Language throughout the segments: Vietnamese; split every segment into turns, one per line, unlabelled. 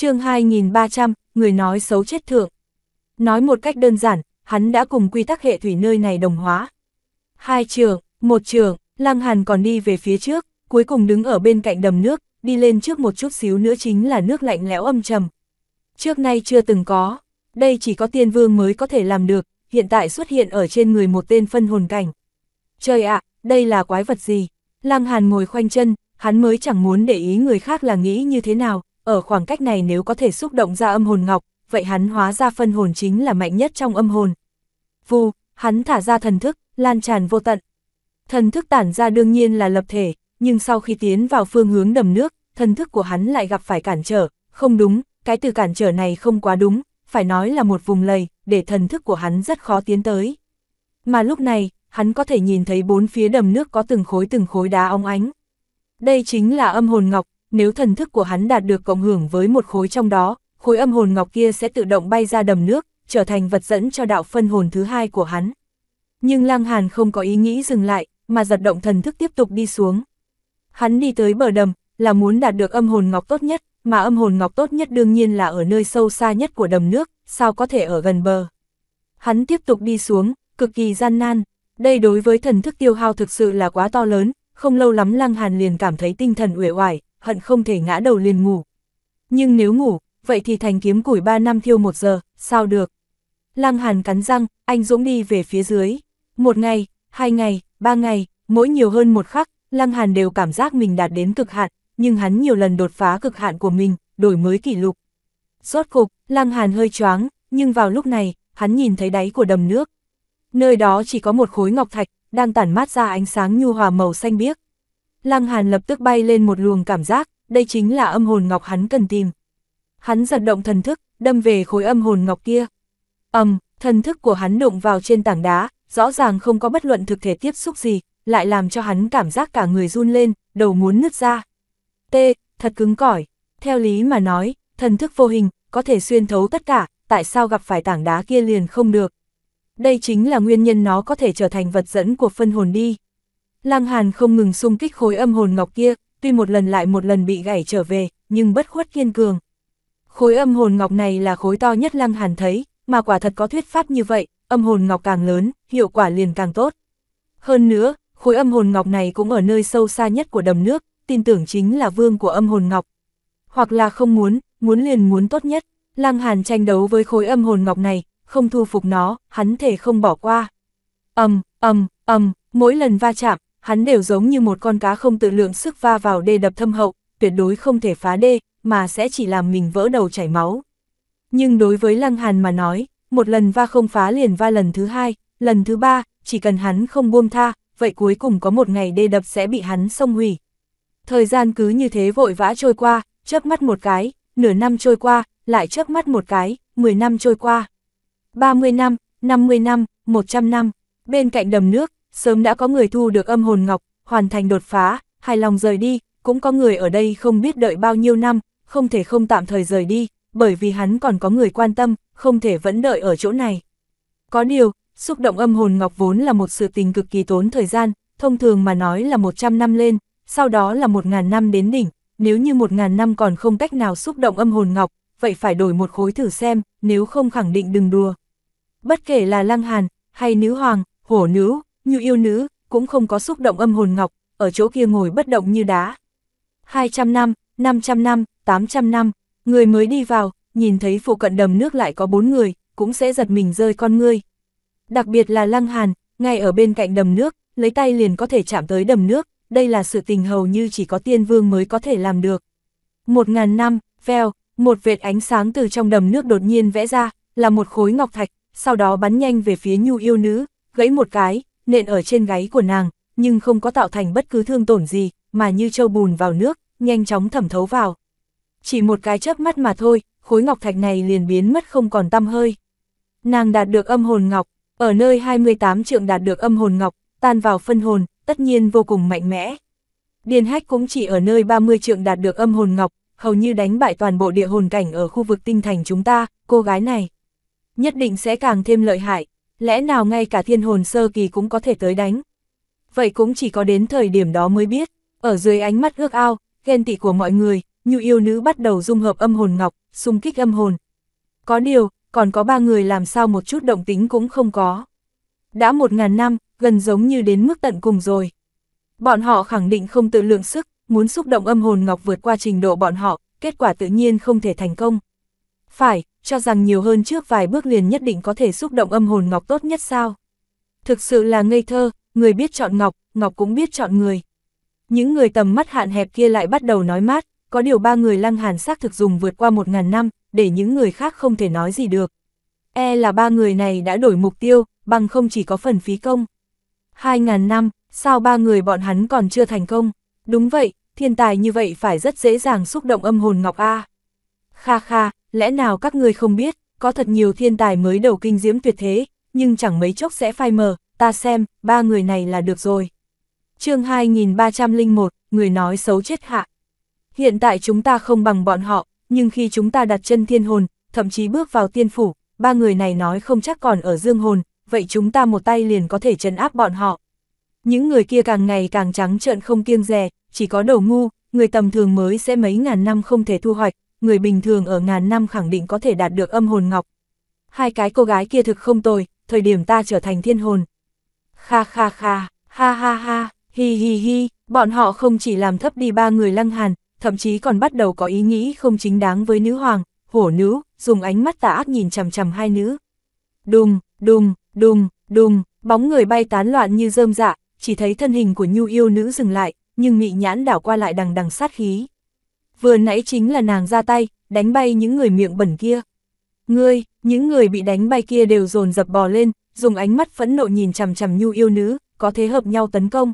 chương 2300, người nói xấu chết thượng. Nói một cách đơn giản, hắn đã cùng quy tắc hệ thủy nơi này đồng hóa. Hai trường, một trường, Lăng Hàn còn đi về phía trước, cuối cùng đứng ở bên cạnh đầm nước, đi lên trước một chút xíu nữa chính là nước lạnh lẽo âm trầm. Trước nay chưa từng có, đây chỉ có tiên vương mới có thể làm được, hiện tại xuất hiện ở trên người một tên phân hồn cảnh. Trời ạ, đây là quái vật gì? Lăng Hàn ngồi khoanh chân, hắn mới chẳng muốn để ý người khác là nghĩ như thế nào, ở khoảng cách này nếu có thể xúc động ra âm hồn ngọc, vậy hắn hóa ra phân hồn chính là mạnh nhất trong âm hồn. Vù, hắn thả ra thần thức, lan tràn vô tận. Thần thức tản ra đương nhiên là lập thể, nhưng sau khi tiến vào phương hướng đầm nước, thần thức của hắn lại gặp phải cản trở, không đúng, cái từ cản trở này không quá đúng, phải nói là một vùng lầy, để thần thức của hắn rất khó tiến tới. Mà lúc này, hắn có thể nhìn thấy bốn phía đầm nước có từng khối từng khối đá óng ánh. Đây chính là âm hồn ngọc, nếu thần thức của hắn đạt được cộng hưởng với một khối trong đó, khối âm hồn ngọc kia sẽ tự động bay ra đầm nước, trở thành vật dẫn cho đạo phân hồn thứ hai của hắn. Nhưng Lăng Hàn không có ý nghĩ dừng lại, mà giật động thần thức tiếp tục đi xuống. Hắn đi tới bờ đầm, là muốn đạt được âm hồn ngọc tốt nhất, mà âm hồn ngọc tốt nhất đương nhiên là ở nơi sâu xa nhất của đầm nước, sao có thể ở gần bờ. Hắn tiếp tục đi xuống, cực kỳ gian nan, đây đối với thần thức tiêu hao thực sự là quá to lớn, không lâu lắm Lăng Hàn liền cảm thấy tinh thần uể oải, hận không thể ngã đầu liền ngủ. Nhưng nếu ngủ, vậy thì thành kiếm củi 3 năm thiêu 1 giờ, sao được? Lăng Hàn cắn răng, anh dũng đi về phía dưới. Một ngày, hai ngày, ba ngày, mỗi nhiều hơn một khắc, Lăng Hàn đều cảm giác mình đạt đến cực hạn, nhưng hắn nhiều lần đột phá cực hạn của mình, đổi mới kỷ lục. Rốt cục, Lăng Hàn hơi choáng, nhưng vào lúc này, hắn nhìn thấy đáy của đầm nước. Nơi đó chỉ có một khối ngọc thạch, đang tản mát ra ánh sáng nhu hòa màu xanh biếc. Lăng Hàn lập tức bay lên một luồng cảm giác, đây chính là âm hồn ngọc hắn cần tìm. Hắn giật động thần thức, đâm về khối âm hồn ngọc kia. Ầm, thần thức của hắn đụng vào trên tảng đá, rõ ràng không có bất luận thực thể tiếp xúc gì, lại làm cho hắn cảm giác cả người run lên, đầu muốn nứt ra. Tê, thật cứng cỏi. Theo lý mà nói, thần thức vô hình, có thể xuyên thấu tất cả, tại sao gặp phải tảng đá kia liền không được. Đây chính là nguyên nhân nó có thể trở thành vật dẫn của phân hồn đi. Lăng Hàn không ngừng xung kích khối âm hồn ngọc kia, tuy một lần lại một lần bị gãy trở về, nhưng bất khuất kiên cường. Khối âm hồn ngọc này là khối to nhất Lăng Hàn thấy, mà quả thật có thuyết pháp như vậy, âm hồn ngọc càng lớn, hiệu quả liền càng tốt. Hơn nữa, khối âm hồn ngọc này cũng ở nơi sâu xa nhất của đầm nước, tin tưởng chính là vương của âm hồn ngọc. Hoặc là không muốn, muốn liền muốn tốt nhất, Lăng Hàn tranh đấu với khối âm hồn ngọc này, không thu phục nó, hắn thể không bỏ qua. Âm, âm, âm, mỗi lần va chạm, hắn đều giống như một con cá không tự lượng sức va vào đê đập thâm hậu, tuyệt đối không thể phá đê, mà sẽ chỉ làm mình vỡ đầu chảy máu. Nhưng đối với Lăng Hàn mà nói, một lần va không phá liền va lần thứ hai, lần thứ ba, chỉ cần hắn không buông tha, vậy cuối cùng có một ngày đê đập sẽ bị hắn xông hủy. Thời gian cứ như thế vội vã trôi qua, chớp mắt một cái, nửa năm trôi qua, lại chớp mắt một cái, 10 năm trôi qua. 30 năm, 50 năm, 100 năm, bên cạnh đầm nước, sớm đã có người thu được âm hồn ngọc, hoàn thành đột phá, hài lòng rời đi, cũng có người ở đây không biết đợi bao nhiêu năm, không thể không tạm thời rời đi, bởi vì hắn còn có người quan tâm, không thể vẫn đợi ở chỗ này. Có điều, xúc động âm hồn ngọc vốn là một sự tình cực kỳ tốn thời gian, thông thường mà nói là 100 năm lên, sau đó là 1.000 năm đến đỉnh, nếu như 1.000 năm còn không cách nào xúc động âm hồn ngọc, vậy phải đổi một khối thử xem, nếu không khẳng định đừng đùa. Bất kể là lăng hàn, hay nữ hoàng, hổ nữ, như yêu nữ, cũng không có xúc động âm hồn ngọc, ở chỗ kia ngồi bất động như đá. 200 năm, 500 năm, 800 năm, người mới đi vào, nhìn thấy phụ cận đầm nước lại có bốn người, cũng sẽ giật mình rơi con ngươi. Đặc biệt là Lăng Hàn, ngay ở bên cạnh đầm nước, lấy tay liền có thể chạm tới đầm nước, đây là sự tình hầu như chỉ có tiên vương mới có thể làm được. Một ngàn năm, veo, một vệt ánh sáng từ trong đầm nước đột nhiên vẽ ra, là một khối ngọc thạch, sau đó bắn nhanh về phía nhu yêu nữ, gãy một cái, nện ở trên gáy của nàng, nhưng không có tạo thành bất cứ thương tổn gì, mà như trâu bùn vào nước, nhanh chóng thẩm thấu vào. Chỉ một cái chớp mắt mà thôi, khối ngọc thạch này liền biến mất không còn tăm hơi. Nàng đạt được âm hồn ngọc, ở nơi 28 trượng đạt được âm hồn ngọc, tan vào phân hồn, tất nhiên vô cùng mạnh mẽ. Điền hách cũng chỉ ở nơi 30 trượng đạt được âm hồn ngọc, hầu như đánh bại toàn bộ địa hồn cảnh ở khu vực tinh thành chúng ta, cô gái này. Nhất định sẽ càng thêm lợi hại, lẽ nào ngay cả thiên hồn sơ kỳ cũng có thể tới đánh. Vậy cũng chỉ có đến thời điểm đó mới biết, ở dưới ánh mắt ước ao, ghen tị của mọi người, như yêu nữ bắt đầu dung hợp âm hồn ngọc, xung kích âm hồn. Có điều, còn có ba người làm sao một chút động tính cũng không có. Đã một ngàn năm, gần giống như đến mức tận cùng rồi. Bọn họ khẳng định không tự lượng sức, muốn xúc động âm hồn ngọc vượt qua trình độ bọn họ, kết quả tự nhiên không thể thành công. Phải, cho rằng nhiều hơn trước vài bước liền nhất định có thể xúc động âm hồn ngọc tốt nhất sao. Thực sự là ngây thơ, người biết chọn ngọc, ngọc cũng biết chọn người. Những người tầm mắt hạn hẹp kia lại bắt đầu nói mát, có điều ba người lăng hàn xác thực dùng vượt qua một ngàn năm, để những người khác không thể nói gì được. E là ba người này đã đổi mục tiêu, bằng không chỉ có phần phí công. Hai ngàn năm, sao ba người bọn hắn còn chưa thành công? Đúng vậy, thiên tài như vậy phải rất dễ dàng xúc động âm hồn ngọc A. Kha kha, lẽ nào các ngươi không biết, có thật nhiều thiên tài mới đầu kinh diễm tuyệt thế, nhưng chẳng mấy chốc sẽ phai mờ, ta xem, ba người này là được rồi. chương 2301, người nói xấu chết hạ. Hiện tại chúng ta không bằng bọn họ, nhưng khi chúng ta đặt chân thiên hồn, thậm chí bước vào tiên phủ, ba người này nói không chắc còn ở dương hồn, vậy chúng ta một tay liền có thể trấn áp bọn họ. Những người kia càng ngày càng trắng trợn không kiêng dè, chỉ có đầu ngu, người tầm thường mới sẽ mấy ngàn năm không thể thu hoạch, người bình thường ở ngàn năm khẳng định có thể đạt được âm hồn ngọc. Hai cái cô gái kia thực không tồi, thời điểm ta trở thành thiên hồn. Kha kha kha, ha ha ha, hi hi hi, bọn họ không chỉ làm thấp đi ba người lăng hàn, thậm chí còn bắt đầu có ý nghĩ không chính đáng với nữ hoàng, hổ nữ, dùng ánh mắt tà ác nhìn chằm chằm hai nữ. Đùng, đùng, đùng, đùng, bóng người bay tán loạn như rơm dạ, chỉ thấy thân hình của nhu yêu nữ dừng lại, nhưng mị nhãn đảo qua lại đằng đằng sát khí vừa nãy chính là nàng ra tay, đánh bay những người miệng bẩn kia. Ngươi, những người bị đánh bay kia đều dồn dập bò lên, dùng ánh mắt phẫn nộ nhìn chằm chằm nhu yêu nữ, có thế hợp nhau tấn công.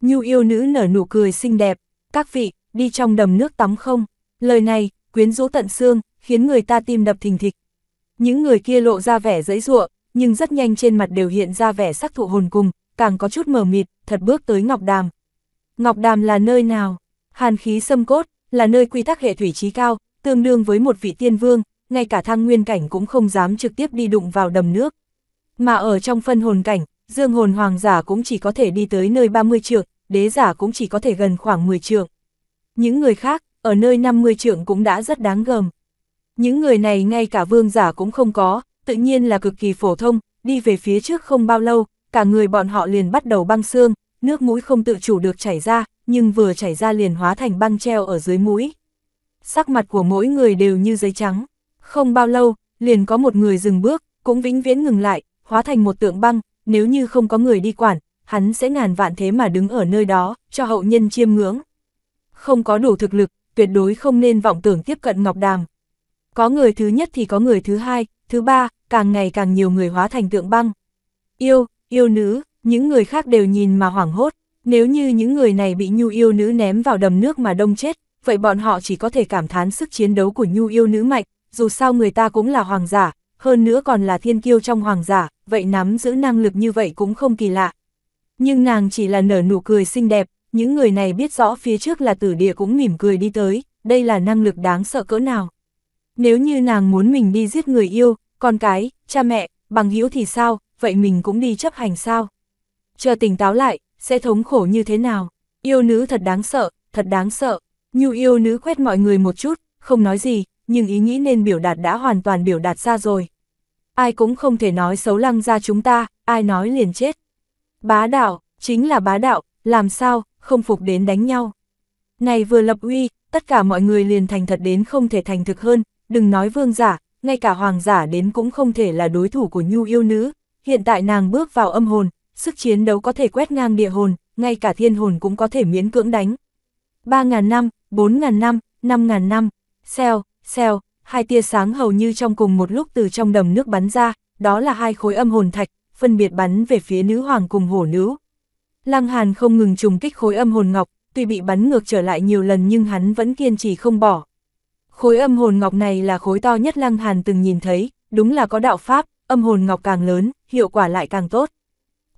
Nhu yêu nữ nở nụ cười xinh đẹp, các vị, đi trong đầm nước tắm không? Lời này, quyến rũ tận xương, khiến người ta tim đập thình thịch. Những người kia lộ ra vẻ dễ ruộng, nhưng rất nhanh trên mặt đều hiện ra vẻ sắc thụ hồn cùng, càng có chút mờ mịt, thật bước tới Ngọc Đàm. Ngọc Đàm là nơi nào? Hàn khí xâm cốt, là nơi quy tắc hệ thủy trí cao, tương đương với một vị tiên vương, ngay cả thang nguyên cảnh cũng không dám trực tiếp đi đụng vào đầm nước. Mà ở trong phân hồn cảnh, dương hồn hoàng giả cũng chỉ có thể đi tới nơi 30 trượng, đế giả cũng chỉ có thể gần khoảng 10 trượng. Những người khác, ở nơi 50 trượng cũng đã rất đáng gờm. Những người này ngay cả vương giả cũng không có, tự nhiên là cực kỳ phổ thông, đi về phía trước không bao lâu, cả người bọn họ liền bắt đầu băng xương, nước mũi không tự chủ được chảy ra, nhưng vừa chảy ra liền hóa thành băng treo ở dưới mũi. Sắc mặt của mỗi người đều như giấy trắng. Không bao lâu, liền có một người dừng bước, cũng vĩnh viễn ngừng lại, hóa thành một tượng băng, nếu như không có người đi quản, hắn sẽ ngàn vạn thế mà đứng ở nơi đó, cho hậu nhân chiêm ngưỡng. Không có đủ thực lực, tuyệt đối không nên vọng tưởng tiếp cận Ngọc Đàm. Có người thứ nhất thì có người thứ hai, thứ ba, càng ngày càng nhiều người hóa thành tượng băng. Yêu, yêu nữ, những người khác đều nhìn mà hoảng hốt, nếu như những người này bị nhu yêu nữ ném vào đầm nước mà đông chết, vậy bọn họ chỉ có thể cảm thán sức chiến đấu của nhu yêu nữ mạnh, dù sao người ta cũng là hoàng giả, hơn nữa còn là thiên kiêu trong hoàng giả, vậy nắm giữ năng lực như vậy cũng không kỳ lạ. Nhưng nàng chỉ là nở nụ cười xinh đẹp, những người này biết rõ phía trước là tử địa cũng mỉm cười đi tới, đây là năng lực đáng sợ cỡ nào. Nếu như nàng muốn mình đi giết người yêu, con cái, cha mẹ, bằng hữu thì sao, vậy mình cũng đi chấp hành sao. Chờ tỉnh táo lại, sẽ thống khổ như thế nào. Yêu nữ thật đáng sợ, thật đáng sợ. Nhu yêu nữ quét mọi người một chút, không nói gì, nhưng ý nghĩ nên biểu đạt đã hoàn toàn biểu đạt ra rồi. Ai cũng không thể nói xấu lăng ra chúng ta, ai nói liền chết. Bá đạo, chính là bá đạo, làm sao, không phục đến đánh nhau. Này vừa lập uy, tất cả mọi người liền thành thật đến không thể thành thực hơn, đừng nói vương giả, ngay cả hoàng giả đến cũng không thể là đối thủ của nhu yêu nữ. Hiện tại nàng bước vào âm hồn, sức chiến đấu có thể quét ngang địa hồn, ngay cả thiên hồn cũng có thể miễn cưỡng đánh. 3.000 năm, 4.000 năm, 5.000 năm, xeo, xeo, hai tia sáng hầu như trong cùng một lúc từ trong đầm nước bắn ra, đó là hai khối âm hồn thạch, phân biệt bắn về phía nữ hoàng cùng hổ nữ. Lăng Hàn không ngừng trùng kích khối âm hồn ngọc, tuy bị bắn ngược trở lại nhiều lần nhưng hắn vẫn kiên trì không bỏ. Khối âm hồn ngọc này là khối to nhất Lăng Hàn từng nhìn thấy, đúng là có đạo pháp, âm hồn ngọc càng lớn, hiệu quả lại càng tốt.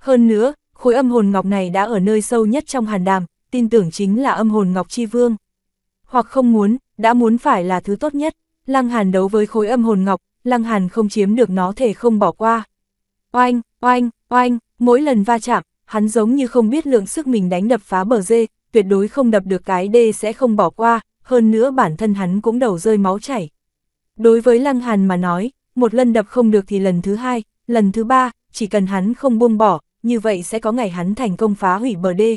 Hơn nữa, khối âm hồn ngọc này đã ở nơi sâu nhất trong hàn đàm, tin tưởng chính là âm hồn ngọc chi vương. Hoặc không muốn, đã muốn phải là thứ tốt nhất, lăng hàn đấu với khối âm hồn ngọc, lăng hàn không chiếm được nó thể không bỏ qua. Oanh, oanh, oanh, mỗi lần va chạm, hắn giống như không biết lượng sức mình đánh đập phá bờ dê, tuyệt đối không đập được cái đê sẽ không bỏ qua, hơn nữa bản thân hắn cũng đầu rơi máu chảy. Đối với lăng hàn mà nói, một lần đập không được thì lần thứ hai, lần thứ ba, chỉ cần hắn không buông bỏ, như vậy sẽ có ngày hắn thành công phá hủy bờ đê.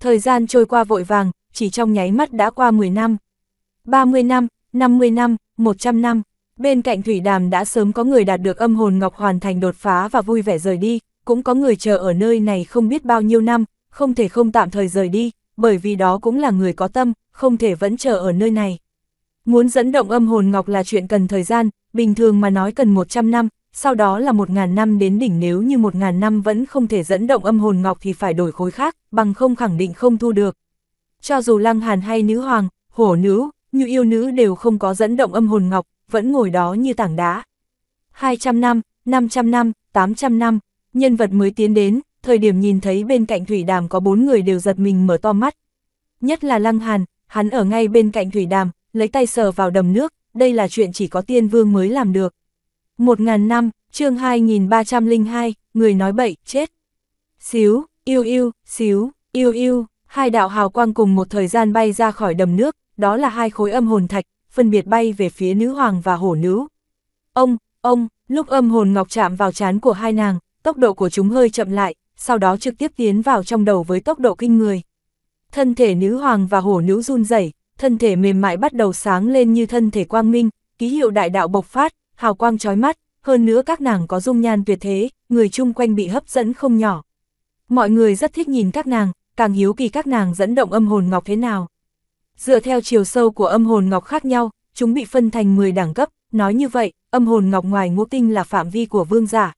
Thời gian trôi qua vội vàng, chỉ trong nháy mắt đã qua 10 năm. 30 năm, 50 năm, 100 năm, bên cạnh thủy đàm đã sớm có người đạt được âm hồn ngọc hoàn thành đột phá và vui vẻ rời đi, cũng có người chờ ở nơi này không biết bao nhiêu năm, không thể không tạm thời rời đi, bởi vì đó cũng là người có tâm, không thể vẫn chờ ở nơi này. Muốn dẫn động âm hồn ngọc là chuyện cần thời gian, bình thường mà nói cần 100 năm, sau đó là 1.000 năm đến đỉnh nếu như 1.000 năm vẫn không thể dẫn động âm hồn ngọc thì phải đổi khối khác, bằng không khẳng định không thu được. Cho dù lăng hàn hay nữ hoàng, hổ nữ, như yêu nữ đều không có dẫn động âm hồn ngọc, vẫn ngồi đó như tảng đá. 200 năm, 500 năm, 800 năm, nhân vật mới tiến đến, thời điểm nhìn thấy bên cạnh thủy đàm có bốn người đều giật mình mở to mắt. Nhất là lăng hàn, hắn ở ngay bên cạnh thủy đàm, lấy tay sờ vào đầm nước, đây là chuyện chỉ có tiên vương mới làm được. Một ngàn năm, chương 2302, người nói bậy, chết. Xíu, yêu yêu, xíu, yêu yêu, hai đạo hào quang cùng một thời gian bay ra khỏi đầm nước, đó là hai khối âm hồn thạch, phân biệt bay về phía nữ hoàng và hổ nữ. Ông, ông, lúc âm hồn ngọc chạm vào chán của hai nàng, tốc độ của chúng hơi chậm lại, sau đó trực tiếp tiến vào trong đầu với tốc độ kinh người. Thân thể nữ hoàng và hổ nữ run rẩy, thân thể mềm mại bắt đầu sáng lên như thân thể quang minh, ký hiệu đại đạo bộc phát, hào quang trói mắt, hơn nữa các nàng có dung nhan tuyệt thế, người chung quanh bị hấp dẫn không nhỏ. Mọi người rất thích nhìn các nàng, càng hiếu kỳ các nàng dẫn động âm hồn ngọc thế nào. Dựa theo chiều sâu của âm hồn ngọc khác nhau, chúng bị phân thành 10 đẳng cấp, nói như vậy, âm hồn ngọc ngoài ngũ tinh là phạm vi của vương giả.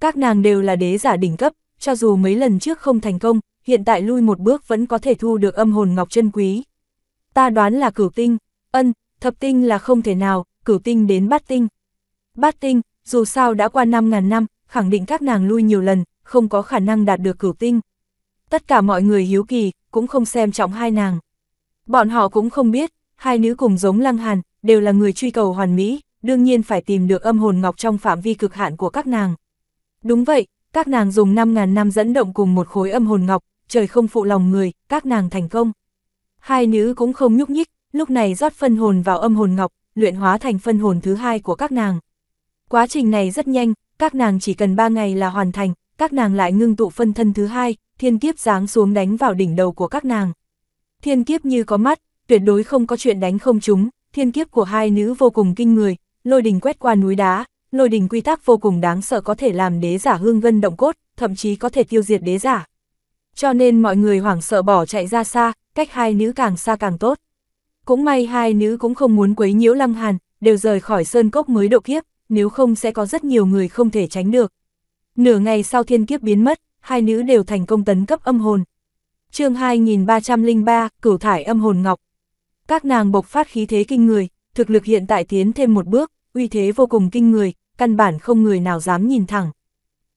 Các nàng đều là đế giả đỉnh cấp, cho dù mấy lần trước không thành công, hiện tại lui một bước vẫn có thể thu được âm hồn ngọc chân quý. Ta đoán là cửu tinh, ân, thập tinh là không thể nào, cửu tinh đến bát tinh, Bát tinh, dù sao đã qua 5.000 năm, khẳng định các nàng lui nhiều lần, không có khả năng đạt được cửu tinh. Tất cả mọi người hiếu kỳ, cũng không xem trọng hai nàng. Bọn họ cũng không biết, hai nữ cùng giống lăng hàn, đều là người truy cầu hoàn mỹ, đương nhiên phải tìm được âm hồn ngọc trong phạm vi cực hạn của các nàng. Đúng vậy, các nàng dùng 5.000 năm dẫn động cùng một khối âm hồn ngọc, trời không phụ lòng người, các nàng thành công. Hai nữ cũng không nhúc nhích, lúc này rót phân hồn vào âm hồn ngọc, luyện hóa thành phân hồn thứ hai của các nàng. Quá trình này rất nhanh, các nàng chỉ cần 3 ngày là hoàn thành, các nàng lại ngưng tụ phân thân thứ hai, thiên kiếp giáng xuống đánh vào đỉnh đầu của các nàng. Thiên kiếp như có mắt, tuyệt đối không có chuyện đánh không chúng, thiên kiếp của hai nữ vô cùng kinh người, lôi đình quét qua núi đá, lôi đình quy tắc vô cùng đáng sợ có thể làm đế giả hương gân động cốt, thậm chí có thể tiêu diệt đế giả. Cho nên mọi người hoảng sợ bỏ chạy ra xa, cách hai nữ càng xa càng tốt. Cũng may hai nữ cũng không muốn quấy nhiễu Lăng Hàn, đều rời khỏi sơn cốc mới độ kiếp, nếu không sẽ có rất nhiều người không thể tránh được. Nửa ngày sau thiên kiếp biến mất, hai nữ đều thành công tấn cấp âm hồn. chương 2303, cửu thải âm hồn ngọc. Các nàng bộc phát khí thế kinh người, thực lực hiện tại tiến thêm một bước, uy thế vô cùng kinh người, căn bản không người nào dám nhìn thẳng.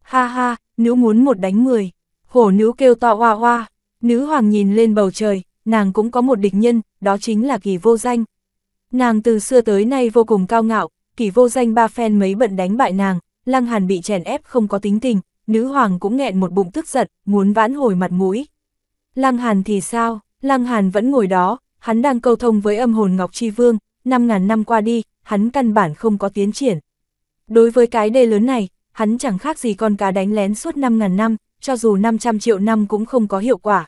Ha ha, nữ muốn một đánh mười, hổ nữ kêu to hoa hoa, nữ hoàng nhìn lên bầu trời, nàng cũng có một địch nhân, đó chính là kỳ vô danh. Nàng từ xưa tới nay vô cùng cao ngạo, kỳ vô danh ba phen mấy bận đánh bại nàng, lăng hàn bị chèn ép không có tính tình, nữ hoàng cũng nghẹn một bụng tức giận, muốn vãn hồi mặt mũi. Lăng hàn thì sao, lăng hàn vẫn ngồi đó, hắn đang câu thông với âm hồn Ngọc Chi Vương, 5.000 năm qua đi, hắn căn bản không có tiến triển. Đối với cái đê lớn này, hắn chẳng khác gì con cá đánh lén suốt 5.000 năm, cho dù 500 triệu năm cũng không có hiệu quả.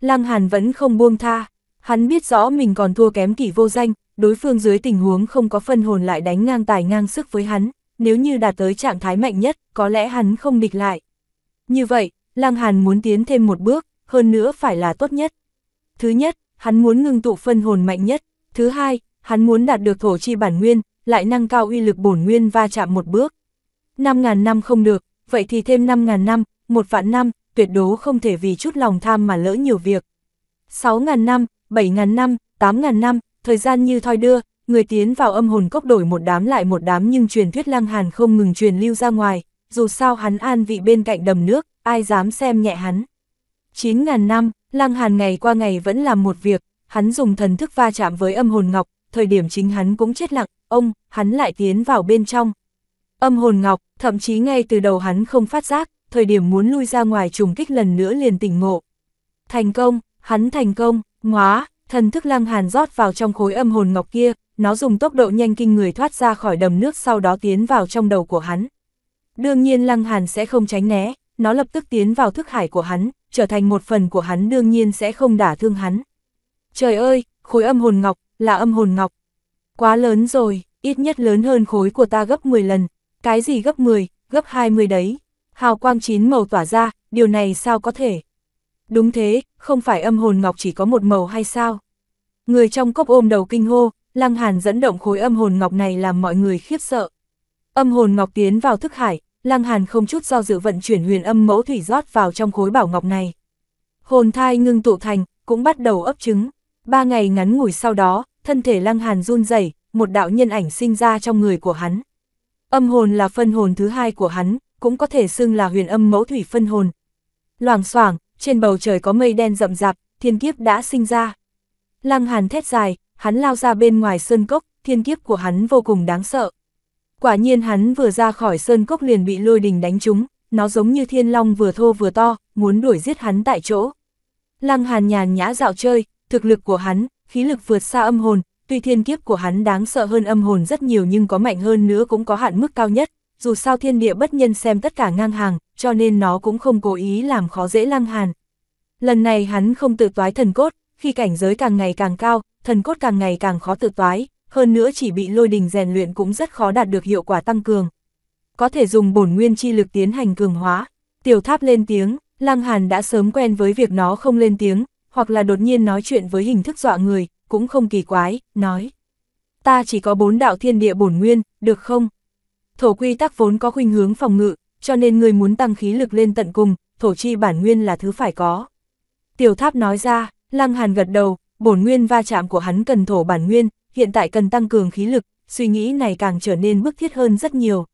Lăng Hàn vẫn không buông tha, hắn biết rõ mình còn thua kém kỷ vô danh, đối phương dưới tình huống không có phân hồn lại đánh ngang tài ngang sức với hắn, nếu như đạt tới trạng thái mạnh nhất, có lẽ hắn không địch lại. Như vậy, Lăng Hàn muốn tiến thêm một bước, hơn nữa phải là tốt nhất. Thứ nhất, hắn muốn ngưng tụ phân hồn mạnh nhất, thứ hai, hắn muốn đạt được thổ chi bản nguyên, lại nâng cao uy lực bổn nguyên va chạm một bước. 5.000 năm không được, vậy thì thêm 5.000 năm, một vạn năm, tuyệt đối không thể vì chút lòng tham mà lỡ nhiều việc. 6.000 năm, 7.000 năm, 8.000 năm, thời gian như thoi đưa, người tiến vào âm hồn cốc đổi một đám lại một đám nhưng truyền thuyết lăng hàn không ngừng truyền lưu ra ngoài, dù sao hắn an vị bên cạnh đầm nước, ai dám xem nhẹ hắn. 9.000 năm, lăng hàn ngày qua ngày vẫn làm một việc, hắn dùng thần thức va chạm với âm hồn ngọc, thời điểm chính hắn cũng chết lặng, ông, hắn lại tiến vào bên trong. Âm hồn ngọc, thậm chí ngay từ đầu hắn không phát giác, thời điểm muốn lui ra ngoài trùng kích lần nữa liền tỉnh ngộ. Thành công, hắn thành công, ngóa, Thần thức lăng hàn rót vào trong khối âm hồn ngọc kia, nó dùng tốc độ nhanh kinh người thoát ra khỏi đầm nước sau đó tiến vào trong đầu của hắn. Đương nhiên lăng hàn sẽ không tránh né, nó lập tức tiến vào thức hải của hắn, trở thành một phần của hắn đương nhiên sẽ không đả thương hắn. Trời ơi, khối âm hồn ngọc, là âm hồn ngọc. Quá lớn rồi, ít nhất lớn hơn khối của ta gấp 10 lần, cái gì gấp 10, gấp 20 đấy. Hào quang chín màu tỏa ra, điều này sao có thể. Đúng thế, không phải âm hồn ngọc chỉ có một màu hay sao? Người trong cốc ôm đầu kinh hô, Lăng Hàn dẫn động khối âm hồn ngọc này làm mọi người khiếp sợ. Âm hồn ngọc tiến vào thức hải, Lăng Hàn không chút do dự vận chuyển huyền âm mẫu thủy rót vào trong khối bảo ngọc này. Hồn thai ngưng tụ thành, cũng bắt đầu ấp trứng. Ba ngày ngắn ngủi sau đó, thân thể Lăng Hàn run rẩy, một đạo nhân ảnh sinh ra trong người của hắn. Âm hồn là phân hồn thứ hai của hắn, cũng có thể xưng là huyền âm mẫu thủy phân hồn. Loảng xoảng, trên bầu trời có mây đen rậm rạp, thiên kiếp đã sinh ra. Lăng Hàn thét dài, hắn lao ra bên ngoài sơn cốc, thiên kiếp của hắn vô cùng đáng sợ. Quả nhiên hắn vừa ra khỏi sơn cốc liền bị lôi đình đánh trúng, nó giống như thiên long vừa thô vừa to, muốn đuổi giết hắn tại chỗ. Lăng Hàn nhàn nhã dạo chơi, thực lực của hắn, khí lực vượt xa âm hồn, tuy thiên kiếp của hắn đáng sợ hơn âm hồn rất nhiều nhưng có mạnh hơn nữa cũng có hạn mức cao nhất, dù sao thiên địa bất nhân xem tất cả ngang hàng, cho nên nó cũng không cố ý làm khó dễ lăng hàn. Lần này hắn không tự toái thần cốt, khi cảnh giới càng ngày càng cao, thần cốt càng ngày càng khó tự toái, hơn nữa chỉ bị lôi đình rèn luyện cũng rất khó đạt được hiệu quả tăng cường. Có thể dùng bổn nguyên chi lực tiến hành cường hóa. Tiểu tháp lên tiếng, Lăng Hàn đã sớm quen với việc nó không lên tiếng, hoặc là đột nhiên nói chuyện với hình thức dọa người, cũng không kỳ quái, nói. Ta chỉ có bốn đạo thiên địa bổn nguyên, được không? thổ quy tắc vốn có khuynh hướng phòng ngự, cho nên người muốn tăng khí lực lên tận cùng, thổ chi bản nguyên là thứ phải có. Tiểu tháp nói ra, lăng hàn gật đầu, bổn nguyên va chạm của hắn cần thổ bản nguyên, hiện tại cần tăng cường khí lực, suy nghĩ này càng trở nên bức thiết hơn rất nhiều.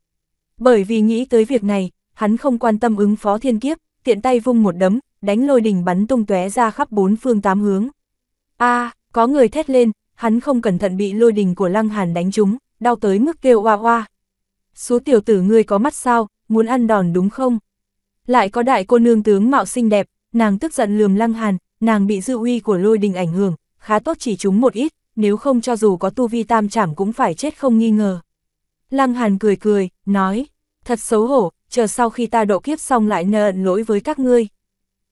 Bởi vì nghĩ tới việc này, hắn không quan tâm ứng phó thiên kiếp, tiện tay vung một đấm, đánh lôi đình bắn tung tóe ra khắp bốn phương tám hướng. A, có người thét lên, hắn không cẩn thận bị lôi đình của Lăng Hàn đánh trúng, đau tới mức kêu oa oa, số tiểu tử ngươi có mắt sao, muốn ăn đòn đúng không? Lại có đại cô nương tướng mạo xinh đẹp, nàng tức giận lườm lăng hàn, nàng bị dư uy của lôi đình ảnh hưởng, khá tốt chỉ chúng một ít, nếu không cho dù có tu vi tam trảm cũng phải chết không nghi ngờ. Lăng hàn cười cười, nói, thật xấu hổ, chờ sau khi ta độ kiếp xong lại nợ lỗi với các ngươi.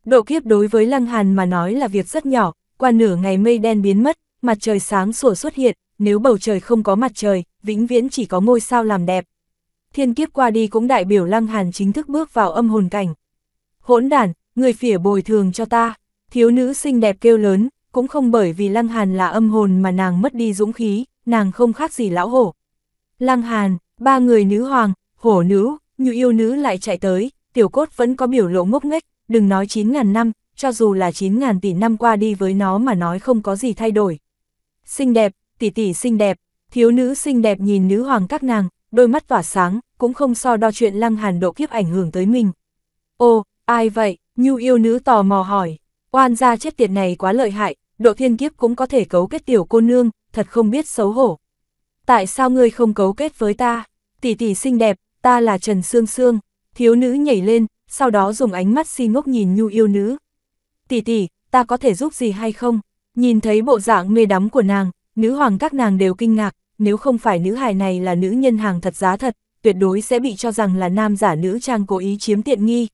Độ kiếp đối với lăng hàn mà nói là việc rất nhỏ, qua nửa ngày mây đen biến mất, mặt trời sáng sủa xuất hiện, nếu bầu trời không có mặt trời, vĩnh viễn chỉ có ngôi sao làm đẹp thiên kiếp qua đi cũng đại biểu Lăng Hàn chính thức bước vào âm hồn cảnh. Hỗn đản, người phỉa bồi thường cho ta, thiếu nữ xinh đẹp kêu lớn, cũng không bởi vì Lăng Hàn là âm hồn mà nàng mất đi dũng khí, nàng không khác gì lão hổ. Lăng Hàn, ba người nữ hoàng, hổ nữ, nhu yêu nữ lại chạy tới, tiểu cốt vẫn có biểu lộ ngốc nghếch, đừng nói 9.000 năm, cho dù là 9.000 tỷ năm qua đi với nó mà nói không có gì thay đổi. Xinh đẹp, tỷ tỷ xinh đẹp, thiếu nữ xinh đẹp nhìn nữ hoàng các nàng, đôi mắt tỏa sáng, cũng không so đo chuyện lăng hàn độ kiếp ảnh hưởng tới mình. Ô, ai vậy? Nhu yêu nữ tò mò hỏi. Oan gia chết tiệt này quá lợi hại, độ thiên kiếp cũng có thể cấu kết tiểu cô nương, thật không biết xấu hổ. Tại sao ngươi không cấu kết với ta? Tỷ tỷ xinh đẹp, ta là Trần Sương Sương. Thiếu nữ nhảy lên, sau đó dùng ánh mắt si ngốc nhìn nhu yêu nữ. Tỷ tỷ, ta có thể giúp gì hay không? Nhìn thấy bộ dạng mê đắm của nàng, nữ hoàng các nàng đều kinh ngạc, nếu không phải nữ hài này là nữ nhân hàng thật giá thật, tuyệt đối sẽ bị cho rằng là nam giả nữ trang cố ý chiếm tiện nghi.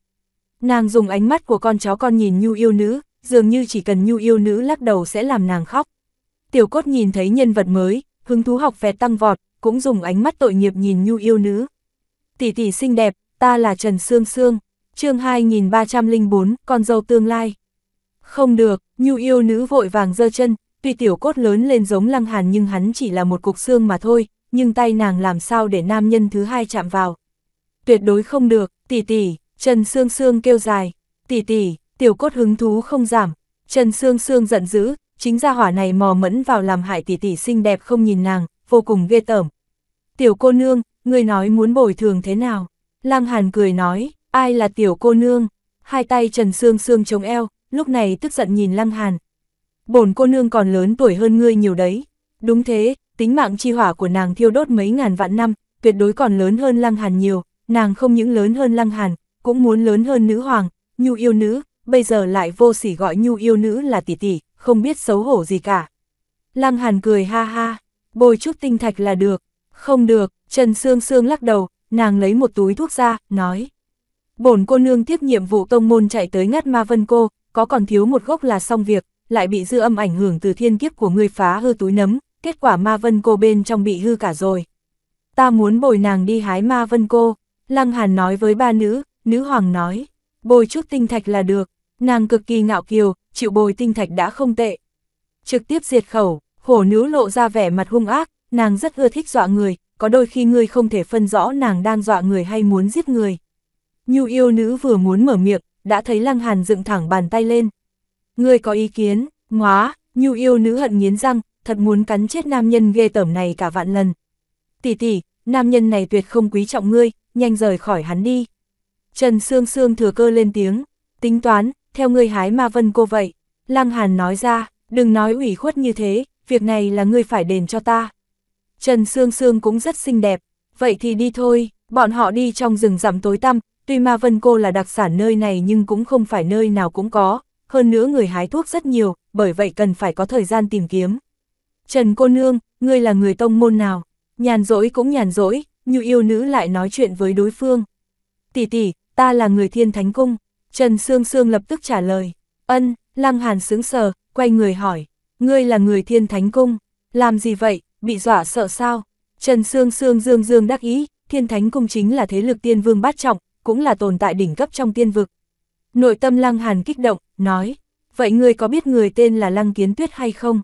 Nàng dùng ánh mắt của con chó con nhìn nhu yêu nữ, dường như chỉ cần nhu yêu nữ lắc đầu sẽ làm nàng khóc. Tiểu cốt nhìn thấy nhân vật mới, hứng thú học vẹt tăng vọt, cũng dùng ánh mắt tội nghiệp nhìn nhu yêu nữ. Tỷ tỷ xinh đẹp, ta là Trần Sương Sương, chương 2304, con dâu tương lai. Không được, nhu yêu nữ vội vàng giơ chân, Tuy tiểu cốt lớn lên giống lăng hàn nhưng hắn chỉ là một cục xương mà thôi, nhưng tay nàng làm sao để nam nhân thứ hai chạm vào. Tuyệt đối không được, tỷ tỷ, Trần Sương Sương kêu dài, tỷ tỷ, tiểu cốt hứng thú không giảm. Trần Sương Sương giận dữ, chính gia hỏa này mò mẫn vào làm hại tỷ tỷ xinh đẹp không nhìn nàng, vô cùng ghê tởm. Tiểu cô nương, người nói muốn bồi thường thế nào? Lăng Hàn cười nói, ai là tiểu cô nương? Hai tay Trần Sương Sương chống eo, lúc này tức giận nhìn Lăng Hàn, bổn cô nương còn lớn tuổi hơn ngươi nhiều đấy. Đúng thế, tính mạng chi hỏa của nàng thiêu đốt mấy ngàn vạn năm, tuyệt đối còn lớn hơn lăng hàn nhiều, nàng không những lớn hơn lăng hàn, cũng muốn lớn hơn nữ hoàng, nhu yêu nữ, bây giờ lại vô sỉ gọi nhu yêu nữ là tỷ tỷ, không biết xấu hổ gì cả. Lăng hàn cười ha ha, bôi chút tinh thạch là được, không được, Trần Sương Sương lắc đầu, nàng lấy một túi thuốc ra, nói. Bổn cô nương tiếp nhiệm vụ tông môn chạy tới ngắt ma vân cô, có còn thiếu một gốc là xong việc, lại bị dư âm ảnh hưởng từ thiên kiếp của ngươi phá hư túi nấm, kết quả ma vân cô bên trong bị hư cả rồi. Ta muốn bồi nàng đi hái ma vân cô, Lăng Hàn nói với ba nữ, nữ hoàng nói, bồi chút tinh thạch là được, nàng cực kỳ ngạo kiều, chịu bồi tinh thạch đã không tệ. Trực tiếp diệt khẩu, hổ nữ lộ ra vẻ mặt hung ác, nàng rất ưa thích dọa người, có đôi khi ngươi không thể phân rõ nàng đang dọa người hay muốn giết người. Nhu yêu nữ vừa muốn mở miệng, đã thấy Lăng Hàn dựng thẳng bàn tay lên, ngươi có ý kiến, ngóa, nhu yêu nữ hận nghiến răng, thật muốn cắn chết nam nhân ghê tởm này cả vạn lần. Tỷ tỷ, nam nhân này tuyệt không quý trọng ngươi, nhanh rời khỏi hắn đi. Trần Sương Sương thừa cơ lên tiếng, tính toán, theo ngươi hái ma vân cô vậy. Lăng Hàn nói ra, đừng nói ủy khuất như thế, việc này là ngươi phải đền cho ta. Trần Sương Sương cũng rất xinh đẹp, vậy thì đi thôi, bọn họ đi trong rừng rậm tối tăm, tuy ma vân cô là đặc sản nơi này nhưng cũng không phải nơi nào cũng có, hơn nữa người hái thuốc rất nhiều, bởi vậy cần phải có thời gian tìm kiếm. Trần cô nương, ngươi là người tông môn nào? Nhàn rỗi cũng nhàn rỗi, như yêu nữ lại nói chuyện với đối phương. Tỷ tỷ, ta là người thiên thánh cung. Trần Sương Sương lập tức trả lời. Ân, Lăng Hàn sướng sờ, quay người hỏi. Ngươi là người thiên thánh cung. Làm gì vậy, bị dọa sợ sao? Trần Sương Sương dương dương đắc ý, thiên thánh cung chính là thế lực tiên vương bát trọng, cũng là tồn tại đỉnh cấp trong tiên vực. Nội tâm Lăng Hàn kích động, nói, vậy ngươi có biết người tên là Lăng Kiến Tuyết hay không?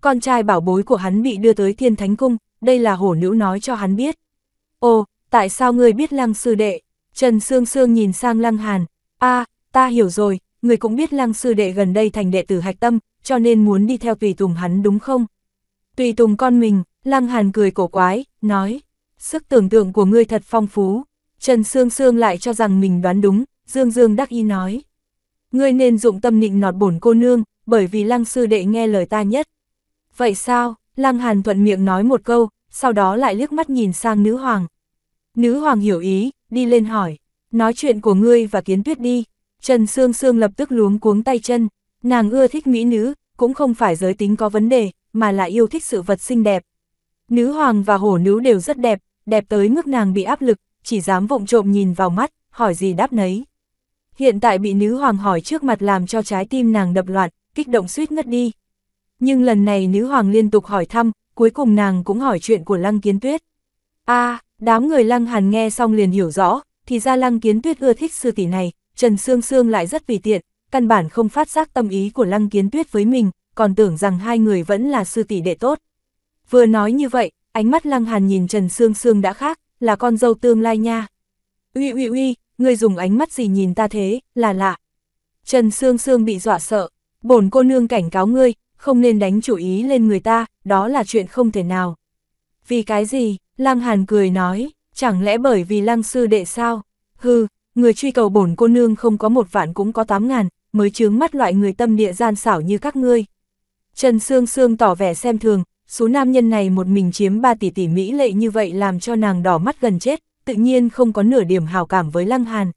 Con trai bảo bối của hắn bị đưa tới thiên thánh cung, đây là hổ nữ nói cho hắn biết. Ồ, tại sao ngươi biết Lăng Sư Đệ? Trần Sương Sương nhìn sang Lăng Hàn, a ta hiểu rồi, người cũng biết Lăng Sư Đệ gần đây thành đệ tử hạch tâm, cho nên muốn đi theo tùy tùng hắn đúng không? Tùy tùng con mình, Lăng Hàn cười cổ quái, nói, sức tưởng tượng của ngươi thật phong phú. Trần Sương Sương lại cho rằng mình đoán đúng, Dương Dương đắc Y nói ngươi nên dụng tâm nịnh nọt bổn cô nương, bởi vì lăng sư đệ nghe lời ta nhất. Vậy sao, lăng hàn thuận miệng nói một câu, sau đó lại liếc mắt nhìn sang nữ hoàng. Nữ hoàng hiểu ý, đi lên hỏi, nói chuyện của ngươi và kiến tuyết đi. Trần Sương Sương lập tức luống cuống tay chân, nàng ưa thích mỹ nữ, cũng không phải giới tính có vấn đề, mà là yêu thích sự vật xinh đẹp. Nữ hoàng và hổ nữ đều rất đẹp, đẹp tới mức nàng bị áp lực, chỉ dám vụng trộm nhìn vào mắt, hỏi gì đáp nấy. Hiện tại bị nữ hoàng hỏi trước mặt làm cho trái tim nàng đập loạn, kích động suýt ngất đi. Nhưng lần này nữ hoàng liên tục hỏi thăm, cuối cùng nàng cũng hỏi chuyện của Lăng Kiến Tuyết. a à, đám người Lăng Hàn nghe xong liền hiểu rõ, thì ra Lăng Kiến Tuyết ưa thích sư tỷ này, Trần Sương Sương lại rất vì tiện, căn bản không phát giác tâm ý của Lăng Kiến Tuyết với mình, còn tưởng rằng hai người vẫn là sư tỷ đệ tốt. Vừa nói như vậy, ánh mắt Lăng Hàn nhìn Trần Sương Sương đã khác, là con dâu tương lai nha, uy uy uy, người dùng ánh mắt gì nhìn ta thế, là lạ. Trần Sương Sương bị dọa sợ, bổn cô nương cảnh cáo ngươi, không nên đánh chủ ý lên người ta, đó là chuyện không thể nào. Vì cái gì, Lăng Hàn cười nói, chẳng lẽ bởi vì Lăng Sư đệ sao? Hừ, người truy cầu bổn cô nương không có một vạn cũng có tám ngàn, mới chướng mắt loại người tâm địa gian xảo như các ngươi. Trần Sương Sương tỏ vẻ xem thường, số nam nhân này một mình chiếm 3 tỷ tỷ Mỹ lệ như vậy làm cho nàng đỏ mắt gần chết, tự nhiên không có nửa điểm hào cảm với Lăng Hàn.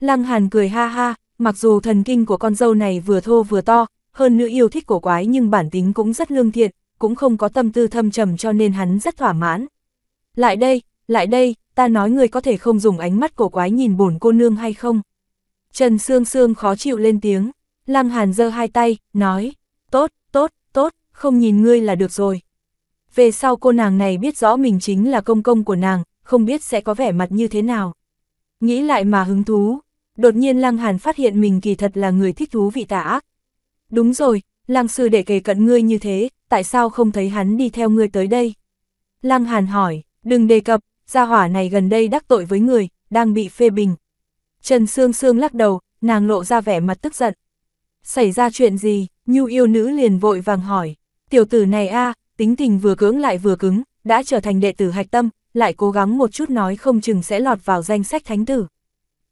Lăng Hàn cười ha ha, mặc dù thần kinh của con dâu này vừa thô vừa to, hơn nữa yêu thích cổ quái nhưng bản tính cũng rất lương thiện, cũng không có tâm tư thâm trầm cho nên hắn rất thỏa mãn. Lại đây, lại đây, ta nói người có thể không dùng ánh mắt cổ quái nhìn bổn cô nương hay không? Trần Sương Sương khó chịu lên tiếng, Lăng Hàn giơ hai tay, nói, tốt, tốt, tốt, không nhìn ngươi là được rồi. Về sau cô nàng này biết rõ mình chính là công công của nàng, không biết sẽ có vẻ mặt như thế nào. Nghĩ lại mà hứng thú, đột nhiên Lăng Hàn phát hiện mình kỳ thật là người thích thú vị tà ác. Đúng rồi, Lăng Sư để kề cận ngươi như thế, tại sao không thấy hắn đi theo ngươi tới đây? Lăng Hàn hỏi, đừng đề cập, gia hỏa này gần đây đắc tội với người, đang bị phê bình. Trần Sương Sương lắc đầu, nàng lộ ra vẻ mặt tức giận. Xảy ra chuyện gì, Nhu yêu nữ liền vội vàng hỏi, tiểu tử này a tính tình vừa cưỡng lại vừa cứng, đã trở thành đệ tử hạch tâm, lại cố gắng một chút nói không chừng sẽ lọt vào danh sách thánh tử.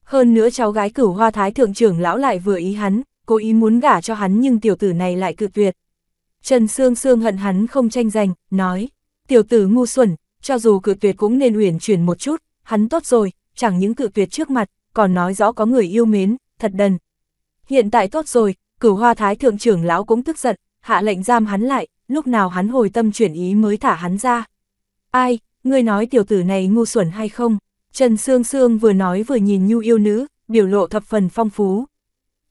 Hơn nữa cháu gái cửu hoa thái thượng trưởng lão lại vừa ý hắn, cố ý muốn gả cho hắn nhưng tiểu tử này lại cự tuyệt. Trần Sương Sương hận hắn không tranh giành, nói, tiểu tử ngu xuẩn, cho dù cự tuyệt cũng nên uyển chuyển một chút, hắn tốt rồi, chẳng những cự tuyệt trước mặt, còn nói rõ có người yêu mến, thật đần. Hiện tại tốt rồi, cửu hoa thái thượng trưởng lão cũng tức giận, hạ lệnh giam hắn lại, lúc nào hắn hồi tâm chuyển ý mới thả hắn ra. Ai, ngươi nói tiểu tử này ngu xuẩn hay không? Trần Sương Sương vừa nói vừa nhìn nhu yêu nữ, biểu lộ thập phần phong phú.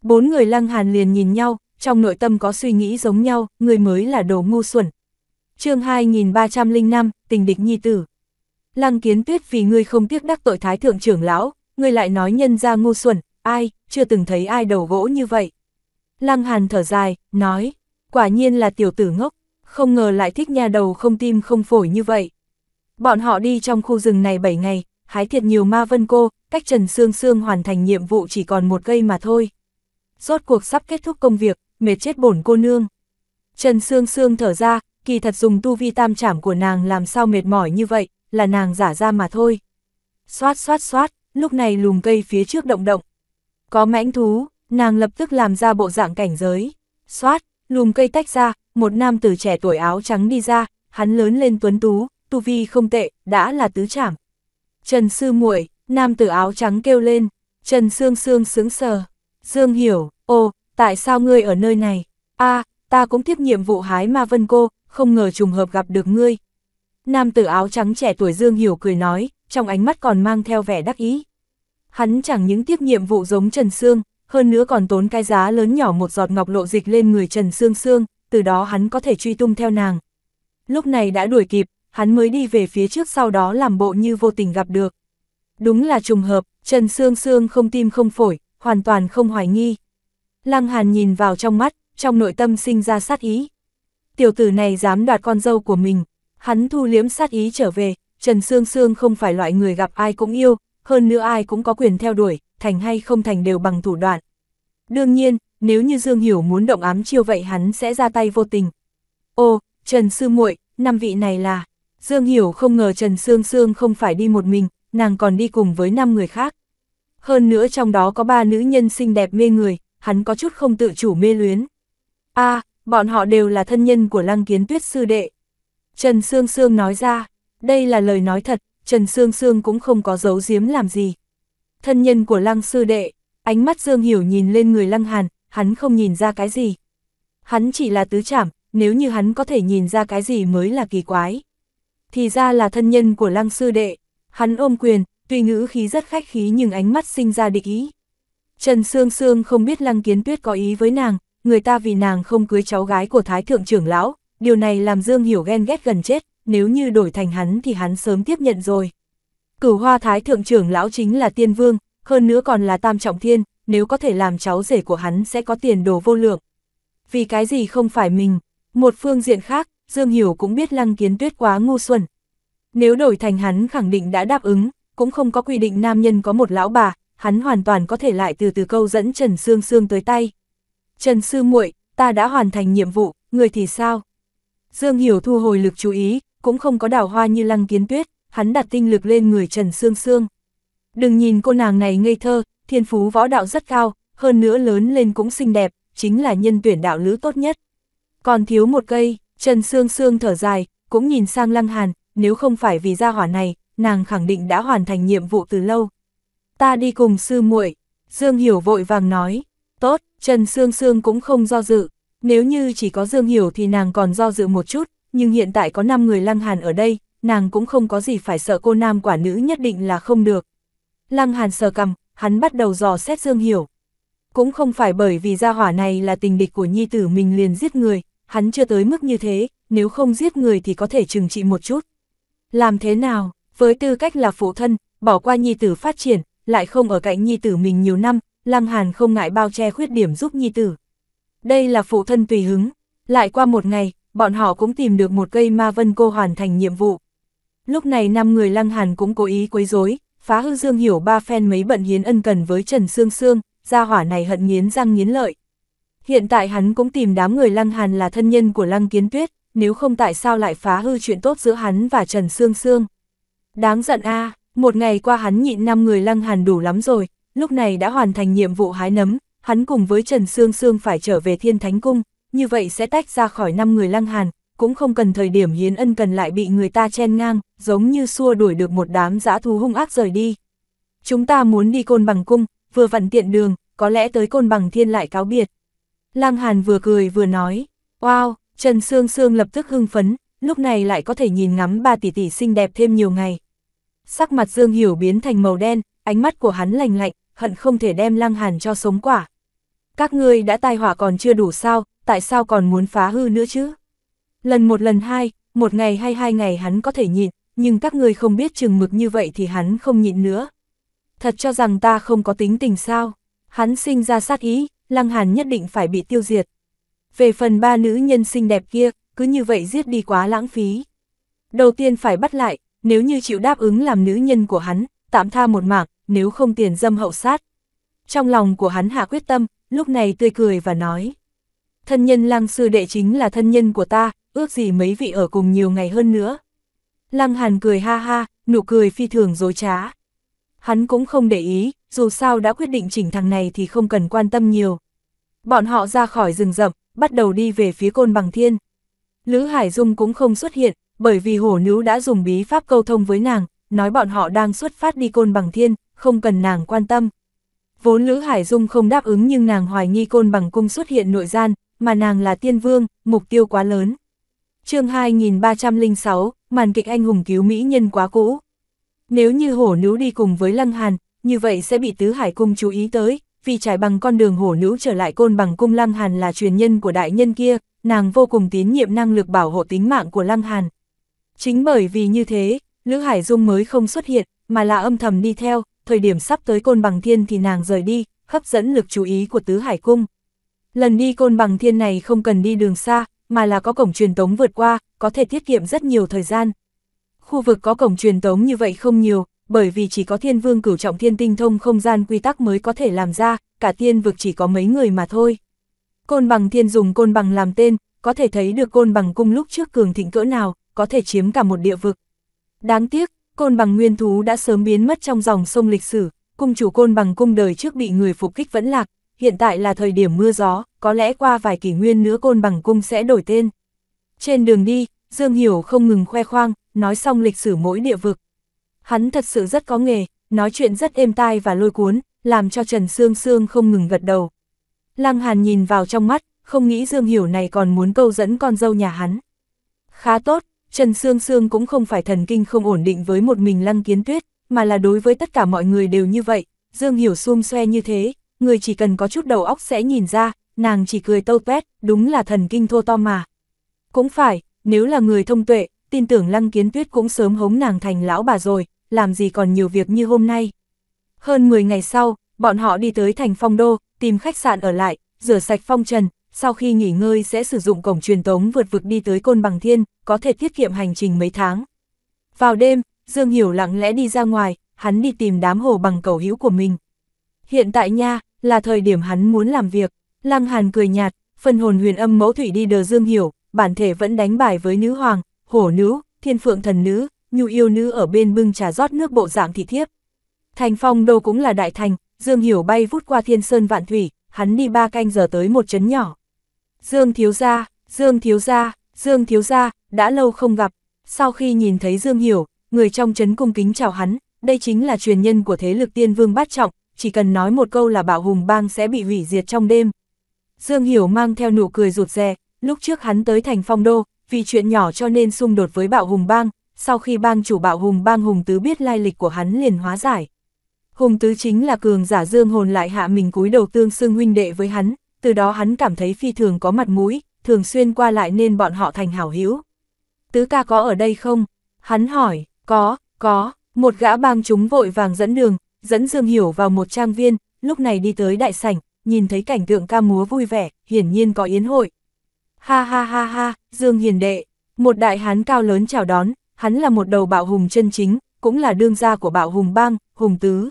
Bốn người lăng hàn liền nhìn nhau, trong nội tâm có suy nghĩ giống nhau, người mới là đồ ngu xuẩn. chương 2305, tình địch nhi tử. Lăng kiến tuyết vì ngươi không tiếc đắc tội thái thượng trưởng lão, ngươi lại nói nhân ra ngu xuẩn, ai, chưa từng thấy ai đầu gỗ như vậy. Lăng hàn thở dài, nói, quả nhiên là tiểu tử ngốc, không ngờ lại thích nhà đầu không tim không phổi như vậy. Bọn họ đi trong khu rừng này 7 ngày, hái thiệt nhiều ma vân cô, cách Trần Sương Sương hoàn thành nhiệm vụ chỉ còn một cây mà thôi. Rốt cuộc sắp kết thúc công việc, mệt chết bổn cô nương. Trần Sương Sương thở ra, kỳ thật dùng tu vi tam trảm của nàng làm sao mệt mỏi như vậy, là nàng giả ra mà thôi. Xoát xoát xoát, lúc này lùm cây phía trước động động. Có mãnh thú, nàng lập tức làm ra bộ dạng cảnh giới. Xoát, lùm cây tách ra, một nam tử trẻ tuổi áo trắng đi ra, hắn lớn lên tuấn tú, tu vi không tệ, đã là tứ trảm. Trần Sư muội nam tử áo trắng kêu lên, Trần Sương Sương sướng sờ. Dương hiểu, ô, tại sao ngươi ở nơi này? a ta cũng tiếp nhiệm vụ hái ma vân cô, không ngờ trùng hợp gặp được ngươi. Nam tử áo trắng trẻ tuổi Dương hiểu cười nói, trong ánh mắt còn mang theo vẻ đắc ý. Hắn chẳng những tiếp nhiệm vụ giống Trần Sương, hơn nữa còn tốn cái giá lớn nhỏ một giọt ngọc lộ dịch lên người Trần Sương Sương, từ đó hắn có thể truy tung theo nàng. Lúc này đã đuổi kịp, hắn mới đi về phía trước sau đó làm bộ như vô tình gặp được. Đúng là trùng hợp, Trần Sương Sương không tim không phổi, hoàn toàn không hoài nghi. Lăng Hàn nhìn vào trong mắt, trong nội tâm sinh ra sát ý. Tiểu tử này dám đoạt con dâu của mình, hắn thu liếm sát ý trở về, Trần Sương Sương không phải loại người gặp ai cũng yêu, hơn nữa ai cũng có quyền theo đuổi, thành hay không thành đều bằng thủ đoạn. Đương nhiên, nếu như Dương Hiểu muốn động ám chiêu vậy hắn sẽ ra tay vô tình. Ô, Trần Sư muội năm vị này là... Dương Hiểu không ngờ Trần Sương Sương không phải đi một mình, nàng còn đi cùng với 5 người khác. Hơn nữa trong đó có ba nữ nhân xinh đẹp mê người, hắn có chút không tự chủ mê luyến. a bọn họ đều là thân nhân của lăng kiến tuyết sư đệ. Trần Sương Sương nói ra, đây là lời nói thật, Trần Sương Sương cũng không có giấu giếm làm gì. Thân nhân của lăng sư đệ, ánh mắt Dương Hiểu nhìn lên người lăng hàn, hắn không nhìn ra cái gì. Hắn chỉ là tứ chảm, nếu như hắn có thể nhìn ra cái gì mới là kỳ quái thì ra là thân nhân của lăng sư đệ. Hắn ôm quyền, tuy ngữ khí rất khách khí nhưng ánh mắt sinh ra địch ý. Trần Sương Sương không biết lăng kiến tuyết có ý với nàng, người ta vì nàng không cưới cháu gái của Thái Thượng trưởng lão, điều này làm Dương Hiểu ghen ghét gần chết, nếu như đổi thành hắn thì hắn sớm tiếp nhận rồi. Cửu hoa Thái Thượng trưởng lão chính là tiên vương, hơn nữa còn là tam trọng thiên, nếu có thể làm cháu rể của hắn sẽ có tiền đồ vô lượng. Vì cái gì không phải mình, một phương diện khác, Dương Hiểu cũng biết Lăng Kiến Tuyết quá ngu xuẩn. Nếu đổi thành hắn khẳng định đã đáp ứng, cũng không có quy định nam nhân có một lão bà, hắn hoàn toàn có thể lại từ từ câu dẫn Trần Sương Sương tới tay. Trần Sư muội ta đã hoàn thành nhiệm vụ, người thì sao? Dương Hiểu thu hồi lực chú ý, cũng không có đào hoa như Lăng Kiến Tuyết, hắn đặt tinh lực lên người Trần Sương Sương. Đừng nhìn cô nàng này ngây thơ, thiên phú võ đạo rất cao, hơn nữa lớn lên cũng xinh đẹp, chính là nhân tuyển đạo lữ tốt nhất. Còn thiếu một cây. Trần Sương Sương thở dài, cũng nhìn sang Lăng Hàn, nếu không phải vì gia hỏa này, nàng khẳng định đã hoàn thành nhiệm vụ từ lâu. Ta đi cùng sư muội Dương Hiểu vội vàng nói, tốt, Trần Sương Sương cũng không do dự, nếu như chỉ có Dương Hiểu thì nàng còn do dự một chút, nhưng hiện tại có 5 người Lăng Hàn ở đây, nàng cũng không có gì phải sợ cô nam quả nữ nhất định là không được. Lăng Hàn sờ cầm, hắn bắt đầu dò xét Dương Hiểu. Cũng không phải bởi vì gia hỏa này là tình địch của nhi tử mình liền giết người, hắn chưa tới mức như thế, nếu không giết người thì có thể trừng trị một chút. Làm thế nào, với tư cách là phụ thân, bỏ qua nhi tử phát triển, lại không ở cạnh nhi tử mình nhiều năm, Lăng Hàn không ngại bao che khuyết điểm giúp nhi tử. Đây là phụ thân tùy hứng, lại qua một ngày, bọn họ cũng tìm được một cây ma vân cô hoàn thành nhiệm vụ. Lúc này năm người Lăng Hàn cũng cố ý quấy rối, phá hư Dương Hiểu ba phen mấy bận hiến ân cần với Trần Sương Sương, gia hỏa này hận nghiến răng nghiến lợi. Hiện tại hắn cũng tìm đám người Lăng Hàn là thân nhân của Lăng Kiến Tuyết, nếu không tại sao lại phá hư chuyện tốt giữa hắn và Trần Sương Sương. Đáng giận a một ngày qua hắn nhịn năm người Lăng Hàn đủ lắm rồi, lúc này đã hoàn thành nhiệm vụ hái nấm, hắn cùng với Trần Sương Sương phải trở về Thiên Thánh Cung, như vậy sẽ tách ra khỏi năm người Lăng Hàn, cũng không cần thời điểm hiến ân cần lại bị người ta chen ngang, giống như xua đuổi được một đám giã thú hung ác rời đi. Chúng ta muốn đi côn bằng cung, vừa vặn tiện đường, có lẽ tới côn bằng thiên lại cáo biệt. Lăng Hàn vừa cười vừa nói, wow, Trần Sương Sương lập tức hưng phấn, lúc này lại có thể nhìn ngắm ba tỷ tỷ xinh đẹp thêm nhiều ngày. Sắc mặt Dương Hiểu biến thành màu đen, ánh mắt của hắn lành lạnh, hận không thể đem Lăng Hàn cho sống quả. Các ngươi đã tai họa còn chưa đủ sao, tại sao còn muốn phá hư nữa chứ? Lần một lần hai, một ngày hay hai ngày hắn có thể nhịn, nhưng các ngươi không biết chừng mực như vậy thì hắn không nhịn nữa. Thật cho rằng ta không có tính tình sao? Hắn sinh ra sát ý, Lăng Hàn nhất định phải bị tiêu diệt. Về phần ba nữ nhân xinh đẹp kia, cứ như vậy giết đi quá lãng phí. Đầu tiên phải bắt lại, nếu như chịu đáp ứng làm nữ nhân của hắn, tạm tha một mạng, nếu không tiền dâm hậu sát. Trong lòng của hắn hạ quyết tâm, lúc này tươi cười và nói. Thân nhân lăng sư đệ chính là thân nhân của ta, ước gì mấy vị ở cùng nhiều ngày hơn nữa. Lăng hàn cười ha ha, nụ cười phi thường dối trá hắn cũng không để ý, dù sao đã quyết định chỉnh thằng này thì không cần quan tâm nhiều. Bọn họ ra khỏi rừng rậm, bắt đầu đi về phía côn bằng thiên. Lữ Hải Dung cũng không xuất hiện, bởi vì hổ nữ đã dùng bí pháp câu thông với nàng, nói bọn họ đang xuất phát đi côn bằng thiên, không cần nàng quan tâm. Vốn Lữ Hải Dung không đáp ứng nhưng nàng hoài nghi côn bằng cung xuất hiện nội gian, mà nàng là tiên vương, mục tiêu quá lớn. chương 2306, màn kịch anh hùng cứu Mỹ nhân quá cũ. Nếu như hổ nữ đi cùng với Lăng Hàn, như vậy sẽ bị Tứ Hải Cung chú ý tới, vì trải bằng con đường hổ nữ trở lại côn bằng cung Lăng Hàn là truyền nhân của đại nhân kia, nàng vô cùng tín nhiệm năng lực bảo hộ tính mạng của Lăng Hàn. Chính bởi vì như thế, Lữ Hải Dung mới không xuất hiện, mà là âm thầm đi theo, thời điểm sắp tới côn bằng thiên thì nàng rời đi, hấp dẫn lực chú ý của Tứ Hải Cung. Lần đi côn bằng thiên này không cần đi đường xa, mà là có cổng truyền tống vượt qua, có thể tiết kiệm rất nhiều thời gian khu vực có cổng truyền tống như vậy không nhiều, bởi vì chỉ có thiên vương cửu trọng thiên tinh thông không gian quy tắc mới có thể làm ra, cả tiên vực chỉ có mấy người mà thôi. Côn bằng thiên dùng côn bằng làm tên, có thể thấy được côn bằng cung lúc trước cường thịnh cỡ nào, có thể chiếm cả một địa vực. Đáng tiếc, côn bằng nguyên thú đã sớm biến mất trong dòng sông lịch sử, cung chủ côn bằng cung đời trước bị người phục kích vẫn lạc, hiện tại là thời điểm mưa gió, có lẽ qua vài kỷ nguyên nữa côn bằng cung sẽ đổi tên. Trên đường đi, Dương Hiểu không ngừng khoe khoang, nói xong lịch sử mỗi địa vực. Hắn thật sự rất có nghề, nói chuyện rất êm tai và lôi cuốn, làm cho Trần Sương Sương không ngừng gật đầu. Lăng Hàn nhìn vào trong mắt, không nghĩ Dương Hiểu này còn muốn câu dẫn con dâu nhà hắn. Khá tốt, Trần Sương Sương cũng không phải thần kinh không ổn định với một mình Lăng Kiến Tuyết, mà là đối với tất cả mọi người đều như vậy, Dương Hiểu xum xoe như thế, người chỉ cần có chút đầu óc sẽ nhìn ra, nàng chỉ cười tâu tuét, đúng là thần kinh thô to mà. Cũng phải, nếu là người thông tuệ, tin tưởng Lăng Kiến Tuyết cũng sớm hống nàng thành lão bà rồi, làm gì còn nhiều việc như hôm nay. Hơn 10 ngày sau, bọn họ đi tới thành phong đô, tìm khách sạn ở lại, rửa sạch phong trần, sau khi nghỉ ngơi sẽ sử dụng cổng truyền tống vượt vực đi tới côn bằng thiên, có thể tiết kiệm hành trình mấy tháng. Vào đêm, Dương Hiểu lặng lẽ đi ra ngoài, hắn đi tìm đám hồ bằng cầu hữu của mình. Hiện tại nha, là thời điểm hắn muốn làm việc. Lăng Hàn cười nhạt, phần hồn huyền âm mẫu thủy đi đờ Dương Hiểu, bản thể vẫn đánh bài với nữ hoàng, hổ nữ, thiên phượng thần nữ, nhu yêu nữ ở bên bưng trà rót nước bộ dạng thị thiếp. Thành phong đô cũng là đại thành, Dương Hiểu bay vút qua thiên sơn vạn thủy, hắn đi ba canh giờ tới một chấn nhỏ. Dương thiếu gia, Dương thiếu gia, Dương thiếu gia, đã lâu không gặp. Sau khi nhìn thấy Dương Hiểu, người trong chấn cung kính chào hắn, đây chính là truyền nhân của thế lực tiên vương bát trọng, chỉ cần nói một câu là bảo hùng bang sẽ bị hủy diệt trong đêm. Dương Hiểu mang theo nụ cười rụt rè, lúc trước hắn tới thành phong đô, vì chuyện nhỏ cho nên xung đột với bạo hùng bang, sau khi bang chủ bạo hùng bang Hùng Tứ biết lai lịch của hắn liền hóa giải. Hùng Tứ chính là cường giả dương hồn lại hạ mình cúi đầu tương xưng huynh đệ với hắn, từ đó hắn cảm thấy phi thường có mặt mũi, thường xuyên qua lại nên bọn họ thành hảo hữu. Tứ ca có ở đây không? Hắn hỏi, có, có, một gã bang chúng vội vàng dẫn đường, dẫn Dương Hiểu vào một trang viên, lúc này đi tới đại sảnh, nhìn thấy cảnh tượng ca múa vui vẻ, hiển nhiên có yến hội. Ha ha ha ha, Dương Hiền Đệ, một đại hán cao lớn chào đón, hắn là một đầu bạo hùng chân chính, cũng là đương gia của bạo hùng bang, hùng tứ.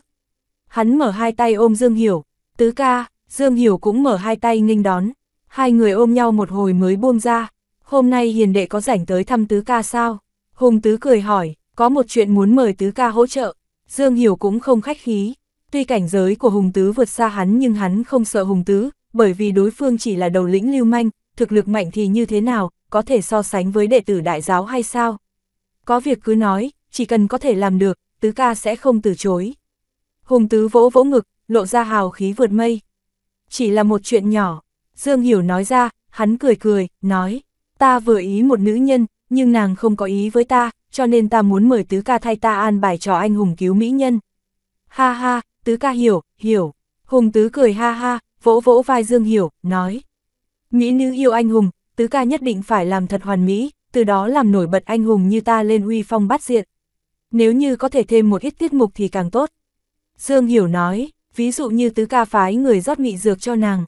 Hắn mở hai tay ôm Dương Hiểu, tứ ca, Dương Hiểu cũng mở hai tay nghênh đón, hai người ôm nhau một hồi mới buông ra, hôm nay Hiền Đệ có rảnh tới thăm tứ ca sao? Hùng tứ cười hỏi, có một chuyện muốn mời tứ ca hỗ trợ, Dương Hiểu cũng không khách khí, tuy cảnh giới của Hùng tứ vượt xa hắn nhưng hắn không sợ Hùng tứ, bởi vì đối phương chỉ là đầu lĩnh lưu manh, thực lực mạnh thì như thế nào, có thể so sánh với đệ tử đại giáo hay sao? Có việc cứ nói, chỉ cần có thể làm được, tứ ca sẽ không từ chối. Hùng tứ vỗ vỗ ngực, lộ ra hào khí vượt mây. Chỉ là một chuyện nhỏ, Dương Hiểu nói ra, hắn cười cười, nói, ta vừa ý một nữ nhân, nhưng nàng không có ý với ta, cho nên ta muốn mời tứ ca thay ta an bài trò anh hùng cứu mỹ nhân. Ha ha, tứ ca hiểu, hiểu. Hùng tứ cười ha ha, vỗ vỗ vai Dương Hiểu, nói, Mỹ nữ yêu anh hùng, tứ ca nhất định phải làm thật hoàn mỹ, từ đó làm nổi bật anh hùng như ta lên uy phong bát diện. Nếu như có thể thêm một ít tiết mục thì càng tốt. Dương Hiểu nói, ví dụ như tứ ca phái người rót mị dược cho nàng.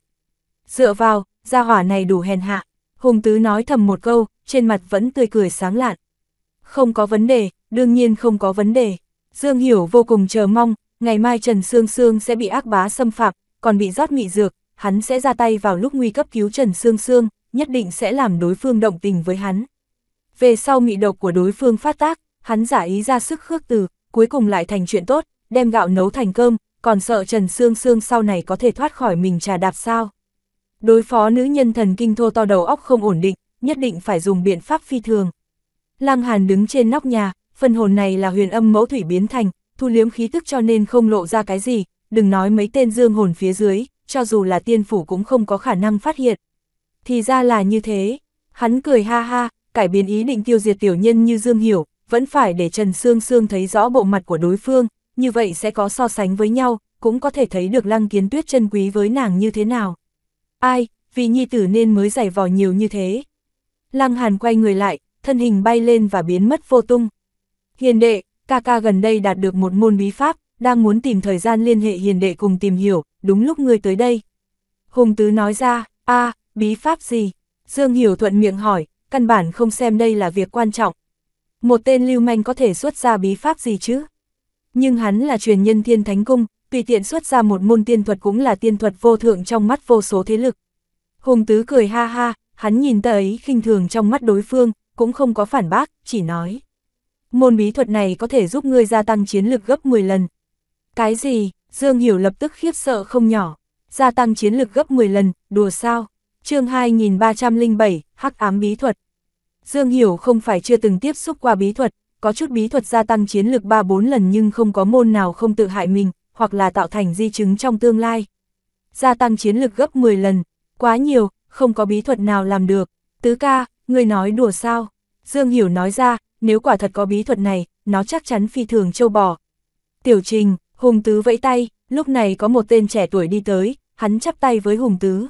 Dựa vào, gia hỏa này đủ hèn hạ. Hùng tứ nói thầm một câu, trên mặt vẫn tươi cười sáng lạn. Không có vấn đề, đương nhiên không có vấn đề. Dương Hiểu vô cùng chờ mong, ngày mai Trần Sương Sương sẽ bị ác bá xâm phạm, còn bị rót mị dược, hắn sẽ ra tay vào lúc nguy cấp cứu Trần Sương Sương, nhất định sẽ làm đối phương động tình với hắn. Về sau mị độc của đối phương phát tác, hắn giả ý ra sức khước từ, cuối cùng lại thành chuyện tốt, đem gạo nấu thành cơm, còn sợ Trần Sương Sương sau này có thể thoát khỏi mình trà đạp sao. Đối phó nữ nhân thần kinh thô to đầu óc không ổn định, nhất định phải dùng biện pháp phi thường. Lăng Hàn đứng trên nóc nhà, phần hồn này là huyền âm mẫu thủy biến thành, thu liếm khí tức cho nên không lộ ra cái gì, đừng nói mấy tên dương hồn phía dưới, cho dù là tiên phủ cũng không có khả năng phát hiện. Thì ra là như thế, hắn cười ha ha, cải biến ý định tiêu diệt tiểu nhân như Dương Hiểu, vẫn phải để Trần Sương Sương thấy rõ bộ mặt của đối phương, như vậy sẽ có so sánh với nhau, cũng có thể thấy được lăng kiến tuyết chân quý với nàng như thế nào. Ai, vì nhi tử nên mới giải vò nhiều như thế. Lăng hàn quay người lại, thân hình bay lên và biến mất vô tung. Hiền đệ, ca ca gần đây đạt được một môn bí pháp, đang muốn tìm thời gian liên hệ hiền đệ cùng tìm hiểu, đúng lúc ngươi tới đây. Hùng Tứ nói ra, a bí pháp gì? Dương Hiểu thuận miệng hỏi, căn bản không xem đây là việc quan trọng. Một tên lưu manh có thể xuất ra bí pháp gì chứ? Nhưng hắn là truyền nhân thiên thánh cung, tùy tiện xuất ra một môn tiên thuật cũng là tiên thuật vô thượng trong mắt vô số thế lực. Hùng Tứ cười ha ha, hắn nhìn ta ấy khinh thường trong mắt đối phương, cũng không có phản bác, chỉ nói. Môn bí thuật này có thể giúp ngươi gia tăng chiến lực gấp 10 lần, cái gì? Dương Hiểu lập tức khiếp sợ không nhỏ. Gia tăng chiến lực gấp 10 lần, đùa sao? chương 2307, Hắc ám bí thuật. Dương Hiểu không phải chưa từng tiếp xúc qua bí thuật, có chút bí thuật gia tăng chiến lực 3-4 lần nhưng không có môn nào không tự hại mình, hoặc là tạo thành di chứng trong tương lai. Gia tăng chiến lực gấp 10 lần, quá nhiều, không có bí thuật nào làm được. Tứ ca, người nói đùa sao? Dương Hiểu nói ra, nếu quả thật có bí thuật này, nó chắc chắn phi thường châu bò. Tiểu trình, Hùng Tứ vẫy tay, lúc này có một tên trẻ tuổi đi tới, hắn chắp tay với Hùng Tứ.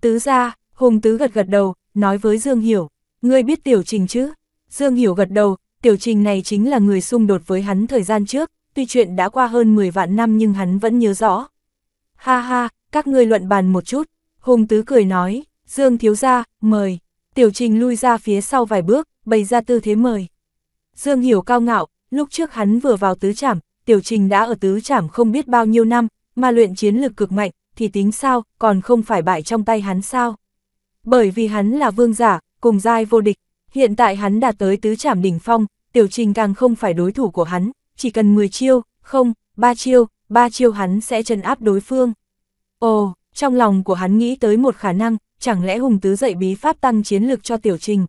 Tứ ra, Hùng Tứ gật gật đầu, nói với Dương Hiểu, ngươi biết Tiểu Trình chứ? Dương Hiểu gật đầu, Tiểu Trình này chính là người xung đột với hắn thời gian trước, tuy chuyện đã qua hơn 10 vạn năm nhưng hắn vẫn nhớ rõ. Ha ha, các ngươi luận bàn một chút, Hùng Tứ cười nói, Dương Thiếu ra, mời. Tiểu Trình lui ra phía sau vài bước, bày ra tư thế mời. Dương Hiểu cao ngạo, lúc trước hắn vừa vào tứ trảm, tiểu trình đã ở tứ trảm không biết bao nhiêu năm, mà luyện chiến lực cực mạnh, thì tính sao, còn không phải bại trong tay hắn sao. Bởi vì hắn là vương giả, cùng giai vô địch, hiện tại hắn đạt tới tứ trảm đỉnh phong, tiểu trình càng không phải đối thủ của hắn, chỉ cần 10 chiêu, không, 3 chiêu, 3 chiêu hắn sẽ trấn áp đối phương. Ồ, trong lòng của hắn nghĩ tới một khả năng, chẳng lẽ Hùng Tứ dạy bí pháp tăng chiến lực cho tiểu trình.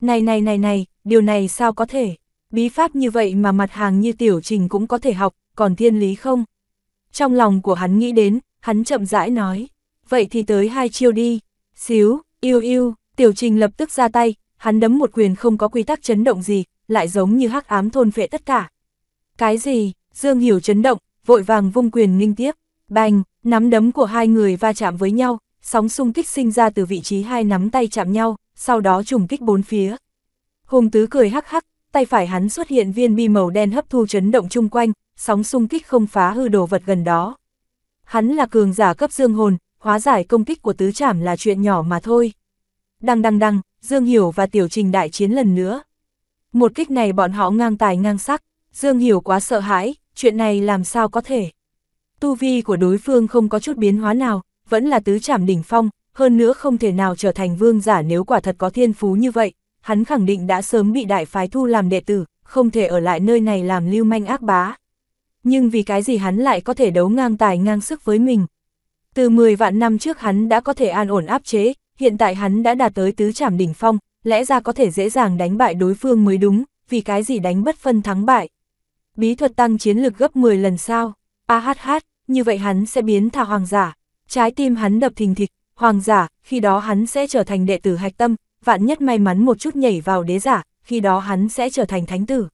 Này này này này, điều này sao có thể? bí pháp như vậy mà mặt hàng như tiểu trình cũng có thể học, còn thiên lý không? Trong lòng của hắn nghĩ đến, hắn chậm rãi nói, vậy thì tới hai chiêu đi, xíu, yêu yêu, tiểu trình lập tức ra tay, hắn đấm một quyền không có quy tắc chấn động gì, lại giống như hắc ám thôn phệ tất cả. Cái gì, Dương Hiểu chấn động, vội vàng vung quyền nghinh tiếp, bành, nắm đấm của hai người va chạm với nhau, sóng xung kích sinh ra từ vị trí hai nắm tay chạm nhau, sau đó trùng kích bốn phía. Hùng tứ cười hắc hắc, tay phải hắn xuất hiện viên bi màu đen hấp thu chấn động chung quanh, sóng xung kích không phá hư đồ vật gần đó. Hắn là cường giả cấp dương hồn, hóa giải công kích của tứ trảm là chuyện nhỏ mà thôi. Đăng đăng đăng, Dương Hiểu và Tiểu Trình đại chiến lần nữa. Một kích này bọn họ ngang tài ngang sắc, Dương Hiểu quá sợ hãi, chuyện này làm sao có thể. Tu vi của đối phương không có chút biến hóa nào, vẫn là tứ trảm đỉnh phong, hơn nữa không thể nào trở thành vương giả nếu quả thật có thiên phú như vậy, hắn khẳng định đã sớm bị đại phái thu làm đệ tử, không thể ở lại nơi này làm lưu manh ác bá. Nhưng vì cái gì hắn lại có thể đấu ngang tài ngang sức với mình? Từ 10 vạn năm trước hắn đã có thể an ổn áp chế, hiện tại hắn đã đạt tới tứ trảm đỉnh phong, lẽ ra có thể dễ dàng đánh bại đối phương mới đúng, vì cái gì đánh bất phân thắng bại. Bí thuật tăng chiến lực gấp 10 lần sao? ahh, như vậy hắn sẽ biến thà hoàng giả. Trái tim hắn đập thình thịch, hoàng giả, khi đó hắn sẽ trở thành đệ tử hạch tâm, vạn nhất may mắn một chút nhảy vào đế giả, khi đó hắn sẽ trở thành thánh tử.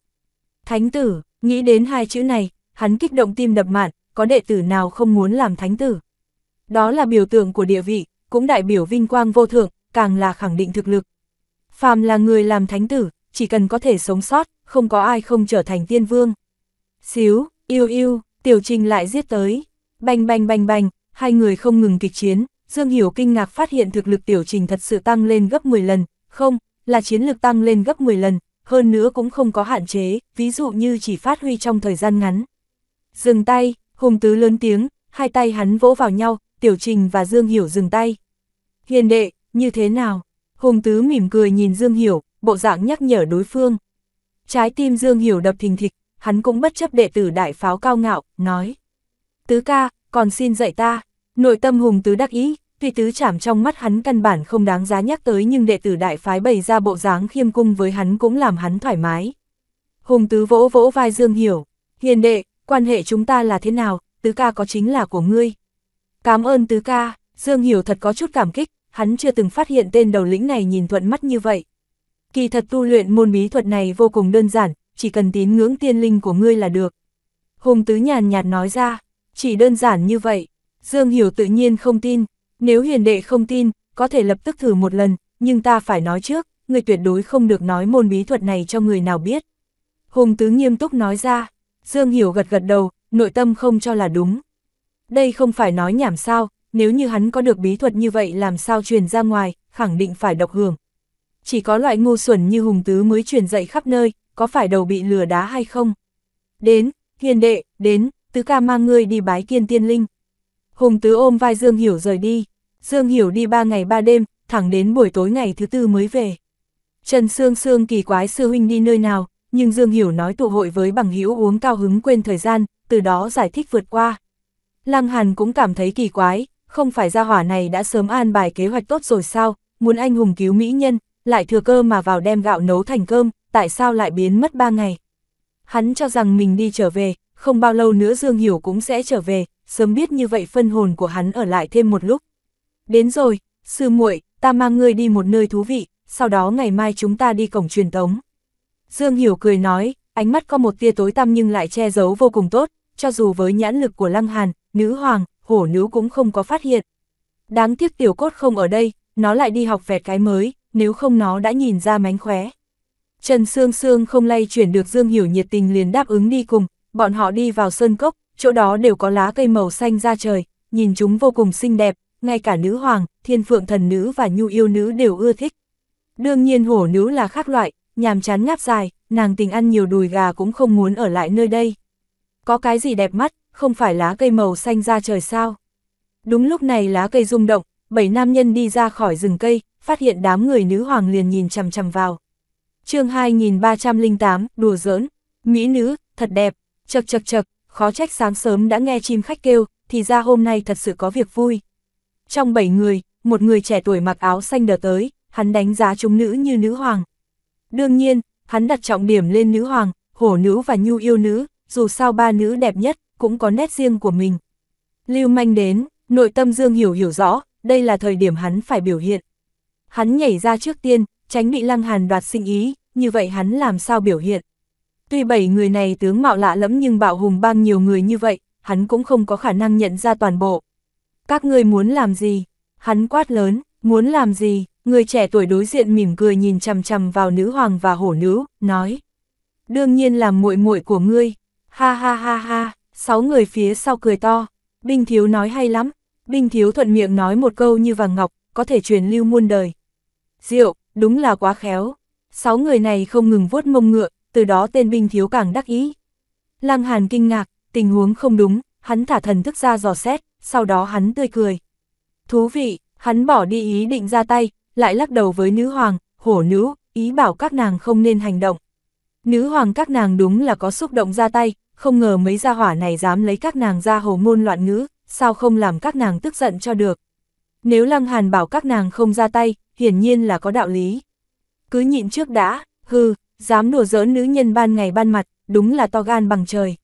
Thánh tử, nghĩ đến hai chữ này, hắn kích động tim đập mạn, có đệ tử nào không muốn làm thánh tử. Đó là biểu tượng của địa vị, cũng đại biểu vinh quang vô thượng, càng là khẳng định thực lực. Phàm là người làm thánh tử, chỉ cần có thể sống sót, không có ai không trở thành tiên vương. Xíu, yêu yêu, tiểu trình lại giết tới. Bành bành bành bành, hai người không ngừng kịch chiến, Dương Hiểu kinh ngạc phát hiện thực lực tiểu trình thật sự tăng lên gấp 10 lần, không, là chiến lực tăng lên gấp 10 lần, hơn nữa cũng không có hạn chế, ví dụ như chỉ phát huy trong thời gian ngắn. Dừng tay, Hùng Tứ lớn tiếng, hai tay hắn vỗ vào nhau, Tiểu Trình và Dương Hiểu dừng tay. Hiền đệ, như thế nào? Hùng Tứ mỉm cười nhìn Dương Hiểu, bộ dạng nhắc nhở đối phương. Trái tim Dương Hiểu đập thình thịch, hắn cũng bất chấp đệ tử đại pháo cao ngạo, nói. Tứ ca, còn xin dạy ta. Nội tâm Hùng Tứ đắc ý, tuy tứ chảm trong mắt hắn căn bản không đáng giá nhắc tới nhưng đệ tử đại phái bày ra bộ dáng khiêm cung với hắn cũng làm hắn thoải mái. Hùng tứ vỗ vỗ vai Dương Hiểu, hiền đệ, quan hệ chúng ta là thế nào, tứ ca có chính là của ngươi. Cảm ơn tứ ca, Dương Hiểu thật có chút cảm kích, hắn chưa từng phát hiện tên đầu lĩnh này nhìn thuận mắt như vậy. Kỳ thật tu luyện môn bí thuật này vô cùng đơn giản, chỉ cần tín ngưỡng tiên linh của ngươi là được. Hùng tứ nhàn nhạt nói ra, chỉ đơn giản như vậy, Dương Hiểu tự nhiên không tin, nếu hiền đệ không tin, có thể lập tức thử một lần, nhưng ta phải nói trước, người tuyệt đối không được nói môn bí thuật này cho người nào biết. Hùng tứ nghiêm túc nói ra, Dương Hiểu gật gật đầu, nội tâm không cho là đúng. Đây không phải nói nhảm sao, nếu như hắn có được bí thuật như vậy làm sao truyền ra ngoài, khẳng định phải độc hưởng. Chỉ có loại ngu xuẩn như Hùng Tứ mới truyền dậy khắp nơi, có phải đầu bị lừa đá hay không? Đến, hiền đệ, đến, Tứ ca mang ngươi đi bái kiên tiên linh. Hùng Tứ ôm vai Dương Hiểu rời đi. Dương Hiểu đi ba ngày ba đêm, thẳng đến buổi tối ngày thứ tư mới về. Trần Sương Sương kỳ quái sư huynh đi nơi nào, nhưng Dương Hiểu nói tụ hội với bằng hữu uống cao hứng quên thời gian, từ đó giải thích vượt qua. Lăng Hàn cũng cảm thấy kỳ quái, không phải gia hỏa này đã sớm an bài kế hoạch tốt rồi sao, muốn anh hùng cứu mỹ nhân, lại thừa cơ mà vào đem gạo nấu thành cơm, tại sao lại biến mất ba ngày. Hắn cho rằng mình đi trở về, không bao lâu nữa Dương Hiểu cũng sẽ trở về, sớm biết như vậy phân hồn của hắn ở lại thêm một lúc. Đến rồi, sư muội, ta mang ngươi đi một nơi thú vị, sau đó ngày mai chúng ta đi cổng truyền tống. Dương Hiểu cười nói, ánh mắt có một tia tối tăm nhưng lại che giấu vô cùng tốt, cho dù với nhãn lực của Lăng Hàn, nữ hoàng, hổ nữ cũng không có phát hiện. Đáng tiếc tiểu cốt không ở đây, nó lại đi học vẹt cái mới, nếu không nó đã nhìn ra mánh khóe. Trần Sương Sương không lay chuyển được Dương Hiểu nhiệt tình liền đáp ứng đi cùng, bọn họ đi vào sơn cốc, chỗ đó đều có lá cây màu xanh ra trời, nhìn chúng vô cùng xinh đẹp, ngay cả nữ hoàng, thiên phượng thần nữ và nhu yêu nữ đều ưa thích. Đương nhiên hổ nữ là khác loại, nhàm chán ngáp dài, nàng tình ăn nhiều đùi gà cũng không muốn ở lại nơi đây. Có cái gì đẹp mắt, không phải lá cây màu xanh ra trời sao. Đúng lúc này lá cây rung động, bảy nam nhân đi ra khỏi rừng cây, phát hiện đám người nữ hoàng liền nhìn chằm chằm vào. chương 2308, đùa giỡn, mỹ nữ, thật đẹp, chật chật chật, khó trách sáng sớm đã nghe chim khách kêu, thì ra hôm nay thật sự có việc vui. Trong bảy người, một người trẻ tuổi mặc áo xanh đờ tới, hắn đánh giá chúng nữ như nữ hoàng. Đương nhiên, hắn đặt trọng điểm lên nữ hoàng, hổ nữ và nhu yêu nữ, dù sao ba nữ đẹp nhất, cũng có nét riêng của mình. Lưu manh đến, nội tâm Dương Hiểu hiểu rõ, đây là thời điểm hắn phải biểu hiện. Hắn nhảy ra trước tiên, tránh bị lăng hàn đoạt sinh ý, như vậy hắn làm sao biểu hiện. Tuy bảy người này tướng mạo lạ lẫm nhưng bạo hùng bang nhiều người như vậy, hắn cũng không có khả năng nhận ra toàn bộ các ngươi muốn làm gì? Hắn quát lớn, muốn làm gì? Người trẻ tuổi đối diện mỉm cười nhìn chằm chằm vào nữ hoàng và hổ nữ, nói. Đương nhiên là muội muội của ngươi. Ha ha ha ha, sáu người phía sau cười to. Binh thiếu nói hay lắm. Binh thiếu thuận miệng nói một câu như vàng ngọc, có thể truyền lưu muôn đời. Diệu, đúng là quá khéo. Sáu người này không ngừng vuốt mông ngựa, từ đó tên binh thiếu càng đắc ý. Lăng Hàn kinh ngạc, tình huống không đúng, hắn thả thần thức ra dò xét, sau đó hắn tươi cười. Thú vị, hắn bỏ đi ý định ra tay, lại lắc đầu với nữ hoàng, hổ nữ, ý bảo các nàng không nên hành động. Nữ hoàng các nàng đúng là có xúc động ra tay, không ngờ mấy gia hỏa này dám lấy các nàng ra hồ ngôn loạn ngữ, sao không làm các nàng tức giận cho được. Nếu Lăng Hàn bảo các nàng không ra tay, hiển nhiên là có đạo lý. Cứ nhịn trước đã, hư, dám đùa giỡn nữ nhân ban ngày ban mặt, đúng là to gan bằng trời.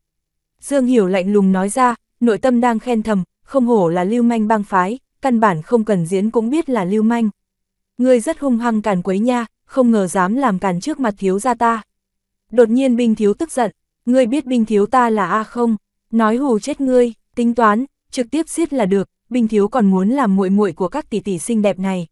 Dương Hiểu lạnh lùng nói ra, nội tâm đang khen thầm, không hổ là lưu manh bang phái, căn bản không cần diễn cũng biết là lưu manh. Ngươi rất hung hăng càn quấy nha, không ngờ dám làm càn trước mặt thiếu gia ta. Đột nhiên binh thiếu tức giận, ngươi biết binh thiếu ta là A không, nói hù chết ngươi, tính toán, trực tiếp giết là được, binh thiếu còn muốn làm muội muội của các tỷ tỷ xinh đẹp này.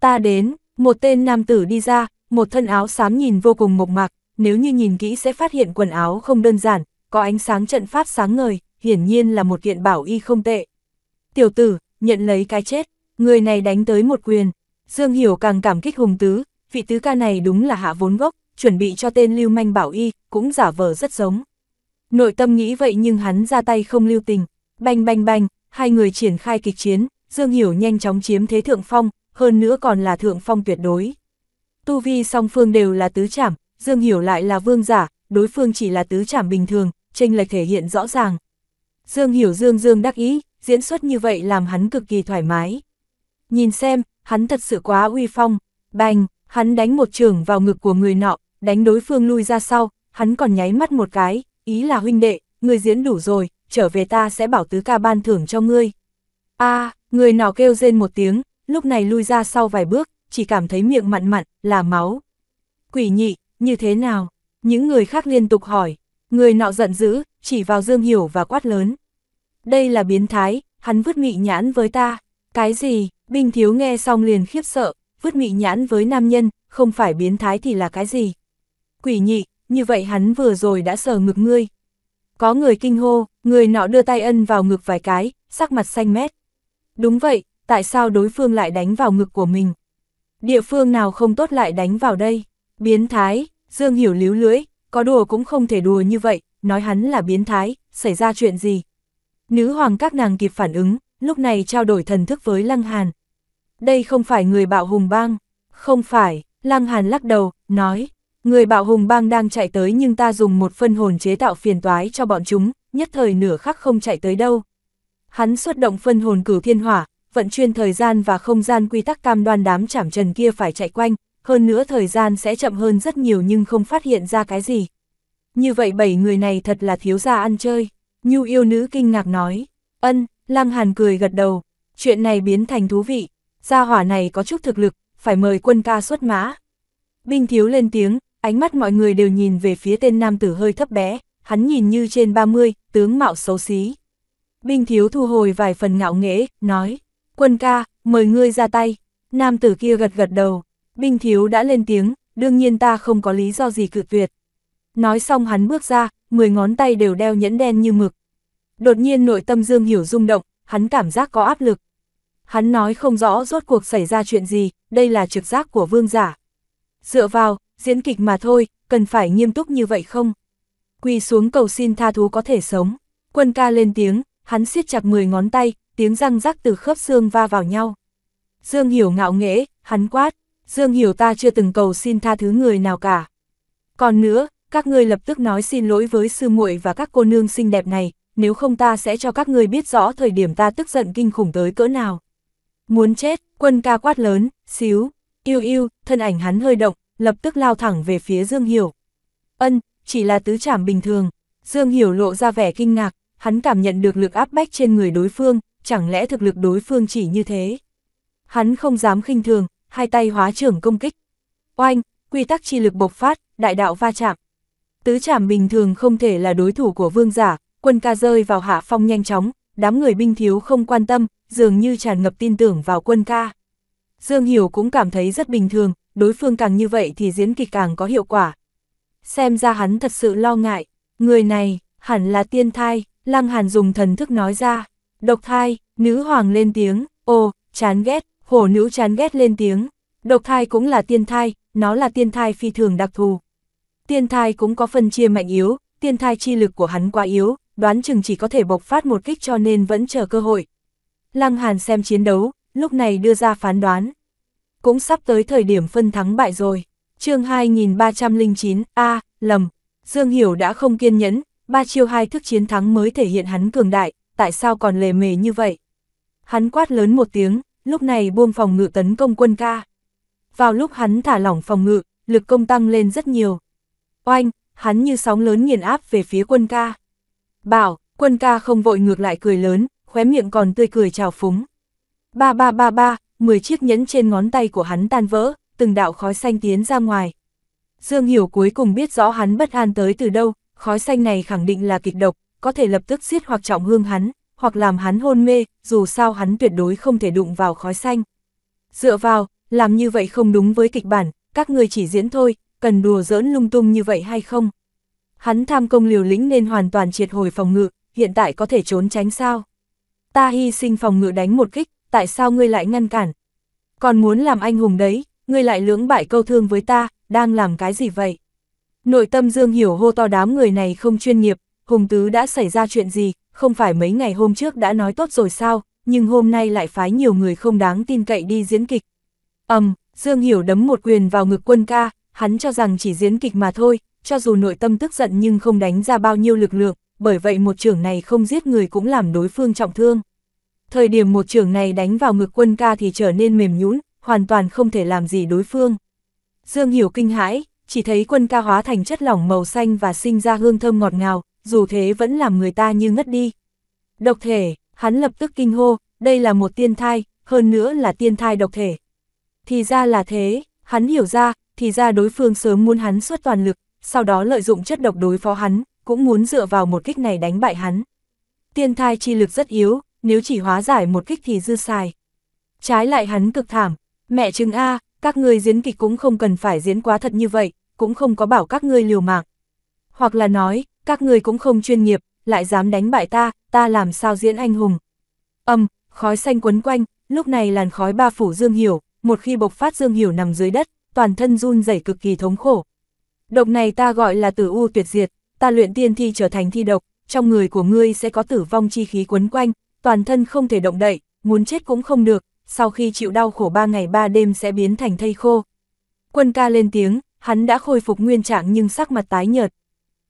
Ta đến, một tên nam tử đi ra, một thân áo xám nhìn vô cùng mộc mạc, nếu như nhìn kỹ sẽ phát hiện quần áo không đơn giản, có ánh sáng trận pháp sáng ngời, hiển nhiên là một kiện bảo y không tệ. Tiểu tử, nhận lấy cái chết, người này đánh tới một quyền. Dương Hiểu càng cảm kích hùng tứ, vị tứ ca này đúng là hạ vốn gốc, chuẩn bị cho tên lưu manh bảo y, cũng giả vờ rất giống. Nội tâm nghĩ vậy nhưng hắn ra tay không lưu tình, banh banh banh, hai người triển khai kịch chiến, Dương Hiểu nhanh chóng chiếm thế thượng phong, hơn nữa còn là thượng phong tuyệt đối. Tu vi song phương đều là tứ trảm, Dương Hiểu lại là vương giả, đối phương chỉ là tứ trảm bình thường, tranh lệch thể hiện rõ ràng. Dương Hiểu Dương Dương đắc ý, diễn xuất như vậy làm hắn cực kỳ thoải mái. Nhìn xem, hắn thật sự quá uy phong, bành, hắn đánh một trường vào ngực của người nọ, đánh đối phương lui ra sau, hắn còn nháy mắt một cái, ý là huynh đệ, người diễn đủ rồi, trở về ta sẽ bảo tứ ca ban thưởng cho ngươi. a người nọ kêu rên một tiếng, lúc này lui ra sau vài bước, chỉ cảm thấy miệng mặn mặn, là máu. Quỷ nhị, như thế nào? Những người khác liên tục hỏi. Người nọ giận dữ, chỉ vào Dương Hiểu và quát lớn. Đây là biến thái, hắn vứt mị nhãn với ta. Cái gì, Binh Thiếu nghe xong liền khiếp sợ, vứt mị nhãn với nam nhân, không phải biến thái thì là cái gì. Quỷ nhị, như vậy hắn vừa rồi đã sờ ngực ngươi. Có người kinh hô, người nọ đưa tay ân vào ngực vài cái, sắc mặt xanh mét. Đúng vậy, tại sao đối phương lại đánh vào ngực của mình? Địa phương nào không tốt lại đánh vào đây? Biến thái, Dương Hiểu líu lưỡi, có đùa cũng không thể đùa như vậy, nói hắn là biến thái, xảy ra chuyện gì. Nữ hoàng các nàng kịp phản ứng, lúc này trao đổi thần thức với Lăng Hàn. Đây không phải người bạo hùng bang, không phải, Lăng Hàn lắc đầu, nói, người bạo hùng bang đang chạy tới nhưng ta dùng một phân hồn chế tạo phiền toái cho bọn chúng, nhất thời nửa khắc không chạy tới đâu. Hắn xuất động phân hồn cửu thiên hỏa, vận chuyên thời gian và không gian quy tắc cam đoan đám chảm trần kia phải chạy quanh, hơn nữa thời gian sẽ chậm hơn rất nhiều nhưng không phát hiện ra cái gì. Như vậy bảy người này thật là thiếu gia ăn chơi, Nhu yêu nữ kinh ngạc nói, ân, Lăng Hàn cười gật đầu, chuyện này biến thành thú vị, gia hỏa này có chút thực lực, phải mời quân ca xuất mã. Binh thiếu lên tiếng, ánh mắt mọi người đều nhìn về phía tên nam tử hơi thấp bé, hắn nhìn như trên 30, tướng mạo xấu xí. Binh thiếu thu hồi vài phần ngạo nghễ, nói, quân ca, mời ngươi ra tay, nam tử kia gật gật đầu, Binh thiếu đã lên tiếng, đương nhiên ta không có lý do gì cự tuyệt. Nói xong hắn bước ra, 10 ngón tay đều đeo nhẫn đen như mực. Đột nhiên nội tâm Dương Hiểu rung động, hắn cảm giác có áp lực. Hắn nói không rõ rốt cuộc xảy ra chuyện gì, đây là trực giác của vương giả. Dựa vào, diễn kịch mà thôi, cần phải nghiêm túc như vậy không? Quỳ xuống cầu xin tha thú có thể sống. Quân ca lên tiếng, hắn siết chặt 10 ngón tay, tiếng răng rắc từ khớp xương va vào nhau. Dương Hiểu ngạo nghễ, hắn quát, Dương Hiểu ta chưa từng cầu xin tha thứ người nào cả. Còn nữa, các ngươi lập tức nói xin lỗi với sư muội và các cô nương xinh đẹp này, nếu không ta sẽ cho các ngươi biết rõ thời điểm ta tức giận kinh khủng tới cỡ nào. Muốn chết, quân ca quát lớn, xíu, yêu yêu, thân ảnh hắn hơi động, lập tức lao thẳng về phía Dương Hiểu. Ân, chỉ là tứ trảm bình thường, Dương Hiểu lộ ra vẻ kinh ngạc, hắn cảm nhận được lực áp bách trên người đối phương, chẳng lẽ thực lực đối phương chỉ như thế. Hắn không dám khinh thường, hai tay hóa trưởng công kích. Oanh, quy tắc chi lực bộc phát, đại đạo va chạm. Tứ trảm bình thường không thể là đối thủ của vương giả, quân ca rơi vào hạ phong nhanh chóng, đám người binh thiếu không quan tâm, dường như tràn ngập tin tưởng vào quân ca. Dương Hiểu cũng cảm thấy rất bình thường, đối phương càng như vậy thì diễn kịch càng có hiệu quả. Xem ra hắn thật sự lo ngại, người này, hẳn là tiên thai, Lăng Hàn dùng thần thức nói ra. Độc thai, nữ hoàng lên tiếng, ô chán ghét, Hổ nữ chán ghét lên tiếng, độc thai cũng là tiên thai, nó là tiên thai phi thường đặc thù. Tiên thai cũng có phân chia mạnh yếu, tiên thai chi lực của hắn quá yếu, đoán chừng chỉ có thể bộc phát một kích cho nên vẫn chờ cơ hội. Lăng Hàn xem chiến đấu, lúc này đưa ra phán đoán. Cũng sắp tới thời điểm phân thắng bại rồi. chương 2309, A, lầm. Dương Hiểu đã không kiên nhẫn, ba chiêu hai thức chiến thắng mới thể hiện hắn cường đại, tại sao còn lề mề như vậy? Hắn quát lớn một tiếng, lúc này buông phòng ngự tấn công quân ca. Vào lúc hắn thả lỏng phòng ngự, lực công tăng lên rất nhiều. Oanh, hắn như sóng lớn nghiền áp về phía quân ca. Bảo, quân ca không vội ngược lại cười lớn, khóe miệng còn tươi cười trào phúng. Ba ba ba ba, 10 chiếc nhẫn trên ngón tay của hắn tan vỡ, từng đạo khói xanh tiến ra ngoài. Dương Hiểu cuối cùng biết rõ hắn bất an tới từ đâu, khói xanh này khẳng định là kịch độc, có thể lập tức giết hoặc trọng hương hắn, hoặc làm hắn hôn mê, dù sao hắn tuyệt đối không thể đụng vào khói xanh. Dựa vào, làm như vậy không đúng với kịch bản, các người chỉ diễn thôi, cần đùa giỡn lung tung như vậy hay không? Hắn tham công liều lĩnh nên hoàn toàn triệt hồi phòng ngự, hiện tại có thể trốn tránh sao? Ta hy sinh phòng ngự đánh một kích, tại sao ngươi lại ngăn cản? Còn muốn làm anh hùng đấy, ngươi lại lưỡng bại câu thương với ta, đang làm cái gì vậy? Nội tâm Dương hiểu hô to đám người này không chuyên nghiệp, Hùng Tứ đã xảy ra chuyện gì, không phải mấy ngày hôm trước đã nói tốt rồi sao, nhưng hôm nay lại phái nhiều người không đáng tin cậy đi diễn kịch. ầm, um, Dương Hiểu đấm một quyền vào ngực quân ca, hắn cho rằng chỉ diễn kịch mà thôi, cho dù nội tâm tức giận nhưng không đánh ra bao nhiêu lực lượng, bởi vậy một trưởng này không giết người cũng làm đối phương trọng thương. Thời điểm một trưởng này đánh vào ngực quân ca thì trở nên mềm nhũn, hoàn toàn không thể làm gì đối phương. Dương Hiểu kinh hãi, chỉ thấy quân ca hóa thành chất lỏng màu xanh và sinh ra hương thơm ngọt ngào, dù thế vẫn làm người ta như ngất đi. Độc thể, hắn lập tức kinh hô, đây là một tiên thai, hơn nữa là tiên thai độc thể. Thì ra là thế, hắn hiểu ra, thì ra đối phương sớm muốn hắn xuất toàn lực, sau đó lợi dụng chất độc đối phó hắn, cũng muốn dựa vào một kích này đánh bại hắn. Tiên thai chi lực rất yếu, nếu chỉ hóa giải một kích thì dư xài. Trái lại hắn cực thảm, mẹ chứng A, các ngươi diễn kịch cũng không cần phải diễn quá thật như vậy, cũng không có bảo các ngươi liều mạng. Hoặc là nói, các người cũng không chuyên nghiệp, lại dám đánh bại ta, ta làm sao diễn anh hùng. Âm, khói xanh quấn quanh, lúc này làn khói ba phủ Dương Hiểu, một khi bộc phát Dương Hiểu nằm dưới đất, toàn thân run rẩy cực kỳ thống khổ. Độc này ta gọi là tử u tuyệt diệt, ta luyện tiên thi trở thành thi độc, trong người của ngươi sẽ có tử vong chi khí quấn quanh, toàn thân không thể động đậy, muốn chết cũng không được, sau khi chịu đau khổ ba ngày ba đêm sẽ biến thành thây khô. Quân ca lên tiếng, hắn đã khôi phục nguyên trạng nhưng sắc mặt tái nhợt,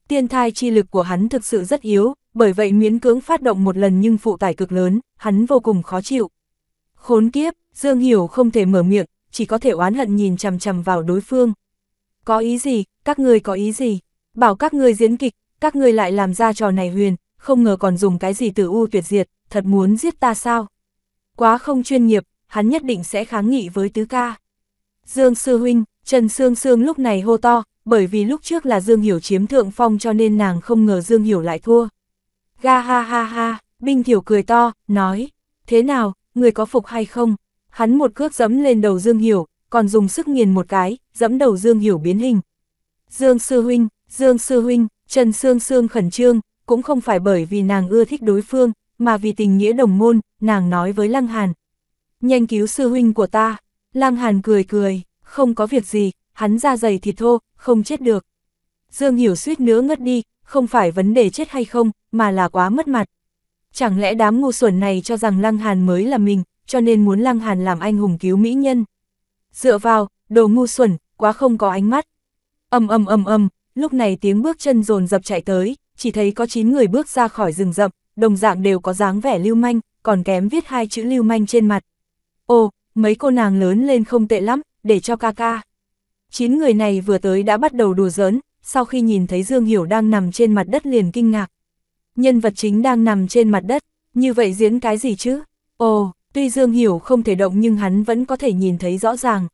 tiên thai chi lực của hắn thực sự rất yếu, bởi vậy miễn cưỡng phát động một lần nhưng phụ tải cực lớn, hắn vô cùng khó chịu. Khốn kiếp, Dương Hiểu không thể mở miệng, chỉ có thể oán hận nhìn chằm chằm vào đối phương. Có ý gì, các người có ý gì? Bảo các người diễn kịch, các người lại làm ra trò này huyền, không ngờ còn dùng cái gì Tử u tuyệt diệt, thật muốn giết ta sao? Quá không chuyên nghiệp, hắn nhất định sẽ kháng nghị với tứ ca. Dương Sư Huynh, Trần Sương Sương lúc này hô to, bởi vì lúc trước là Dương Hiểu chiếm thượng phong cho nên nàng không ngờ Dương Hiểu lại thua. Ga ha ha ha, Binh Thiểu cười to, nói, thế nào, người có phục hay không? Hắn một cước dẫm lên đầu Dương Hiểu, còn dùng sức nghiền một cái, dẫm đầu Dương Hiểu biến hình. Dương Sư Huynh, Dương Sư Huynh, Trần Sương Sương khẩn trương, cũng không phải bởi vì nàng ưa thích đối phương, mà vì tình nghĩa đồng môn, nàng nói với Lăng Hàn. Nhanh cứu Sư Huynh của ta, Lăng Hàn cười cười, không có việc gì, hắn da dày thì thô, không chết được. Dương Hiểu suýt nữa ngất đi, không phải vấn đề chết hay không, mà là quá mất mặt. Chẳng lẽ đám ngu xuẩn này cho rằng Lăng Hàn mới là mình, cho nên muốn Lăng Hàn làm anh hùng cứu mỹ nhân. Dựa vào, đồ ngu xuẩn, quá không có ánh mắt. âm âm âm âm lúc này tiếng bước chân dồn dập chạy tới, chỉ thấy có 9 người bước ra khỏi rừng rậm, đồng dạng đều có dáng vẻ lưu manh, còn kém viết hai chữ lưu manh trên mặt. Ồ, mấy cô nàng lớn lên không tệ lắm, để cho ca ca. Chín người này vừa tới đã bắt đầu đùa giỡn, sau khi nhìn thấy Dương Hiểu đang nằm trên mặt đất liền kinh ngạc. Nhân vật chính đang nằm trên mặt đất, như vậy diễn cái gì chứ? Ồ, tuy Dương Hiểu không thể động nhưng hắn vẫn có thể nhìn thấy rõ ràng.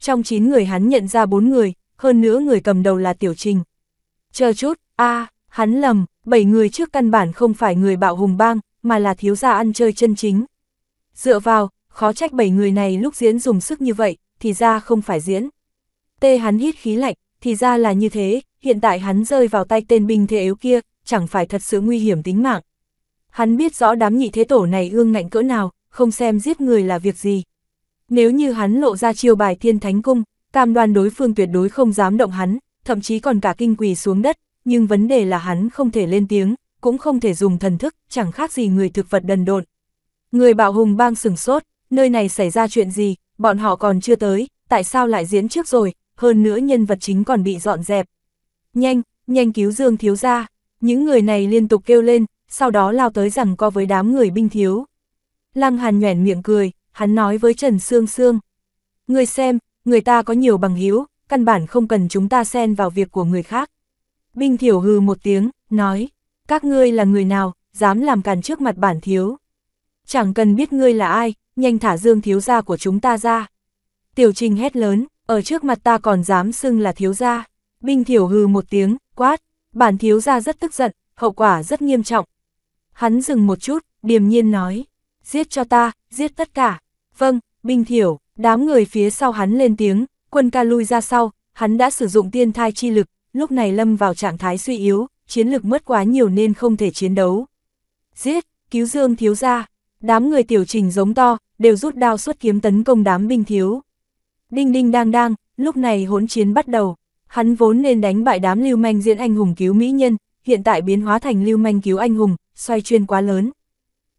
Trong chín người hắn nhận ra bốn người, hơn nữa người cầm đầu là Tiểu Trình. Chờ chút, a hắn lầm, bảy người trước căn bản không phải người bạo hùng bang, mà là thiếu gia ăn chơi chân chính. Dựa vào, khó trách bảy người này lúc diễn dùng sức như vậy, thì ra không phải diễn. Tê hắn hít khí lạnh, thì ra là như thế, hiện tại hắn rơi vào tay tên binh thế yếu kia, chẳng phải thật sự nguy hiểm tính mạng. Hắn biết rõ đám nhị thế tổ này ương ngạnh cỡ nào, không xem giết người là việc gì. Nếu như hắn lộ ra chiêu bài thiên thánh cung, cam đoan đối phương tuyệt đối không dám động hắn, thậm chí còn cả kinh quỳ xuống đất, nhưng vấn đề là hắn không thể lên tiếng, cũng không thể dùng thần thức, chẳng khác gì người thực vật đần độn. Người bạo hùng bang sừng sốt, nơi này xảy ra chuyện gì, bọn họ còn chưa tới, tại sao lại diễn trước rồi, hơn nữa nhân vật chính còn bị dọn dẹp. Nhanh, nhanh cứu Dương thiếu ra, những người này liên tục kêu lên, sau đó lao tới rằng co với đám người binh thiếu. Lăng Hàn nhoẻn miệng cười, hắn nói với Trần Sương Sương. Người xem, người ta có nhiều bằng hữu căn bản không cần chúng ta xen vào việc của người khác. Binh thiểu hừ một tiếng, nói, các ngươi là người nào, dám làm càn trước mặt bản thiếu. Chẳng cần biết ngươi là ai, nhanh thả dương thiếu gia của chúng ta ra. Tiểu trình hét lớn, ở trước mặt ta còn dám xưng là thiếu gia. Binh thiểu hừ một tiếng, quát, bản thiếu gia rất tức giận, hậu quả rất nghiêm trọng. Hắn dừng một chút, điềm nhiên nói, giết cho ta, giết tất cả. Vâng, binh thiểu, đám người phía sau hắn lên tiếng, quân ca lui ra sau, hắn đã sử dụng tiên thai chi lực, lúc này lâm vào trạng thái suy yếu, chiến lực mất quá nhiều nên không thể chiến đấu. Giết, cứu dương thiếu gia, đám người tiểu trình giống to, đều rút đao xuất kiếm tấn công đám binh thiếu. Đinh đinh đang đang, lúc này hỗn chiến bắt đầu. Hắn vốn nên đánh bại đám lưu manh diễn anh hùng cứu mỹ nhân, hiện tại biến hóa thành lưu manh cứu anh hùng, xoay chuyên quá lớn.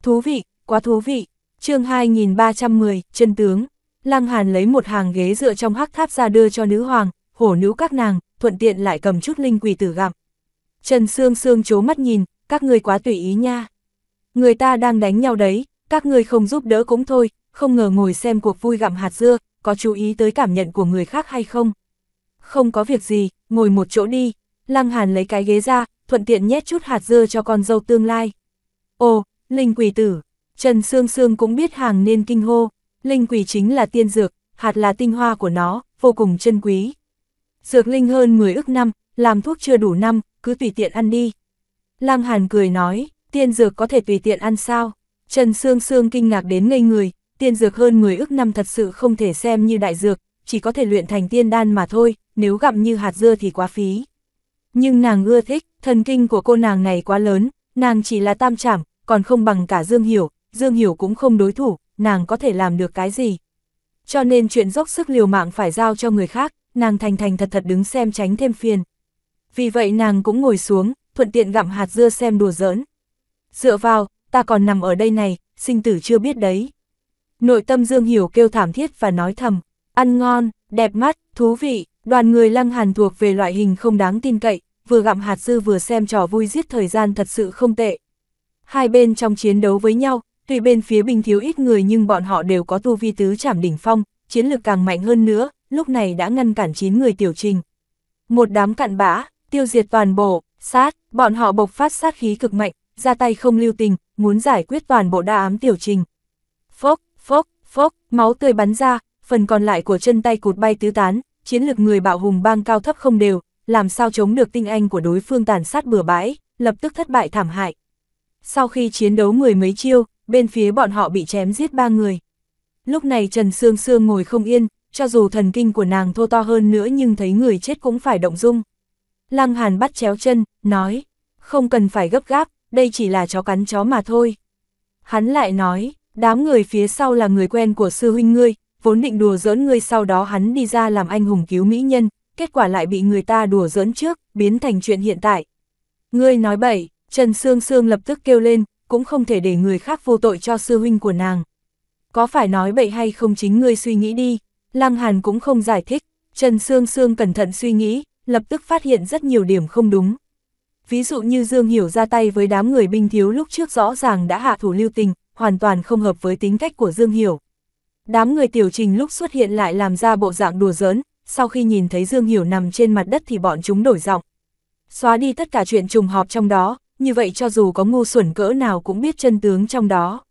Thú vị, quá thú vị. chương 2310, chân tướng. Lăng Hàn lấy một hàng ghế dựa trong hắc tháp ra đưa cho nữ hoàng, hổ nữ các nàng, thuận tiện lại cầm chút linh quỷ tử gặm. Trần Sương Sương chố mắt nhìn, các ngươi quá tùy ý nha. Người ta đang đánh nhau đấy, các ngươi không giúp đỡ cũng thôi, không ngờ ngồi xem cuộc vui gặm hạt dưa, có chú ý tới cảm nhận của người khác hay không. Không có việc gì, ngồi một chỗ đi, Lăng Hàn lấy cái ghế ra, thuận tiện nhét chút hạt dưa cho con dâu tương lai. Ồ, Linh Quỷ Tử, Trần Sương Sương cũng biết hàng nên kinh hô, Linh Quỷ chính là tiên dược, hạt là tinh hoa của nó, vô cùng chân quý. Dược linh hơn 10 ức năm, làm thuốc chưa đủ năm, cứ tùy tiện ăn đi. Lăng Hàn cười nói, tiên dược có thể tùy tiện ăn sao? Trần Sương Sương kinh ngạc đến ngây người, tiên dược hơn 10 ước năm thật sự không thể xem như đại dược, chỉ có thể luyện thành tiên đan mà thôi, nếu gặm như hạt dưa thì quá phí. Nhưng nàng ưa thích, thần kinh của cô nàng này quá lớn, nàng chỉ là tam trảm, còn không bằng cả Dương Hiểu, Dương Hiểu cũng không đối thủ, nàng có thể làm được cái gì. Cho nên chuyện dốc sức liều mạng phải giao cho người khác, nàng thành thành thật thật đứng xem tránh thêm phiền. Vì vậy nàng cũng ngồi xuống, thuận tiện gặm hạt dưa xem đùa giỡn. Dựa vào, ta còn nằm ở đây này, sinh tử chưa biết đấy. Nội tâm Dương Hiểu kêu thảm thiết và nói thầm, ăn ngon, đẹp mắt, thú vị, đoàn người lăng hàn thuộc về loại hình không đáng tin cậy, vừa gặm hạt dư vừa xem trò vui giết thời gian thật sự không tệ. Hai bên trong chiến đấu với nhau, tuy bên phía bình thiếu ít người nhưng bọn họ đều có tu vi tứ trảm đỉnh phong, chiến lực càng mạnh hơn nữa, lúc này đã ngăn cản 9 người tiểu trình. Một đám cặn bã, tiêu diệt toàn bộ, sát, bọn họ bộc phát sát khí cực mạnh, ra tay không lưu tình, muốn giải quyết toàn bộ đa ám tiểu trình. Phốc, phốc, phốc, máu tươi bắn ra, phần còn lại của chân tay cụt bay tứ tán, chiến lực người bạo hùng bang cao thấp không đều, làm sao chống được tinh anh của đối phương tàn sát bừa bãi, lập tức thất bại thảm hại. Sau khi chiến đấu mười mấy chiêu, bên phía bọn họ bị chém giết ba người. Lúc này Trần Sương Sương ngồi không yên, cho dù thần kinh của nàng thô to hơn nữa nhưng thấy người chết cũng phải động dung. Lăng Hàn bắt chéo chân, nói, không cần phải gấp gáp, đây chỉ là chó cắn chó mà thôi. Hắn lại nói, Đám người phía sau là người quen của sư huynh ngươi, vốn định đùa giỡn ngươi sau đó hắn đi ra làm anh hùng cứu mỹ nhân, kết quả lại bị người ta đùa giỡn trước, biến thành chuyện hiện tại. Ngươi nói bậy, Trần Sương Sương lập tức kêu lên, cũng không thể để người khác vô tội cho sư huynh của nàng. Có phải nói bậy hay không chính ngươi suy nghĩ đi, Lăng Hàn cũng không giải thích, Trần Sương Sương cẩn thận suy nghĩ, lập tức phát hiện rất nhiều điểm không đúng. Ví dụ như Dương Hiểu ra tay với đám người binh thiếu lúc trước rõ ràng đã hạ thủ lưu tình, hoàn toàn không hợp với tính cách của Dương Hiểu. Đám người tiểu trình lúc xuất hiện lại làm ra bộ dạng đùa giỡn, sau khi nhìn thấy Dương Hiểu nằm trên mặt đất thì bọn chúng đổi giọng. Xóa đi tất cả chuyện trùng họp trong đó, như vậy cho dù có ngu xuẩn cỡ nào cũng biết chân tướng trong đó.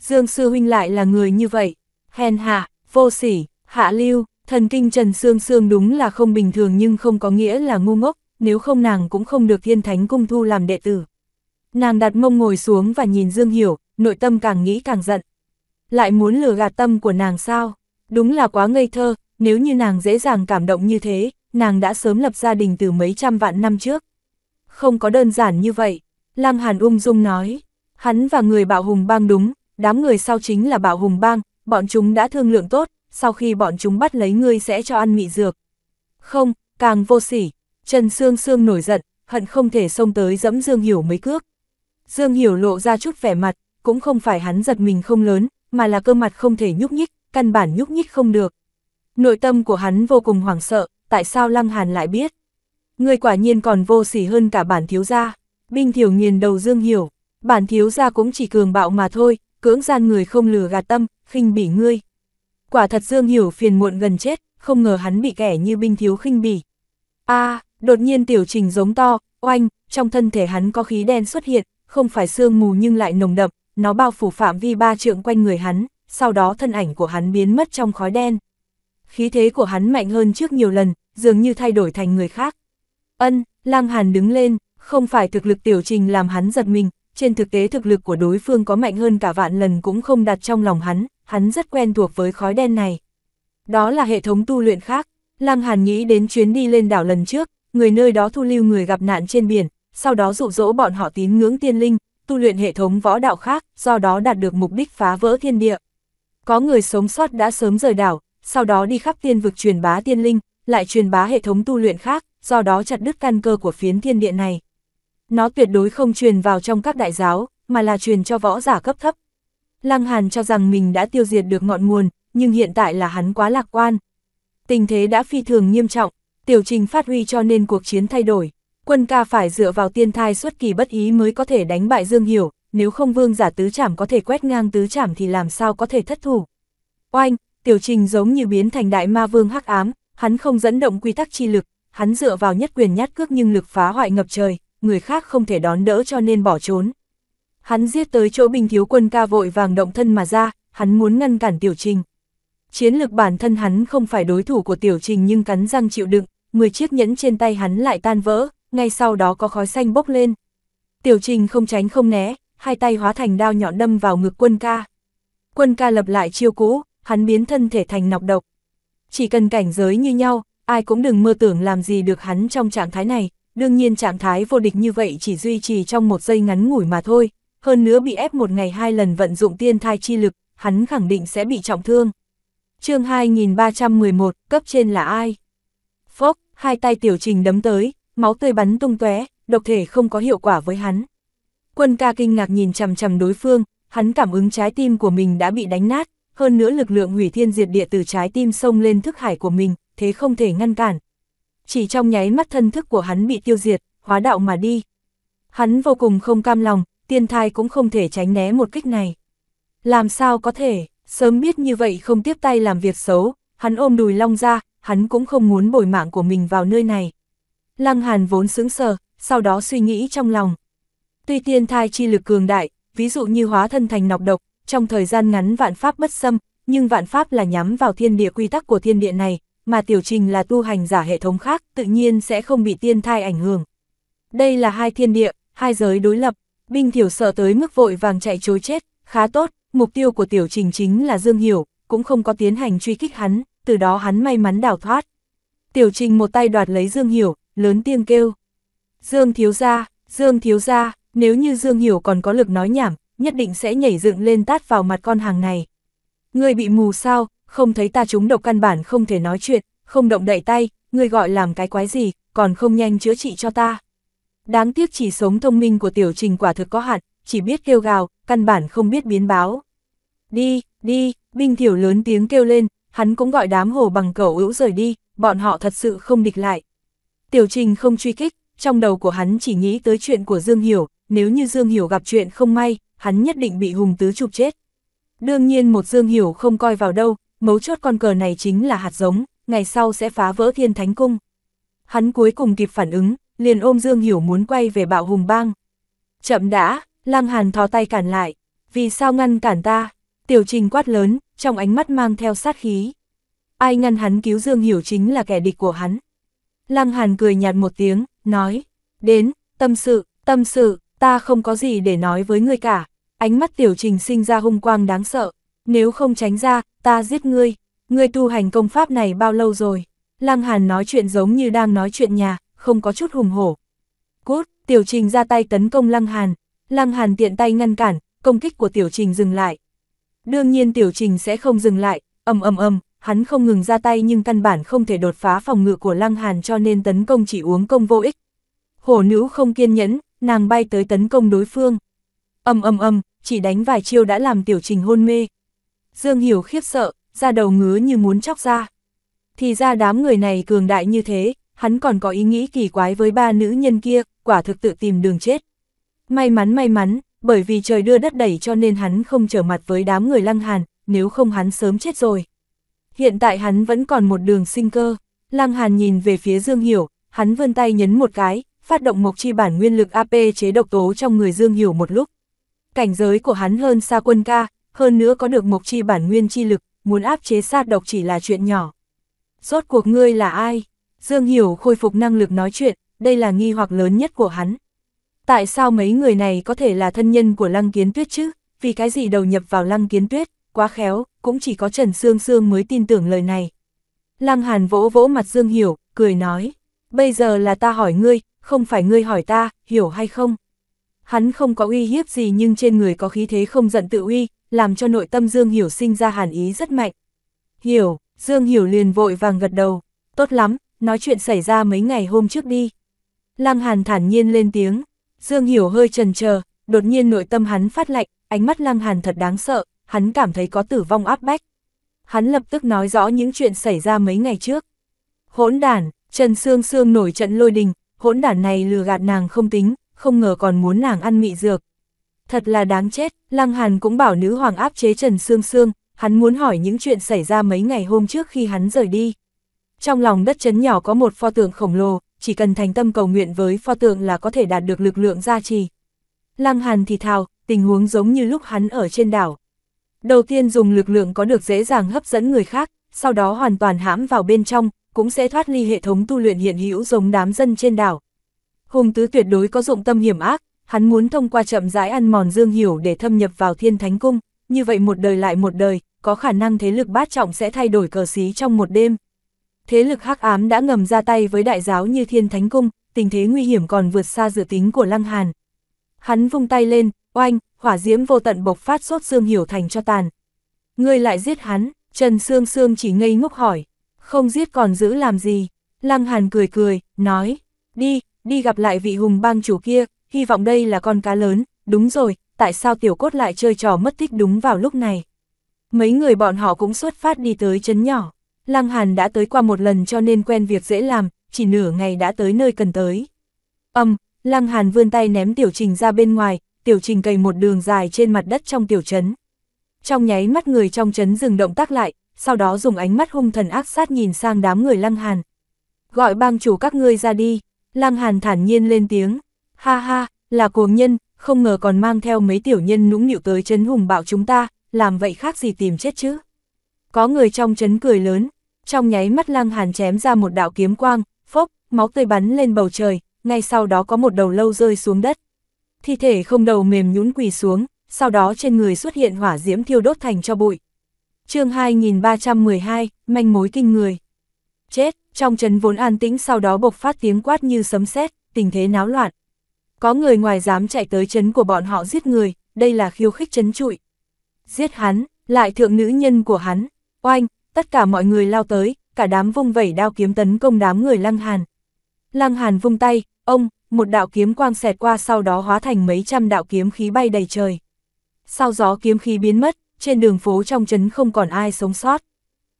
Dương Sư Huynh lại là người như vậy, hèn hạ, vô sỉ, hạ lưu, thần kinh Trần Sương Sương đúng là không bình thường nhưng không có nghĩa là ngu ngốc, nếu không nàng cũng không được thiên thánh cung thu làm đệ tử. Nàng đặt mông ngồi xuống và nhìn Dương Hiểu, nội tâm càng nghĩ càng giận. Lại muốn lừa gạt tâm của nàng sao? Đúng là quá ngây thơ, nếu như nàng dễ dàng cảm động như thế, nàng đã sớm lập gia đình từ mấy trăm vạn năm trước. Không có đơn giản như vậy, Lăng Hàn ung dung nói, hắn và người bạo hùng bang đúng, đám người sau chính là bạo hùng bang, bọn chúng đã thương lượng tốt, sau khi bọn chúng bắt lấy ngươi sẽ cho ăn mị dược. Không, càng vô sỉ, Trần Sương Sương nổi giận, hận không thể xông tới dẫm Dương Hiểu mấy cước. Dương Hiểu lộ ra chút vẻ mặt, cũng không phải hắn giật mình không lớn, mà là cơ mặt không thể nhúc nhích, căn bản nhúc nhích không được. Nội tâm của hắn vô cùng hoảng sợ, tại sao Lăng Hàn lại biết? Người quả nhiên còn vô sỉ hơn cả bản thiếu gia. Binh thiểu nghiền đầu dương hiểu, bản thiếu gia cũng chỉ cường bạo mà thôi, cưỡng gian người không lừa gạt tâm, khinh bỉ ngươi. Quả thật dương hiểu phiền muộn gần chết, không ngờ hắn bị kẻ như binh thiếu khinh bỉ. a à, đột nhiên tiểu trình giống to, oanh, trong thân thể hắn có khí đen xuất hiện, không phải sương mù nhưng lại nồng đậm, nó bao phủ phạm vi ba trượng quanh người hắn, sau đó thân ảnh của hắn biến mất trong khói đen. Khí thế của hắn mạnh hơn trước nhiều lần, dường như thay đổi thành người khác. Ân, Lang Hàn đứng lên, không phải thực lực tiểu trình làm hắn giật mình, trên thực tế thực lực của đối phương có mạnh hơn cả vạn lần cũng không đặt trong lòng hắn, hắn rất quen thuộc với khói đen này. Đó là hệ thống tu luyện khác, Lang Hàn nghĩ đến chuyến đi lên đảo lần trước, người nơi đó thu lưu người gặp nạn trên biển, sau đó dụ dỗ bọn họ tín ngưỡng tiên linh, tu luyện hệ thống võ đạo khác, do đó đạt được mục đích phá vỡ thiên địa. Có người sống sót đã sớm rời đảo, sau đó đi khắp tiên vực truyền bá tiên linh, lại truyền bá hệ thống tu luyện khác, do đó chặt đứt căn cơ của phiến thiên địa này. Nó tuyệt đối không truyền vào trong các đại giáo, mà là truyền cho võ giả cấp thấp. Lăng Hàn cho rằng mình đã tiêu diệt được ngọn nguồn, nhưng hiện tại là hắn quá lạc quan. Tình thế đã phi thường nghiêm trọng, tiểu trình phát huy cho nên cuộc chiến thay đổi quân ca phải dựa vào tiên thai xuất kỳ bất ý mới có thể đánh bại Dương Hiểu, nếu không vương giả tứ trảm có thể quét ngang tứ trảm thì làm sao có thể thất thủ. Oanh, tiểu trình giống như biến thành đại ma vương hắc ám, hắn không dẫn động quy tắc chi lực, hắn dựa vào nhất quyền nhát cước nhưng lực phá hoại ngập trời, người khác không thể đón đỡ cho nên bỏ trốn. Hắn giết tới chỗ bình thiếu quân ca vội vàng động thân mà ra, hắn muốn ngăn cản tiểu trình. Chiến lực bản thân hắn không phải đối thủ của tiểu trình nhưng cắn răng chịu đựng, 10 chiếc nhẫn trên tay hắn lại tan vỡ, ngay sau đó có khói xanh bốc lên. Tiểu trình không tránh không né, hai tay hóa thành đao nhọn đâm vào ngực quân ca. Quân ca lập lại chiêu cũ, hắn biến thân thể thành nọc độc. Chỉ cần cảnh giới như nhau, ai cũng đừng mơ tưởng làm gì được hắn trong trạng thái này, đương nhiên trạng thái vô địch như vậy chỉ duy trì trong một giây ngắn ngủi mà thôi, hơn nữa bị ép một ngày hai lần vận dụng tiên thai chi lực, hắn khẳng định sẽ bị trọng thương. chương 2311, cấp trên là ai? Phốc, hai tay tiểu trình đấm tới, máu tươi bắn tung tóe, độc thể không có hiệu quả với hắn. Quân ca kinh ngạc nhìn chằm chằm đối phương, hắn cảm ứng trái tim của mình đã bị đánh nát, hơn nữa lực lượng hủy thiên diệt địa từ trái tim sông lên thức hải của mình, thế không thể ngăn cản. Chỉ trong nháy mắt thân thức của hắn bị tiêu diệt, hóa đạo mà đi. Hắn vô cùng không cam lòng, tiên thai cũng không thể tránh né một kích này. Làm sao có thể, sớm biết như vậy không tiếp tay làm việc xấu, hắn ôm đùi long ra, hắn cũng không muốn bồi mạng của mình vào nơi này. Lăng Hàn vốn sững sờ, sau đó suy nghĩ trong lòng. Tuy tiên thai chi lực cường đại, ví dụ như hóa thân thành nọc độc, trong thời gian ngắn vạn pháp bất xâm, nhưng vạn pháp là nhắm vào thiên địa quy tắc của thiên địa này, mà tiểu trình là tu hành giả hệ thống khác, tự nhiên sẽ không bị tiên thai ảnh hưởng. Đây là hai thiên địa, hai giới đối lập, Binh tiểu sợ tới mức vội vàng chạy trối chết, khá tốt, mục tiêu của tiểu trình chính là Dương Hiểu, cũng không có tiến hành truy kích hắn, từ đó hắn may mắn đào thoát. Tiểu trình một tay đoạt lấy Dương Hiểu, lớn tiếng kêu. Dương thiếu gia, Dương thiếu gia, nếu như Dương hiểu còn có lực nói nhảm, nhất định sẽ nhảy dựng lên tát vào mặt con hàng này. Ngươi bị mù sao, không thấy ta chúng độc căn bản không thể nói chuyện, không động đậy tay, ngươi gọi làm cái quái gì, còn không nhanh chữa trị cho ta. Đáng tiếc chỉ sống thông minh của tiểu trình quả thực có hạn, chỉ biết kêu gào, căn bản không biết biến báo. Đi, đi, binh thiểu lớn tiếng kêu lên, hắn cũng gọi đám hồ bằng cẩu hữu rời đi, bọn họ thật sự không địch lại, Tiểu Trình không truy kích, trong đầu của hắn chỉ nghĩ tới chuyện của Dương Hiểu, nếu như Dương Hiểu gặp chuyện không may, hắn nhất định bị Hùng Tứ chụp chết. Đương nhiên một Dương Hiểu không coi vào đâu, mấu chốt con cờ này chính là hạt giống, ngày sau sẽ phá vỡ thiên thánh cung. Hắn cuối cùng kịp phản ứng, liền ôm Dương Hiểu muốn quay về bạo hùng bang. Chậm đã, Lăng Hàn thò tay cản lại, vì sao ngăn cản ta? Tiểu trình quát lớn, trong ánh mắt mang theo sát khí. Ai ngăn hắn cứu Dương Hiểu chính là kẻ địch của hắn. Lăng Hàn cười nhạt một tiếng, nói, đến, tâm sự, tâm sự, ta không có gì để nói với ngươi cả. Ánh mắt tiểu trình sinh ra hung quang đáng sợ, nếu không tránh ra, ta giết ngươi. Ngươi tu hành công pháp này bao lâu rồi? Lăng Hàn nói chuyện giống như đang nói chuyện nhà, không có chút hùng hổ. Cút, tiểu trình ra tay tấn công Lăng Hàn. Lăng Hàn tiện tay ngăn cản, công kích của tiểu trình dừng lại. Đương nhiên tiểu trình sẽ không dừng lại, ầm ầm ầm, hắn không ngừng ra tay nhưng căn bản không thể đột phá phòng ngự của Lăng Hàn cho nên tấn công chỉ uống công vô ích. hồ nữ không kiên nhẫn, nàng bay tới tấn công đối phương. Âm âm âm, chỉ đánh vài chiêu đã làm tiểu trình hôn mê. Dương Hiểu khiếp sợ, ra đầu ngứa như muốn chóc ra. Thì ra đám người này cường đại như thế, hắn còn có ý nghĩ kỳ quái với ba nữ nhân kia, quả thực tự tìm đường chết. May mắn may mắn, bởi vì trời đưa đất đẩy cho nên hắn không trở mặt với đám người lăng hàn, nếu không hắn sớm chết rồi. Hiện tại hắn vẫn còn một đường sinh cơ. Lăng Hàn nhìn về phía Dương Hiểu, hắn vươn tay nhấn một cái, phát động mộc chi bản nguyên lực AP chế độc tố trong người Dương Hiểu một lúc. Cảnh giới của hắn hơn xa quân ca, hơn nữa có được mộc chi bản nguyên chi lực, muốn áp chế sát độc chỉ là chuyện nhỏ. Rốt cuộc ngươi là ai? Dương Hiểu khôi phục năng lực nói chuyện, đây là nghi hoặc lớn nhất của hắn. Tại sao mấy người này có thể là thân nhân của Lăng Kiến Tuyết chứ? Vì cái gì đầu nhập vào Lăng Kiến Tuyết, quá khéo, cũng chỉ có Trần Sương Sương mới tin tưởng lời này. Lăng Hàn vỗ vỗ mặt Dương Hiểu, cười nói, bây giờ là ta hỏi ngươi, không phải ngươi hỏi ta, hiểu hay không? Hắn không có uy hiếp gì nhưng trên người có khí thế không giận tự uy, làm cho nội tâm Dương Hiểu sinh ra hàn ý rất mạnh. Hiểu, Dương Hiểu liền vội vàng gật đầu, tốt lắm, nói chuyện xảy ra mấy ngày hôm trước đi. Lăng Hàn thản nhiên lên tiếng, Dương Hiểu hơi trần chờ đột nhiên nội tâm hắn phát lạnh, ánh mắt Lăng Hàn thật đáng sợ, hắn cảm thấy có tử vong áp bách. Hắn lập tức nói rõ những chuyện xảy ra mấy ngày trước. Hỗn đàn Trần Sương Sương nổi trận lôi đình, hỗn đàn này lừa gạt nàng không tính, không ngờ còn muốn nàng ăn mị dược. Thật là đáng chết, Lăng Hàn cũng bảo nữ hoàng áp chế Trần Sương Sương, hắn muốn hỏi những chuyện xảy ra mấy ngày hôm trước khi hắn rời đi. Trong lòng đất chấn nhỏ có một pho tượng khổng lồ, chỉ cần thành tâm cầu nguyện với pho tượng là có thể đạt được lực lượng gia trì. Lăng Hàn thì thào, tình huống giống như lúc hắn ở trên đảo. Đầu tiên dùng lực lượng có được dễ dàng hấp dẫn người khác, sau đó hoàn toàn hãm vào bên trong, cũng sẽ thoát ly hệ thống tu luyện hiện hữu giống đám dân trên đảo. Hùng tứ tuyệt đối có dụng tâm hiểm ác, hắn muốn thông qua chậm rãi ăn mòn Dương Hiểu để thâm nhập vào Thiên Thánh Cung, như vậy một đời lại một đời, có khả năng thế lực bát trọng sẽ thay đổi cờ xí trong một đêm. Thế lực hắc ám đã ngầm ra tay với đại giáo như Thiên Thánh Cung, tình thế nguy hiểm còn vượt xa dự tính của Lăng Hàn. Hắn vung tay lên, Oanh, hỏa diễm vô tận bộc phát sốt xương hiểu thành cho tàn. Ngươi lại giết hắn, Trần Sương Sương chỉ ngây ngốc hỏi. Không giết còn giữ làm gì? Lăng Hàn cười cười, nói. Đi, đi gặp lại vị hùng bang chủ kia, hy vọng đây là con cá lớn, đúng rồi, tại sao tiểu cốt lại chơi trò mất tích đúng vào lúc này? Mấy người bọn họ cũng xuất phát đi tới chấn nhỏ. Lăng Hàn đã tới qua một lần cho nên quen việc dễ làm, chỉ nửa ngày đã tới nơi cần tới. Âm, um, Lăng Hàn vươn tay ném tiểu trình ra bên ngoài, tiểu trình cầy một đường dài trên mặt đất trong tiểu trấn. Trong nháy mắt người trong trấn dừng động tác lại, sau đó dùng ánh mắt hung thần ác sát nhìn sang đám người Lăng Hàn. Gọi bang chủ các ngươi ra đi, Lăng Hàn thản nhiên lên tiếng. Ha ha, là cuồng nhân, không ngờ còn mang theo mấy tiểu nhân nũng nịu tới trấn hùng bạo chúng ta, làm vậy khác gì tìm chết chứ. Có người trong trấn cười lớn, trong nháy mắt Lăng Hàn chém ra một đạo kiếm quang, phốc, máu tươi bắn lên bầu trời, ngay sau đó có một đầu lâu rơi xuống đất thi thể không đầu mềm nhún quỳ xuống, sau đó trên người xuất hiện hỏa diễm thiêu đốt thành cho bụi. chương 2312, manh mối kinh người. Chết, trong trấn vốn an tĩnh sau đó bộc phát tiếng quát như sấm sét, tình thế náo loạn. Có người ngoài dám chạy tới trấn của bọn họ giết người, đây là khiêu khích trấn trụi. Giết hắn, lại thượng nữ nhân của hắn, oanh, tất cả mọi người lao tới, cả đám vung vẩy đao kiếm tấn công đám người Lăng Hàn. Lăng Hàn vung tay, ông, một đạo kiếm quang xẹt qua sau đó hóa thành mấy trăm đạo kiếm khí bay đầy trời. Sau gió kiếm khí biến mất, trên đường phố trong trấn không còn ai sống sót.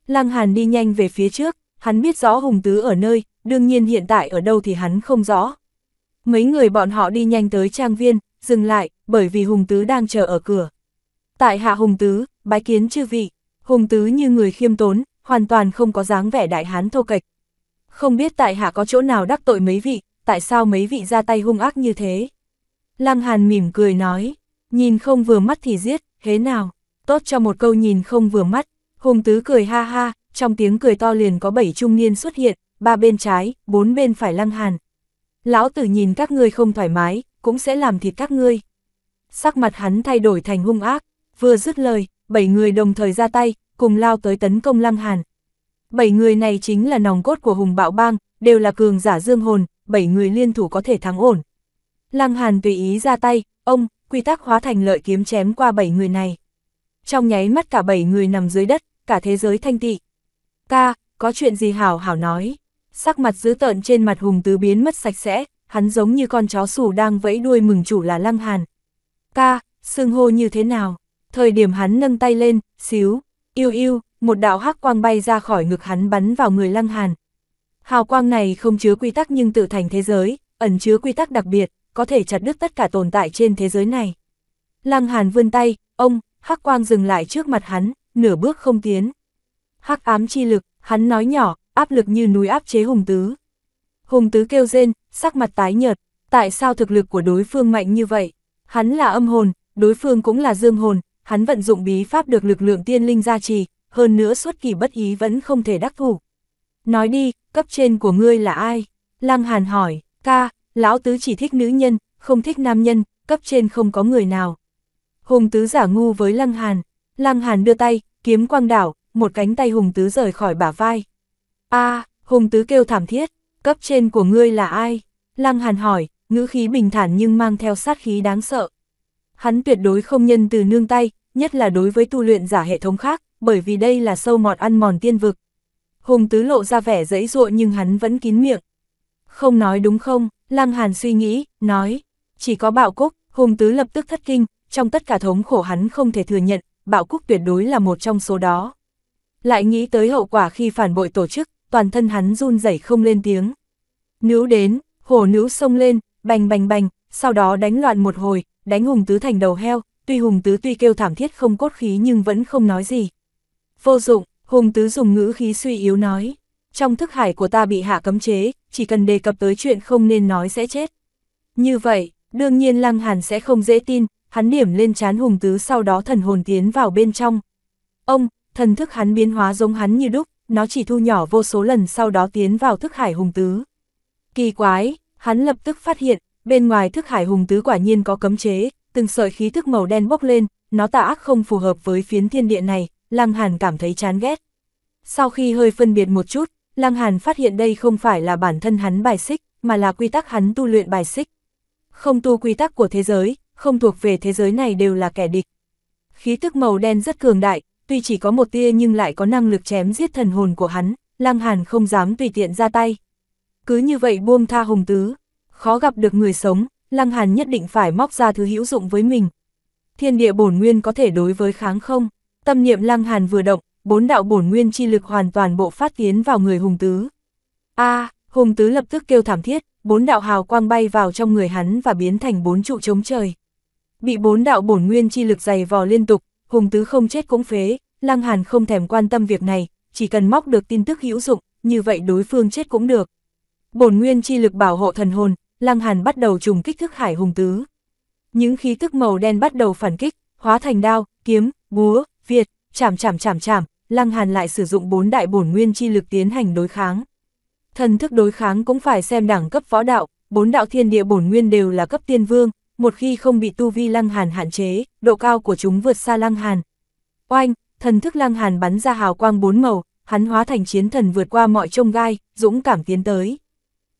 Lăng Hàn đi nhanh về phía trước, hắn biết rõ Hùng Tứ ở nơi, đương nhiên hiện tại ở đâu thì hắn không rõ. Mấy người bọn họ đi nhanh tới trang viên, dừng lại, bởi vì Hùng Tứ đang chờ ở cửa. Tại hạ Hùng Tứ, bái kiến chư vị, Hùng Tứ như người khiêm tốn, hoàn toàn không có dáng vẻ đại hán thô kệch. Không biết tại hạ có chỗ nào đắc tội mấy vị, tại sao mấy vị ra tay hung ác như thế? Lăng Hàn mỉm cười nói, nhìn không vừa mắt thì giết, thế nào? Tốt cho một câu nhìn không vừa mắt, Hùng Tứ cười ha ha, trong tiếng cười to liền có bảy trung niên xuất hiện, ba bên trái, bốn bên phải Lăng Hàn. Lão tử nhìn các ngươi không thoải mái, cũng sẽ làm thịt các ngươi. Sắc mặt hắn thay đổi thành hung ác, vừa dứt lời, bảy người đồng thời ra tay, cùng lao tới tấn công Lăng Hàn. Bảy người này chính là nòng cốt của Hùng Bạo Bang, đều là cường giả dương hồn, bảy người liên thủ có thể thắng ổn. Lăng Hàn tùy ý ra tay, ông, quy tắc hóa thành lợi kiếm chém qua bảy người này. Trong nháy mắt cả bảy người nằm dưới đất, cả thế giới thanh tị. Ca, có chuyện gì Hảo Hảo nói. Sắc mặt dữ tợn trên mặt Hùng Tứ biến mất sạch sẽ, hắn giống như con chó sủ đang vẫy đuôi mừng chủ là Lăng Hàn. Ca, xưng hô như thế nào? Thời điểm hắn nâng tay lên, xíu, yêu yêu, một đạo hắc quang bay ra khỏi ngực hắn bắn vào người Lăng Hàn. Hào quang này không chứa quy tắc nhưng tự thành thế giới, ẩn chứa quy tắc đặc biệt, có thể chặt đứt tất cả tồn tại trên thế giới này. Lăng Hàn vươn tay, ông, hắc quang dừng lại trước mặt hắn, nửa bước không tiến. Hắc ám chi lực, hắn nói nhỏ, áp lực như núi áp chế Hùng Tứ. Hùng Tứ kêu rên, sắc mặt tái nhợt, tại sao thực lực của đối phương mạnh như vậy? Hắn là âm hồn, đối phương cũng là dương hồn, hắn vận dụng bí pháp được lực lượng tiên linh gia trì, hơn nữa suốt kỳ bất ý vẫn không thể đắc thủ. Nói đi, cấp trên của ngươi là ai? Lăng Hàn hỏi, ca, lão tứ chỉ thích nữ nhân, không thích nam nhân, cấp trên không có người nào. Hùng tứ giả ngu với Lăng Hàn, Lăng Hàn đưa tay, kiếm quang đảo, một cánh tay Hùng tứ rời khỏi bả vai. a Hùng tứ kêu thảm thiết, cấp trên của ngươi là ai? Lăng Hàn hỏi, ngữ khí bình thản nhưng mang theo sát khí đáng sợ. Hắn tuyệt đối không nhân từ nương tay, nhất là đối với tu luyện giả hệ thống khác, bởi vì đây là sâu mọt ăn mòn tiên vực. Hùng tứ lộ ra vẻ dẫy dụa nhưng hắn vẫn kín miệng. Không nói đúng không, Lăng Hàn suy nghĩ, nói. Chỉ có bạo cúc, Hùng tứ lập tức thất kinh, trong tất cả thống khổ hắn không thể thừa nhận, bạo cúc tuyệt đối là một trong số đó. Lại nghĩ tới hậu quả khi phản bội tổ chức, toàn thân hắn run rẩy không lên tiếng. Níu đến, hổ níu sông lên, bành bành bành, sau đó đánh loạn một hồi, đánh Hùng Tứ thành đầu heo, tuy Hùng Tứ tuy kêu thảm thiết không cốt khí nhưng vẫn không nói gì. Vô dụng, Hùng Tứ dùng ngữ khí suy yếu nói, trong thức hải của ta bị hạ cấm chế, chỉ cần đề cập tới chuyện không nên nói sẽ chết. Như vậy, đương nhiên Lăng Hàn sẽ không dễ tin, hắn điểm lên chán Hùng Tứ sau đó thần hồn tiến vào bên trong. Ông, thần thức hắn biến hóa giống hắn như đúc, nó chỉ thu nhỏ vô số lần sau đó tiến vào thức hải Hùng Tứ. Kỳ quái, hắn lập tức phát hiện, bên ngoài thức hải Hùng Tứ quả nhiên có cấm chế, từng sợi khí thức màu đen bốc lên, nó tà ác không phù hợp với phiến thiên địa này, Lăng Hàn cảm thấy chán ghét. Sau khi hơi phân biệt một chút, Lăng Hàn phát hiện đây không phải là bản thân hắn bài xích, mà là quy tắc hắn tu luyện bài xích. Không tu quy tắc của thế giới, không thuộc về thế giới này đều là kẻ địch. Khí tức màu đen rất cường đại, tuy chỉ có một tia nhưng lại có năng lực chém giết thần hồn của hắn, Lăng Hàn không dám tùy tiện ra tay. Cứ như vậy buông tha hùng tứ, khó gặp được người sống, Lăng Hàn nhất định phải móc ra thứ hữu dụng với mình. Thiên địa bổn nguyên có thể đối với kháng không? Tâm niệm lăng hàn vừa động, bốn đạo bổn nguyên chi lực hoàn toàn bộ phát tiến vào người hùng tứ. A, hùng tứ lập tức kêu thảm thiết, bốn đạo hào quang bay vào trong người hắn và biến thành bốn trụ chống trời. Bị bốn đạo bổn nguyên chi lực dày vò liên tục, hùng tứ không chết cũng phế, lăng hàn không thèm quan tâm việc này, chỉ cần móc được tin tức hữu dụng, như vậy đối phương chết cũng được. Bổn nguyên chi lực bảo hộ thần hồn, lăng hàn bắt đầu trùng kích thức hải hùng tứ. Những khí tức màu đen bắt đầu phản kích, hóa thành đao, kiếm, búa, Việt, chảm chảm chảm chảm, Lăng Hàn lại sử dụng bốn đại bổn nguyên chi lực tiến hành đối kháng. Thần thức đối kháng cũng phải xem đẳng cấp võ đạo, bốn đạo thiên địa bổn nguyên đều là cấp tiên vương, một khi không bị tu vi Lăng Hàn hạn chế, độ cao của chúng vượt xa Lăng Hàn. Oanh, thần thức Lăng Hàn bắn ra hào quang bốn màu, hắn hóa thành chiến thần vượt qua mọi trông gai, dũng cảm tiến tới.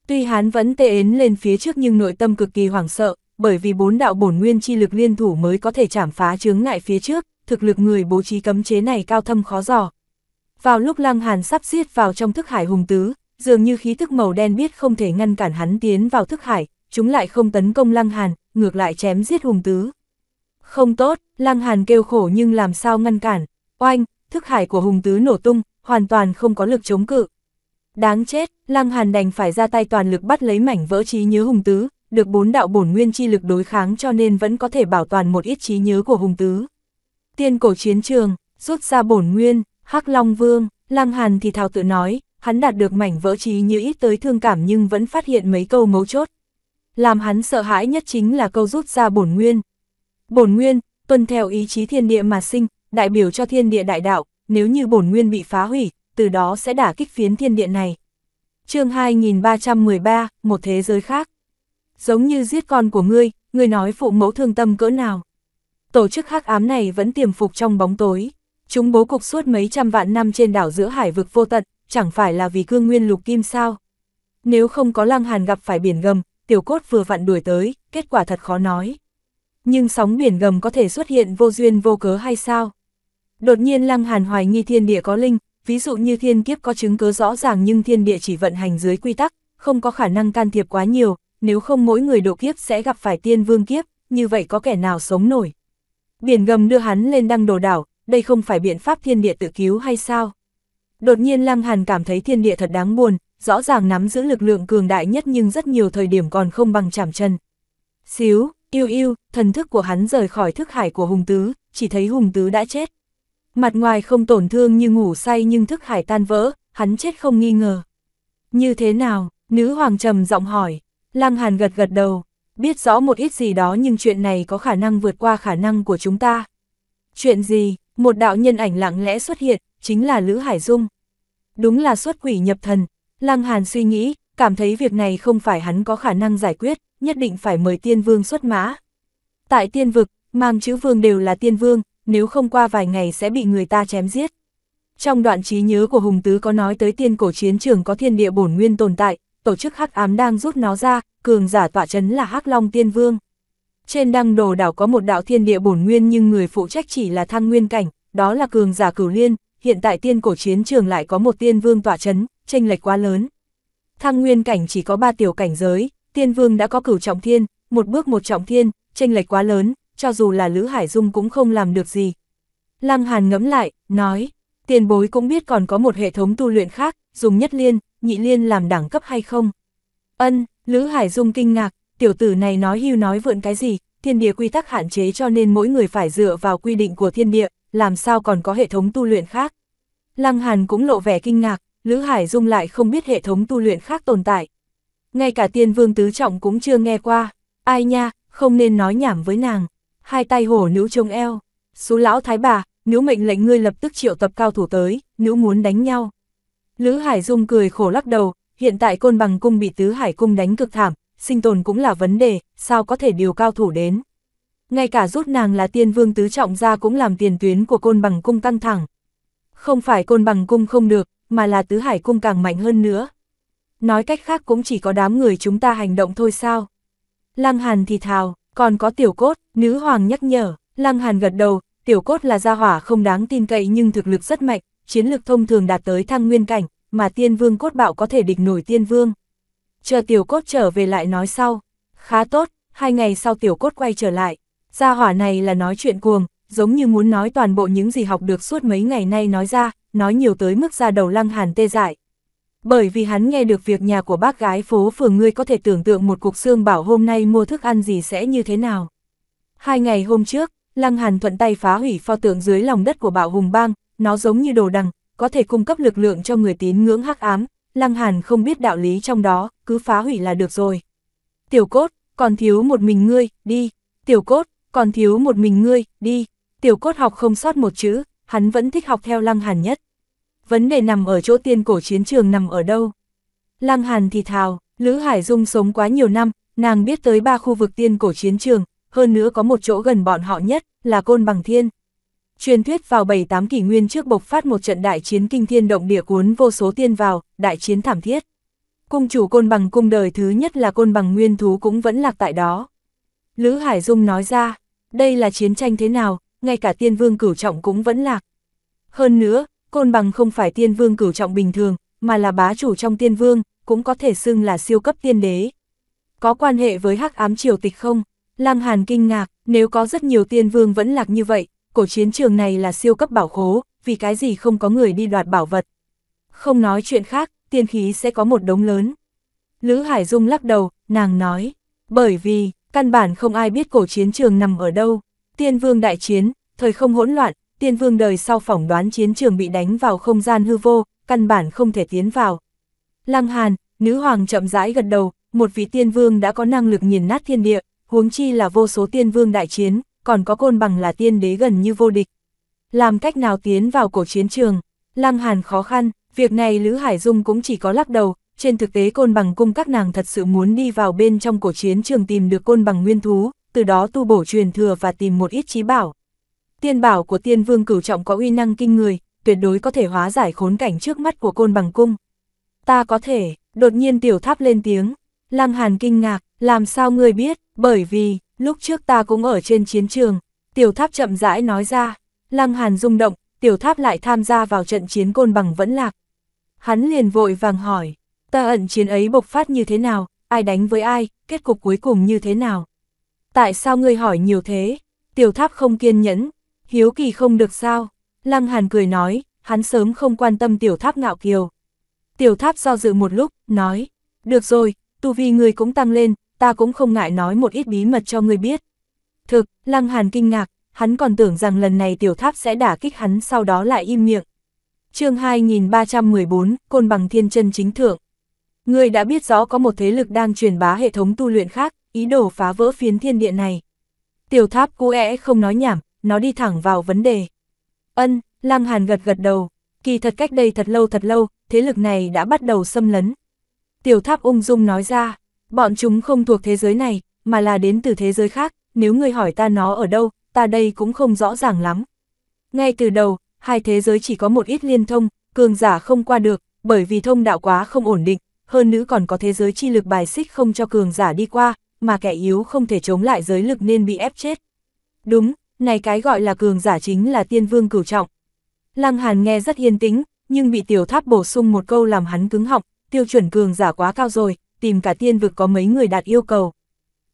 Tuy hắn vẫn tê ến lên phía trước nhưng nội tâm cực kỳ hoảng sợ, bởi vì bốn đạo bổn nguyên chi lực liên thủ mới có thể chảm phá chướng ngại phía trước, thực lực người bố trí cấm chế này cao thâm khó dò. Vào lúc Lăng Hàn sắp giết vào trong thức hải hùng tứ, dường như khí thức màu đen biết không thể ngăn cản hắn tiến vào thức hải, chúng lại không tấn công Lăng Hàn, ngược lại chém giết hùng tứ. Không tốt, Lăng Hàn kêu khổ nhưng làm sao ngăn cản, oanh, thức hải của hùng tứ nổ tung, hoàn toàn không có lực chống cự. Đáng chết, Lăng Hàn đành phải ra tay toàn lực bắt lấy mảnh vỡ trí nhớ hùng tứ, được bốn đạo bổn nguyên chi lực đối kháng cho nên vẫn có thể bảo toàn một ít trí nhớ của hùng tứ tiên cổ chiến trường, rút ra bổn nguyên, hắc long vương, lăng hàn thì thào tự nói, hắn đạt được mảnh vỡ trí như ít tới thương cảm nhưng vẫn phát hiện mấy câu mấu chốt. Làm hắn sợ hãi nhất chính là câu rút ra bổn nguyên. Bổn nguyên, tuân theo ý chí thiên địa mà sinh, đại biểu cho thiên địa đại đạo, nếu như bổn nguyên bị phá hủy, từ đó sẽ đả kích phiến thiên địa này. chương 2313, một thế giới khác. Giống như giết con của ngươi, ngươi nói phụ mẫu thương tâm cỡ nào. Tổ chức hắc ám này vẫn tiềm phục trong bóng tối. Chúng bố cục suốt mấy trăm vạn năm trên đảo giữa hải vực vô tận, chẳng phải là vì cương nguyên lục kim sao. Nếu không có lăng hàn gặp phải biển gầm, tiểu cốt vừa vặn đuổi tới, kết quả thật khó nói. Nhưng sóng biển gầm có thể xuất hiện vô duyên vô cớ hay sao? Đột nhiên lăng hàn hoài nghi thiên địa có linh, ví dụ như thiên kiếp có chứng cứ rõ ràng nhưng thiên địa chỉ vận hành dưới quy tắc, không có khả năng can thiệp quá nhiều, nếu không mỗi người độ kiếp sẽ gặp phải tiên vương kiếp, như vậy có kẻ nào sống nổi. Biển gầm đưa hắn lên đăng đồ đảo, đây không phải biện pháp thiên địa tự cứu hay sao? Đột nhiên Lăng Hàn cảm thấy thiên địa thật đáng buồn, rõ ràng nắm giữ lực lượng cường đại nhất nhưng rất nhiều thời điểm còn không bằng chạm chân. Xíu, yêu yêu, thần thức của hắn rời khỏi thức hải của Hùng Tứ, chỉ thấy Hùng Tứ đã chết. Mặt ngoài không tổn thương như ngủ say nhưng thức hải tan vỡ, hắn chết không nghi ngờ. Như thế nào? Nữ hoàng trầm giọng hỏi. Lăng Hàn gật gật đầu, biết rõ một ít gì đó nhưng chuyện này có khả năng vượt qua khả năng của chúng ta. Chuyện gì, một đạo nhân ảnh lặng lẽ xuất hiện, chính là Lữ Hải Dung. Đúng là xuất quỷ nhập thần, Lăng Hàn suy nghĩ, cảm thấy việc này không phải hắn có khả năng giải quyết, nhất định phải mời tiên vương xuất mã. Tại tiên vực, mang chữ vương đều là tiên vương, nếu không qua vài ngày sẽ bị người ta chém giết. Trong đoạn trí nhớ của Hùng Tứ có nói tới tiên cổ chiến trường có thiên địa bổn nguyên tồn tại, tổ chức Hắc Ám đang rút nó ra, cường giả tọa chấn là Hắc Long Tiên Vương. Trên đăng đồ đảo có một đạo thiên địa bổn nguyên nhưng người phụ trách chỉ là thăng nguyên cảnh, đó là cường giả cửu liên, hiện tại tiên cổ chiến trường lại có một tiên vương tọa chấn, tranh lệch quá lớn. Thăng nguyên cảnh chỉ có ba tiểu cảnh giới, tiên vương đã có cửu trọng thiên, một bước một trọng thiên, tranh lệch quá lớn, cho dù là Lữ Hải Dung cũng không làm được gì. Lăng Hàn ngẫm lại, nói, tiền bối cũng biết còn có một hệ thống tu luyện khác, dùng nhất liên, nhị liên làm đẳng cấp hay không? Ân, Lữ Hải Dung kinh ngạc, tiểu tử này nói hưu nói vượn cái gì, thiên địa quy tắc hạn chế cho nên mỗi người phải dựa vào quy định của thiên địa, làm sao còn có hệ thống tu luyện khác. Lăng Hàn cũng lộ vẻ kinh ngạc, Lữ Hải Dung lại không biết hệ thống tu luyện khác tồn tại. Ngay cả tiên vương tứ trọng cũng chưa nghe qua, ai nha, không nên nói nhảm với nàng. Hai tay hổ nữ trông eo, số lão thái bà, nữ mệnh lệnh ngươi lập tức triệu tập cao thủ tới, nữ muốn đánh nhau. Lữ Hải Dung cười khổ lắc đầu, hiện tại côn bằng cung bị tứ hải cung đánh cực thảm, sinh tồn cũng là vấn đề, sao có thể điều cao thủ đến. Ngay cả rút nàng là tiên vương tứ trọng ra cũng làm tiền tuyến của côn bằng cung căng thẳng. Không phải côn bằng cung không được, mà là tứ hải cung càng mạnh hơn nữa. Nói cách khác cũng chỉ có đám người chúng ta hành động thôi sao. Lăng Hàn thì thào, còn có tiểu cốt, nữ hoàng nhắc nhở, Lăng Hàn gật đầu, tiểu cốt là gia hỏa không đáng tin cậy nhưng thực lực rất mạnh, chiến lực thông thường đạt tới thăng nguyên cảnh, mà tiên vương cốt bạo có thể địch nổi tiên vương. Chờ tiểu cốt trở về lại nói sau. Khá tốt, hai ngày sau tiểu cốt quay trở lại. Gia hỏa này là nói chuyện cuồng, giống như muốn nói toàn bộ những gì học được suốt mấy ngày nay nói ra, nói nhiều tới mức ra đầu lăng hàn tê dại. Bởi vì hắn nghe được việc nhà của bác gái phố phường ngươi có thể tưởng tượng một cục xương bảo hôm nay mua thức ăn gì sẽ như thế nào. Hai ngày hôm trước, Lăng Hàn thuận tay phá hủy pho tượng dưới lòng đất của bảo hùng bang, nó giống như đồ đằng, có thể cung cấp lực lượng cho người tín ngưỡng hắc ám, Lăng Hàn không biết đạo lý trong đó, cứ phá hủy là được rồi. Tiểu cốt, còn thiếu một mình ngươi, đi. Tiểu cốt, còn thiếu một mình ngươi, đi. Tiểu cốt học không sót một chữ, hắn vẫn thích học theo Lăng Hàn nhất. Vấn đề nằm ở chỗ tiên cổ chiến trường nằm ở đâu. Lăng Hàn thì thào, Lữ Hải Dung sống quá nhiều năm, nàng biết tới ba khu vực tiên cổ chiến trường, hơn nữa có một chỗ gần bọn họ nhất, là Côn Bằng Thiên. Truyền thuyết vào 7-8 kỷ nguyên trước bộc phát một trận đại chiến kinh thiên động địa cuốn vô số tiên vào, đại chiến thảm thiết. Cung chủ côn bằng cung đời thứ nhất là côn bằng nguyên thú cũng vẫn lạc tại đó. Lữ Hải Dung nói ra, đây là chiến tranh thế nào, ngay cả tiên vương cửu trọng cũng vẫn lạc. Hơn nữa, côn bằng không phải tiên vương cửu trọng bình thường, mà là bá chủ trong tiên vương, cũng có thể xưng là siêu cấp tiên đế. Có quan hệ với hắc ám triều tịch không? Lăng Hàn kinh ngạc, nếu có rất nhiều tiên vương vẫn lạc như vậy, cổ chiến trường này là siêu cấp bảo khố, vì cái gì không có người đi đoạt bảo vật. Không nói chuyện khác, tiên khí sẽ có một đống lớn. Lữ Hải Dung lắc đầu, nàng nói, bởi vì, căn bản không ai biết cổ chiến trường nằm ở đâu. Tiên vương đại chiến, thời không hỗn loạn, tiên vương đời sau phỏng đoán chiến trường bị đánh vào không gian hư vô, căn bản không thể tiến vào. Lăng Hàn, nữ hoàng chậm rãi gật đầu, một vị tiên vương đã có năng lực nhìn nát thiên địa, huống chi là vô số tiên vương đại chiến, còn có côn bằng là tiên đế gần như vô địch. Làm cách nào tiến vào cổ chiến trường, Lăng Hàn khó khăn, việc này Lữ Hải Dung cũng chỉ có lắc đầu, trên thực tế côn bằng cung các nàng thật sự muốn đi vào bên trong cổ chiến trường tìm được côn bằng nguyên thú, từ đó tu bổ truyền thừa và tìm một ít trí bảo. Tiên bảo của tiên vương cửu trọng có uy năng kinh người, tuyệt đối có thể hóa giải khốn cảnh trước mắt của côn bằng cung. Ta có thể, đột nhiên tiểu tháp lên tiếng, Lăng Hàn kinh ngạc, làm sao ngươi biết, bởi vì, lúc trước ta cũng ở trên chiến trường, tiểu tháp chậm rãi nói ra, lăng hàn rung động, tiểu tháp lại tham gia vào trận chiến côn bằng vẫn lạc. Hắn liền vội vàng hỏi, ta ẩn chiến ấy bộc phát như thế nào, ai đánh với ai, kết cục cuối cùng như thế nào? Tại sao ngươi hỏi nhiều thế? Tiểu tháp không kiên nhẫn, hiếu kỳ không được sao? Lăng hàn cười nói, hắn sớm không quan tâm tiểu tháp ngạo kiều. Tiểu tháp do dự một lúc, nói, được rồi, tu vi người cũng tăng lên, ta cũng không ngại nói một ít bí mật cho ngươi biết. Thực, Lăng Hàn kinh ngạc, hắn còn tưởng rằng lần này tiểu tháp sẽ đả kích hắn sau đó lại im miệng. chương 2314, Côn bằng thiên chân chính thượng. Ngươi đã biết rõ có một thế lực đang truyền bá hệ thống tu luyện khác, ý đồ phá vỡ phiến thiên địa này. Tiểu tháp cú é không nói nhảm, nó đi thẳng vào vấn đề. Ân, Lăng Hàn gật gật đầu, kỳ thật cách đây thật lâu thật lâu, thế lực này đã bắt đầu xâm lấn. Tiểu tháp ung dung nói ra, Bọn chúng không thuộc thế giới này, mà là đến từ thế giới khác, nếu người hỏi ta nó ở đâu, ta đây cũng không rõ ràng lắm. Ngay từ đầu, hai thế giới chỉ có một ít liên thông, cường giả không qua được, bởi vì thông đạo quá không ổn định, hơn nữa còn có thế giới chi lực bài xích không cho cường giả đi qua, mà kẻ yếu không thể chống lại giới lực nên bị ép chết. Đúng, này cái gọi là cường giả chính là tiên vương cửu trọng. Lăng Hàn nghe rất yên tĩnh, nhưng bị tiểu tháp bổ sung một câu làm hắn cứng họng, tiêu chuẩn cường giả quá cao rồi, tìm cả tiên vực có mấy người đạt yêu cầu.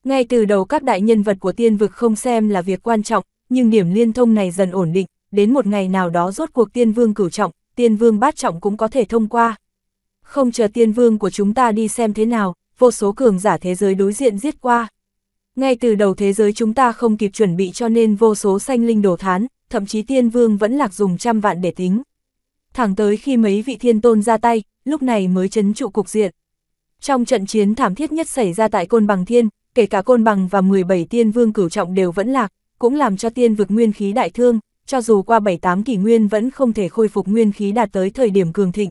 Ngay từ đầu các đại nhân vật của tiên vực không xem là việc quan trọng, nhưng điểm liên thông này dần ổn định, đến một ngày nào đó rốt cuộc tiên vương cửu trọng, tiên vương bát trọng cũng có thể thông qua. Không chờ tiên vương của chúng ta đi xem thế nào, vô số cường giả thế giới đối diện giết qua. Ngay từ đầu thế giới chúng ta không kịp chuẩn bị cho nên vô số sanh linh đổ thán, thậm chí tiên vương vẫn lạc dùng trăm vạn để tính. Thẳng tới khi mấy vị thiên tôn ra tay, lúc này mới chấn trụ cục diện. Trong trận chiến thảm thiết nhất xảy ra tại Côn Bằng Thiên, kể cả Côn Bằng và 17 tiên vương cửu trọng đều vẫn lạc, cũng làm cho tiên vực nguyên khí đại thương, cho dù qua 7-8 kỷ nguyên vẫn không thể khôi phục nguyên khí đạt tới thời điểm cường thịnh.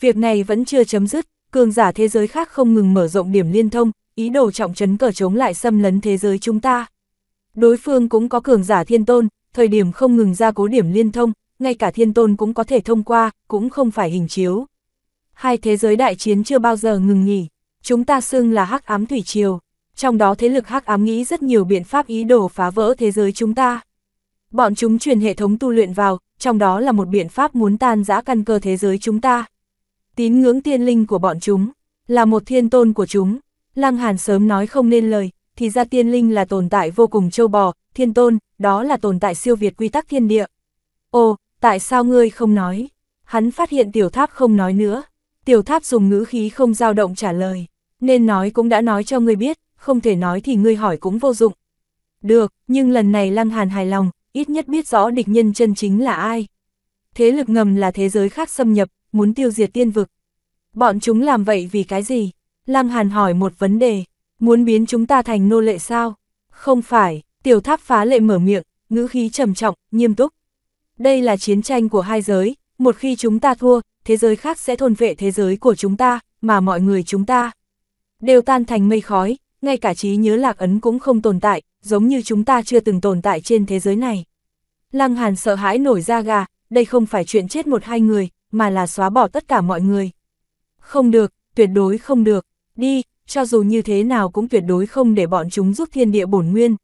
Việc này vẫn chưa chấm dứt, cường giả thế giới khác không ngừng mở rộng điểm liên thông, ý đồ trọng trấn cờ chống lại xâm lấn thế giới chúng ta. Đối phương cũng có cường giả thiên tôn, thời điểm không ngừng ra cố điểm liên thông, ngay cả thiên tôn cũng có thể thông qua, cũng không phải hình chiếu hai thế giới đại chiến chưa bao giờ ngừng nghỉ, chúng ta xưng là hắc ám thủy triều, trong đó thế lực hắc ám nghĩ rất nhiều biện pháp ý đồ phá vỡ thế giới chúng ta. Bọn chúng truyền hệ thống tu luyện vào, trong đó là một biện pháp muốn tan rã căn cơ thế giới chúng ta. Tín ngưỡng tiên linh của bọn chúng, là một thiên tôn của chúng. Lăng Hàn sớm nói không nên lời, thì ra tiên linh là tồn tại vô cùng châu bò, thiên tôn, đó là tồn tại siêu việt quy tắc thiên địa. Ồ, tại sao ngươi không nói? Hắn phát hiện tiểu tháp không nói nữa, Tiểu tháp dùng ngữ khí không dao động trả lời, nên nói cũng đã nói cho ngươi biết, không thể nói thì ngươi hỏi cũng vô dụng. Được, nhưng lần này Lăng Hàn hài lòng, ít nhất biết rõ địch nhân chân chính là ai. Thế lực ngầm là thế giới khác xâm nhập, muốn tiêu diệt tiên vực. Bọn chúng làm vậy vì cái gì? Lăng Hàn hỏi một vấn đề, muốn biến chúng ta thành nô lệ sao? Không phải, tiểu tháp phá lệ mở miệng, ngữ khí trầm trọng, nghiêm túc. Đây là chiến tranh của hai giới, một khi chúng ta thua, thế giới khác sẽ thôn vệ thế giới của chúng ta, mà mọi người chúng ta đều tan thành mây khói, ngay cả trí nhớ lạc ấn cũng không tồn tại, giống như chúng ta chưa từng tồn tại trên thế giới này. Lăng Hàn sợ hãi nổi ra gà, đây không phải chuyện chết một hai người, mà là xóa bỏ tất cả mọi người. Không được, tuyệt đối không được, đi, cho dù như thế nào cũng tuyệt đối không để bọn chúng giúp thiên địa bổn nguyên.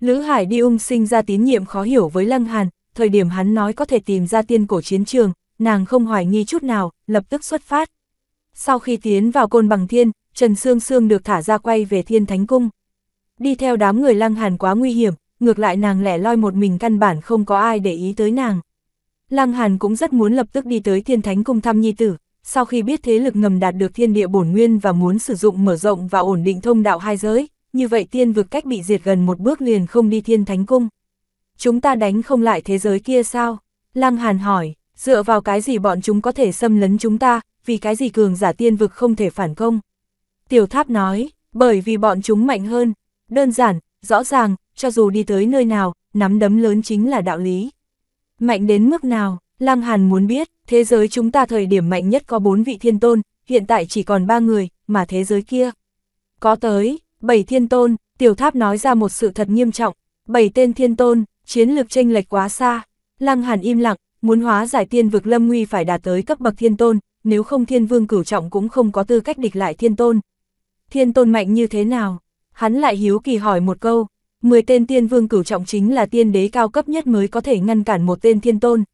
Lữ Hải đi ung sinh ra tín nhiệm khó hiểu với Lăng Hàn, thời điểm hắn nói có thể tìm ra tiên cổ chiến trường, nàng không hoài nghi chút nào, lập tức xuất phát. Sau khi tiến vào côn bằng thiên, Trần Sương Sương được thả ra quay về thiên thánh cung. Đi theo đám người lăng hàn quá nguy hiểm, ngược lại nàng lẻ loi một mình căn bản không có ai để ý tới nàng. Lăng hàn cũng rất muốn lập tức đi tới thiên thánh cung thăm nhi tử, sau khi biết thế lực ngầm đạt được thiên địa bổn nguyên và muốn sử dụng mở rộng và ổn định thông đạo hai giới, như vậy tiên vực cách bị diệt gần một bước liền không đi thiên thánh cung. Chúng ta đánh không lại thế giới kia sao? Lăng Hàn hỏi, dựa vào cái gì bọn chúng có thể xâm lấn chúng ta, vì cái gì cường giả tiên vực không thể phản công. Tiểu tháp nói, bởi vì bọn chúng mạnh hơn, đơn giản, rõ ràng, cho dù đi tới nơi nào, nắm đấm lớn chính là đạo lý. Mạnh đến mức nào, Lăng Hàn muốn biết, thế giới chúng ta thời điểm mạnh nhất có 4 vị thiên tôn, hiện tại chỉ còn 3 người, mà thế giới kia. Có tới, 7 thiên tôn, tiểu tháp nói ra một sự thật nghiêm trọng, 7 tên thiên tôn, chiến lược tranh lệch quá xa. Lăng Hàn im lặng, muốn hóa giải tiên vực lâm nguy phải đạt tới cấp bậc thiên tôn, nếu không thiên vương cửu trọng cũng không có tư cách địch lại thiên tôn. Thiên tôn mạnh như thế nào? Hắn lại hiếu kỳ hỏi một câu, 10 tên tiên vương cửu trọng chính là tiên đế cao cấp nhất mới có thể ngăn cản một tên thiên tôn.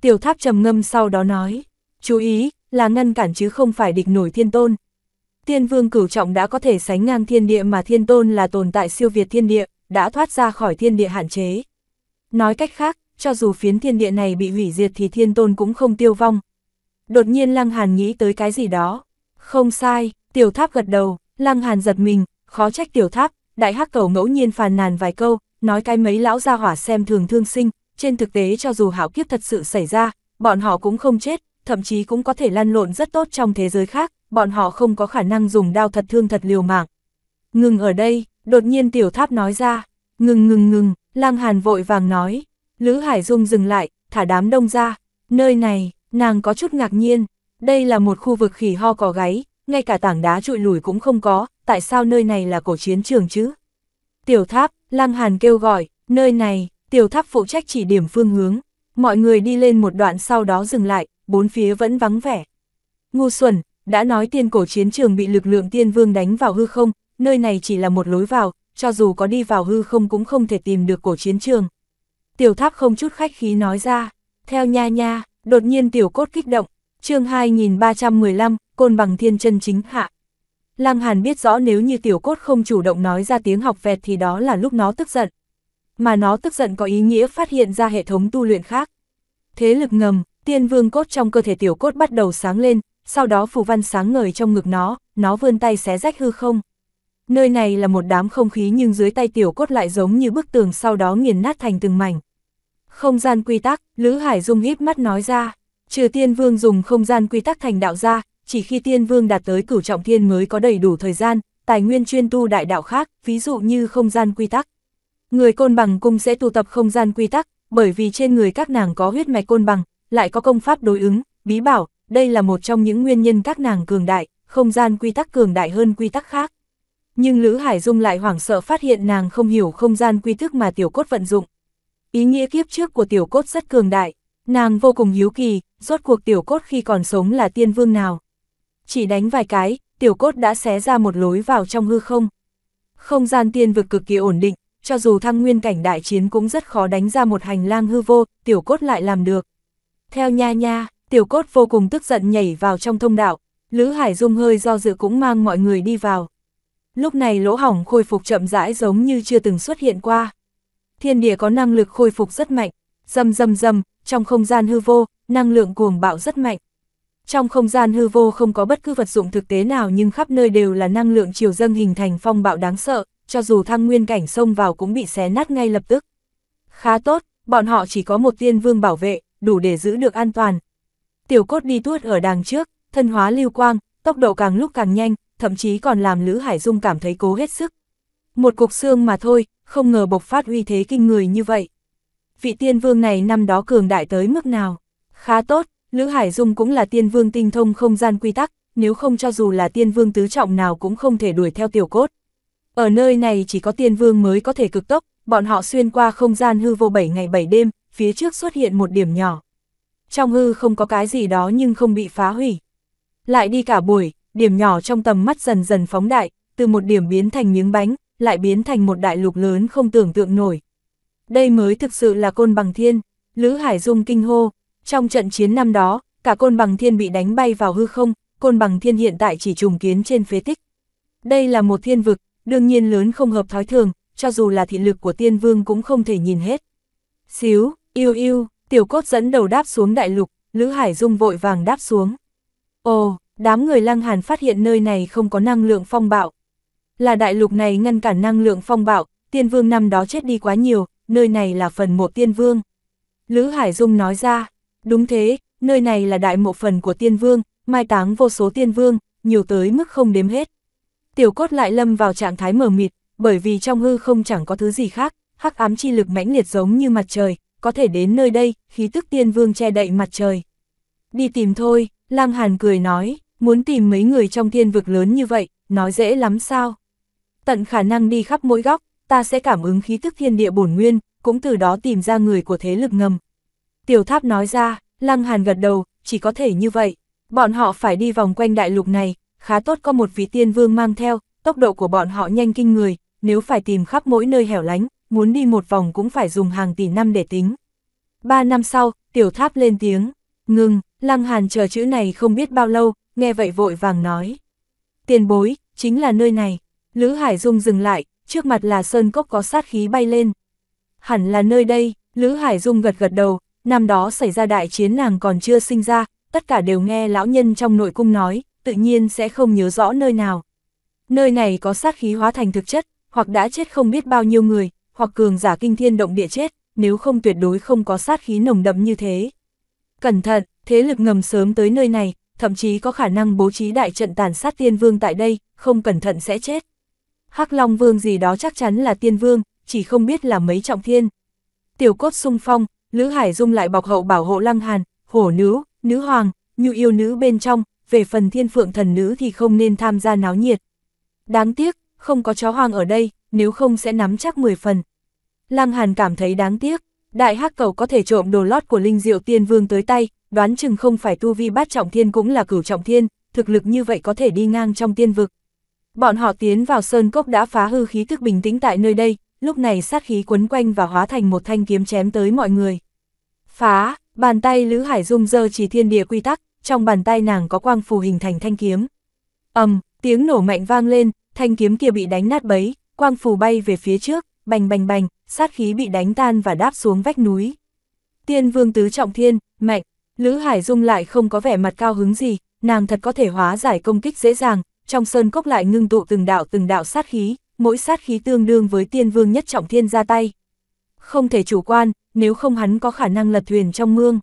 Tiểu tháp trầm ngâm sau đó nói, chú ý, là ngăn cản chứ không phải địch nổi thiên tôn. Tiên vương cửu trọng đã có thể sánh ngang thiên địa mà thiên tôn là tồn tại siêu việt thiên địa, đã thoát ra khỏi thiên địa hạn chế. Nói cách khác, cho dù phiến thiên địa này bị hủy diệt thì thiên tôn cũng không tiêu vong. Đột nhiên Lăng Hàn nghĩ tới cái gì đó. Không sai, tiểu tháp gật đầu, Lăng Hàn giật mình, khó trách tiểu tháp, đại hắc cầu ngẫu nhiên phàn nàn vài câu, nói cái mấy lão gia hỏa xem thường thương sinh, trên thực tế cho dù hảo kiếp thật sự xảy ra, bọn họ cũng không chết, thậm chí cũng có thể lăn lộn rất tốt trong thế giới khác, bọn họ không có khả năng dùng đao thật thương thật liều mạng. Ngừng ở đây, đột nhiên tiểu tháp nói ra, ngừng ngừng ngừng, lang hàn vội vàng nói, Lữ Hải Dung dừng lại, thả đám đông ra, nơi này, nàng có chút ngạc nhiên, đây là một khu vực khỉ ho cỏ gáy, ngay cả tảng đá trụi lùi cũng không có, tại sao nơi này là cổ chiến trường chứ? Tiểu tháp, Lăng Hàn kêu gọi, nơi này, tiểu tháp phụ trách chỉ điểm phương hướng, mọi người đi lên một đoạn sau đó dừng lại, bốn phía vẫn vắng vẻ. Ngu Xuẩn, đã nói tiên cổ chiến trường bị lực lượng tiên vương đánh vào hư không, nơi này chỉ là một lối vào, cho dù có đi vào hư không cũng không thể tìm được cổ chiến trường, Tiểu tháp không chút khách khí nói ra, theo nha nha, đột nhiên tiểu cốt kích động, chương 2315, côn bằng thiên chân chính hạ. Lăng Hàn biết rõ nếu như tiểu cốt không chủ động nói ra tiếng học vẹt thì đó là lúc nó tức giận. Mà nó tức giận có ý nghĩa phát hiện ra hệ thống tu luyện khác. Thế lực ngầm, tiên vương cốt trong cơ thể tiểu cốt bắt đầu sáng lên, sau đó phù văn sáng ngời trong ngực nó, nó vươn tay xé rách hư không. Nơi này là một đám không khí nhưng dưới tay tiểu cốt lại giống như bức tường sau đó nghiền nát thành từng mảnh. Không gian quy tắc, Lữ Hải Dung híp mắt nói ra, trừ tiên vương dùng không gian quy tắc thành đạo ra, chỉ khi tiên vương đạt tới cửu trọng thiên mới có đầy đủ thời gian, tài nguyên chuyên tu đại đạo khác, ví dụ như không gian quy tắc. Người côn bằng cung sẽ tu tập không gian quy tắc, bởi vì trên người các nàng có huyết mạch côn bằng, lại có công pháp đối ứng, bí bảo, đây là một trong những nguyên nhân các nàng cường đại, không gian quy tắc cường đại hơn quy tắc khác nhưng Lữ Hải Dung lại hoảng sợ phát hiện nàng không hiểu không gian quy thức mà tiểu cốt vận dụng. Ý nghĩa kiếp trước của tiểu cốt rất cường đại, nàng vô cùng hiếu kỳ, rốt cuộc tiểu cốt khi còn sống là tiên vương nào. Chỉ đánh vài cái, tiểu cốt đã xé ra một lối vào trong hư không. Không gian tiên vực cực kỳ ổn định, cho dù thăng nguyên cảnh đại chiến cũng rất khó đánh ra một hành lang hư vô, tiểu cốt lại làm được. Theo nha nha, tiểu cốt vô cùng tức giận nhảy vào trong thông đạo, Lữ Hải Dung hơi do dự cũng mang mọi người đi vào. Lúc này lỗ hỏng khôi phục chậm rãi giống như chưa từng xuất hiện qua. Thiên địa có năng lực khôi phục rất mạnh, dầm dầm dầm, trong không gian hư vô, năng lượng cuồng bạo rất mạnh. Trong không gian hư vô không có bất cứ vật dụng thực tế nào nhưng khắp nơi đều là năng lượng chiều dâng hình thành phong bạo đáng sợ, cho dù thăng nguyên cảnh xông vào cũng bị xé nát ngay lập tức. Khá tốt, bọn họ chỉ có một tiên vương bảo vệ, đủ để giữ được an toàn. Tiểu cốt đi tuốt ở đằng trước, thân hóa lưu quang, tốc độ càng lúc càng nhanh, thậm chí còn làm Lữ Hải Dung cảm thấy cố hết sức. Một cục xương mà thôi, không ngờ bộc phát uy thế kinh người như vậy. Vị tiên vương này năm đó cường đại tới mức nào? Khá tốt, Lữ Hải Dung cũng là tiên vương tinh thông không gian quy tắc, nếu không cho dù là tiên vương tứ trọng nào cũng không thể đuổi theo tiểu cốt. Ở nơi này chỉ có tiên vương mới có thể cực tốc, bọn họ xuyên qua không gian hư vô 7 ngày 7 đêm, phía trước xuất hiện một điểm nhỏ. Trong hư không có cái gì đó nhưng không bị phá hủy. Lại đi cả buổi, điểm nhỏ trong tầm mắt dần dần phóng đại, từ một điểm biến thành miếng bánh, lại biến thành một đại lục lớn không tưởng tượng nổi. Đây mới thực sự là côn bằng thiên, Lữ Hải Dung kinh hô, trong trận chiến năm đó, cả côn bằng thiên bị đánh bay vào hư không, côn bằng thiên hiện tại chỉ trùng kiến trên phế tích. Đây là một thiên vực, đương nhiên lớn không hợp thói thường, cho dù là thị lực của tiên vương cũng không thể nhìn hết. Xíu, yêu yêu, tiểu cốt dẫn đầu đáp xuống đại lục, Lữ Hải Dung vội vàng đáp xuống. Ồ, Đám người Lăng Hàn phát hiện nơi này không có năng lượng phong bạo. Là đại lục này ngăn cản năng lượng phong bạo, tiên vương năm đó chết đi quá nhiều, nơi này là phần mộ tiên vương. Lữ Hải Dung nói ra, đúng thế, nơi này là đại mộ phần của tiên vương, mai táng vô số tiên vương, nhiều tới mức không đếm hết. Tiểu cốt lại lâm vào trạng thái mờ mịt, bởi vì trong hư không chẳng có thứ gì khác, hắc ám chi lực mãnh liệt giống như mặt trời, có thể đến nơi đây, khí tức tiên vương che đậy mặt trời. Đi tìm thôi, Lăng Hàn cười nói. Muốn tìm mấy người trong thiên vực lớn như vậy, nói dễ lắm sao? Tận khả năng đi khắp mỗi góc, ta sẽ cảm ứng khí tức thiên địa bổn nguyên, cũng từ đó tìm ra người của thế lực ngầm. Tiểu tháp nói ra, Lăng Hàn gật đầu, chỉ có thể như vậy. Bọn họ phải đi vòng quanh đại lục này, khá tốt có một vị tiên vương mang theo, tốc độ của bọn họ nhanh kinh người, nếu phải tìm khắp mỗi nơi hẻo lánh, muốn đi một vòng cũng phải dùng hàng tỷ năm để tính. Ba năm sau, tiểu tháp lên tiếng, ngừng, Lăng Hàn chờ chữ này không biết bao lâu, nghe vậy vội vàng nói. Tiền bối, chính là nơi này. Lữ Hải Dung dừng lại, trước mặt là sơn cốc có sát khí bay lên. Hẳn là nơi đây, Lữ Hải Dung gật gật đầu, năm đó xảy ra đại chiến nàng còn chưa sinh ra, tất cả đều nghe lão nhân trong nội cung nói, tự nhiên sẽ không nhớ rõ nơi nào. Nơi này có sát khí hóa thành thực chất, hoặc đã chết không biết bao nhiêu người, hoặc cường giả kinh thiên động địa chết, nếu không tuyệt đối không có sát khí nồng đậm như thế. Cẩn thận, thế lực ngầm sớm tới nơi này, thậm chí có khả năng bố trí đại trận tàn sát tiên vương tại đây, không cẩn thận sẽ chết. Hắc Long Vương gì đó chắc chắn là tiên vương, chỉ không biết là mấy trọng thiên. Tiểu cốt sung phong, Lữ Hải Dung lại bọc hậu bảo hộ Lăng Hàn, hổ nữ, nữ hoàng, nhu yêu nữ bên trong, về phần thiên phượng thần nữ thì không nên tham gia náo nhiệt. Đáng tiếc, không có chó hoang ở đây, nếu không sẽ nắm chắc 10 phần. Lăng Hàn cảm thấy đáng tiếc, đại hắc cầu có thể trộm đồ lót của linh diệu tiên vương tới tay, đoán chừng không phải tu vi bát trọng thiên cũng là cửu trọng thiên, thực lực như vậy có thể đi ngang trong tiên vực. Bọn họ tiến vào sơn cốc đã phá hư khí thức bình tĩnh tại nơi đây, lúc này sát khí quấn quanh và hóa thành một thanh kiếm chém tới mọi người. Phá, bàn tay Lữ Hải Dung giơ chỉ thiên địa quy tắc, trong bàn tay nàng có quang phù hình thành thanh kiếm. ầm, tiếng nổ mạnh vang lên, thanh kiếm kia bị đánh nát bấy, quang phù bay về phía trước, bành bành bành, sát khí bị đánh tan và đáp xuống vách núi. Tiên vương tứ trọng thiên, mạnh, Lữ Hải Dung lại không có vẻ mặt cao hứng gì, nàng thật có thể hóa giải công kích dễ dàng, trong sơn cốc lại ngưng tụ từng đạo từng đạo sát khí, mỗi sát khí tương đương với tiên vương nhất trọng thiên ra tay. Không thể chủ quan, nếu không hắn có khả năng lật thuyền trong mương.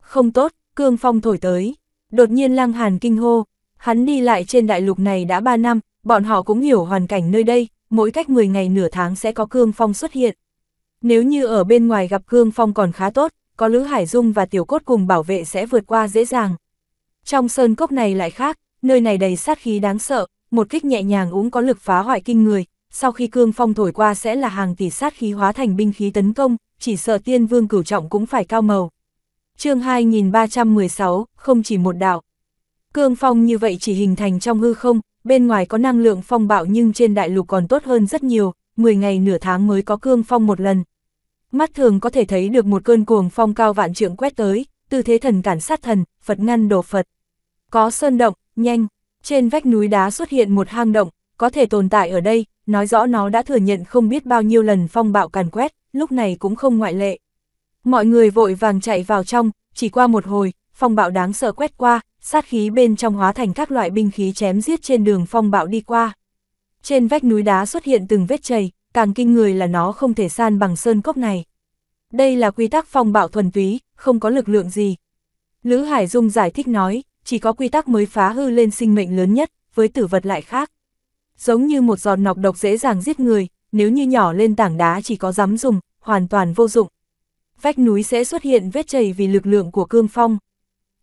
Không tốt, cương phong thổi tới. Đột nhiên lang hàn kinh hô, hắn đi lại trên đại lục này đã 3 năm, bọn họ cũng hiểu hoàn cảnh nơi đây, mỗi cách 10 ngày nửa tháng sẽ có cương phong xuất hiện. Nếu như ở bên ngoài gặp cương phong còn khá tốt, có Lữ Hải Dung và Tiểu Cốt cùng bảo vệ sẽ vượt qua dễ dàng. Trong sơn cốc này lại khác, nơi này đầy sát khí đáng sợ, một kích nhẹ nhàng uống có lực phá hoại kinh người, sau khi cương phong thổi qua sẽ là hàng tỷ sát khí hóa thành binh khí tấn công, chỉ sợ tiên vương cửu trọng cũng phải cao màu. chương 2316, không chỉ một đạo. Cương phong như vậy chỉ hình thành trong hư không, bên ngoài có năng lượng phong bạo nhưng trên đại lục còn tốt hơn rất nhiều, 10 ngày nửa tháng mới có cương phong một lần, Mắt thường có thể thấy được một cơn cuồng phong cao vạn trượng quét tới, tư thế thần cản sát thần, Phật ngăn đổ Phật. Có sơn động, nhanh, trên vách núi đá xuất hiện một hang động, có thể tồn tại ở đây, nói rõ nó đã thừa nhận không biết bao nhiêu lần phong bạo càn quét, lúc này cũng không ngoại lệ. Mọi người vội vàng chạy vào trong, chỉ qua một hồi, phong bạo đáng sợ quét qua, sát khí bên trong hóa thành các loại binh khí chém giết trên đường phong bạo đi qua. Trên vách núi đá xuất hiện từng vết chảy, càng kinh người là nó không thể san bằng sơn cốc này. Đây là quy tắc phong bạo thuần túy, không có lực lượng gì. Lữ Hải Dung giải thích nói, chỉ có quy tắc mới phá hư lên sinh mệnh lớn nhất, với tử vật lại khác. Giống như một giọt nọc độc dễ dàng giết người, nếu như nhỏ lên tảng đá chỉ có dám dùng, hoàn toàn vô dụng. Vách núi sẽ xuất hiện vết chảy vì lực lượng của cương phong.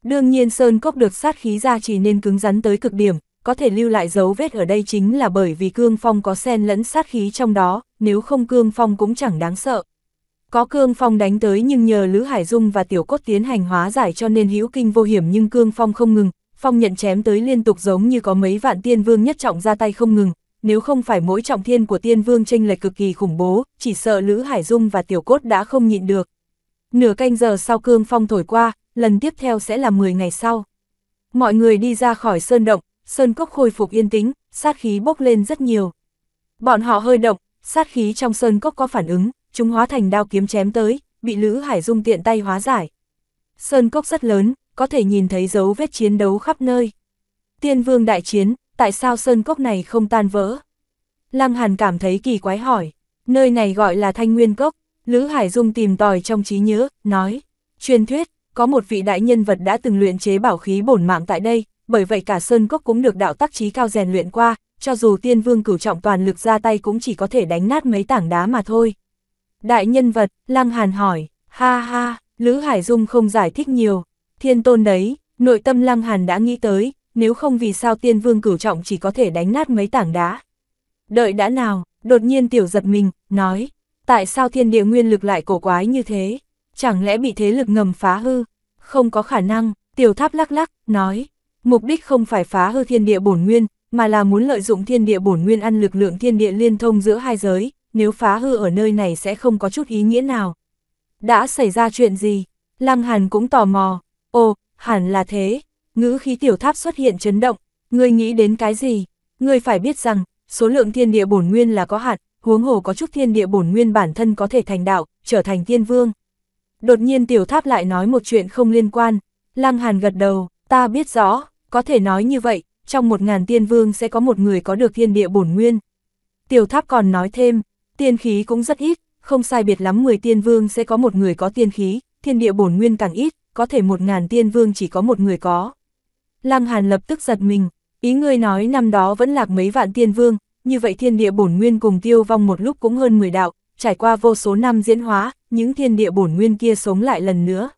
Đương nhiên sơn cốc được sát khí ra chỉ nên cứng rắn tới cực điểm, có thể lưu lại dấu vết ở đây chính là bởi vì cương phong có sen lẫn sát khí trong đó, nếu không cương phong cũng chẳng đáng sợ. Có cương phong đánh tới nhưng nhờ Lữ Hải Dung và Tiểu Cốt tiến hành hóa giải cho nên hữu kinh vô hiểm nhưng cương phong không ngừng, phong nhận chém tới liên tục giống như có mấy vạn tiên vương nhất trọng ra tay không ngừng, nếu không phải mỗi trọng thiên của tiên vương chênh lệch cực kỳ khủng bố, chỉ sợ Lữ Hải Dung và Tiểu Cốt đã không nhịn được. Nửa canh giờ sau cương phong thổi qua, lần tiếp theo sẽ là 10 ngày sau. Mọi người đi ra khỏi sơn động, sơn cốc khôi phục yên tĩnh, sát khí bốc lên rất nhiều. Bọn họ hơi động, sát khí trong sơn cốc có phản ứng, chúng hóa thành đao kiếm chém tới, bị Lữ Hải Dung tiện tay hóa giải. Sơn cốc rất lớn, có thể nhìn thấy dấu vết chiến đấu khắp nơi. Tiên vương đại chiến, tại sao sơn cốc này không tan vỡ? Lăng Hàn cảm thấy kỳ quái hỏi, nơi này gọi là Thanh Nguyên Cốc, Lữ Hải Dung tìm tòi trong trí nhớ, nói, truyền thuyết, có một vị đại nhân vật đã từng luyện chế bảo khí bổn mạng tại đây, bởi vậy cả Sơn Cốc cũng được đạo tác trí cao rèn luyện qua, cho dù tiên vương cửu trọng toàn lực ra tay cũng chỉ có thể đánh nát mấy tảng đá mà thôi. Đại nhân vật, Lăng Hàn hỏi, ha ha, Lữ Hải Dung không giải thích nhiều, thiên tôn đấy, nội tâm Lăng Hàn đã nghĩ tới, nếu không vì sao tiên vương cửu trọng chỉ có thể đánh nát mấy tảng đá. Đợi đã nào, đột nhiên tiểu giật mình, nói, tại sao thiên địa nguyên lực lại cổ quái như thế, chẳng lẽ bị thế lực ngầm phá hư, không có khả năng, tiểu tháp lắc lắc, nói, mục đích không phải phá hư thiên địa bổn nguyên, mà là muốn lợi dụng thiên địa bổn nguyên ăn lực lượng thiên địa liên thông giữa hai giới, nếu phá hư ở nơi này sẽ không có chút ý nghĩa nào. Đã xảy ra chuyện gì? Lăng Hàn cũng tò mò. Ồ, hẳn là thế. Ngữ khí tiểu tháp xuất hiện chấn động. Ngươi nghĩ đến cái gì? Ngươi phải biết rằng, số lượng thiên địa bổn nguyên là có hạn, huống hồ có chút thiên địa bổn nguyên bản thân có thể thành đạo, trở thành tiên vương. Đột nhiên tiểu tháp lại nói một chuyện không liên quan. Lăng Hàn gật đầu, ta biết rõ. Có thể nói như vậy, trong một ngàn tiên vương sẽ có một người có được thiên địa bổn nguyên. Tiểu tháp còn nói thêm, tiên khí cũng rất ít, không sai biệt lắm 10 tiên vương sẽ có một người có tiên khí, thiên địa bổn nguyên càng ít, có thể một ngàn tiên vương chỉ có một người có. Lăng Hàn lập tức giật mình, ý ngươi nói năm đó vẫn lạc mấy vạn tiên vương, như vậy thiên địa bổn nguyên cùng tiêu vong một lúc cũng hơn 10 đạo, trải qua vô số năm diễn hóa, những thiên địa bổn nguyên kia sống lại lần nữa.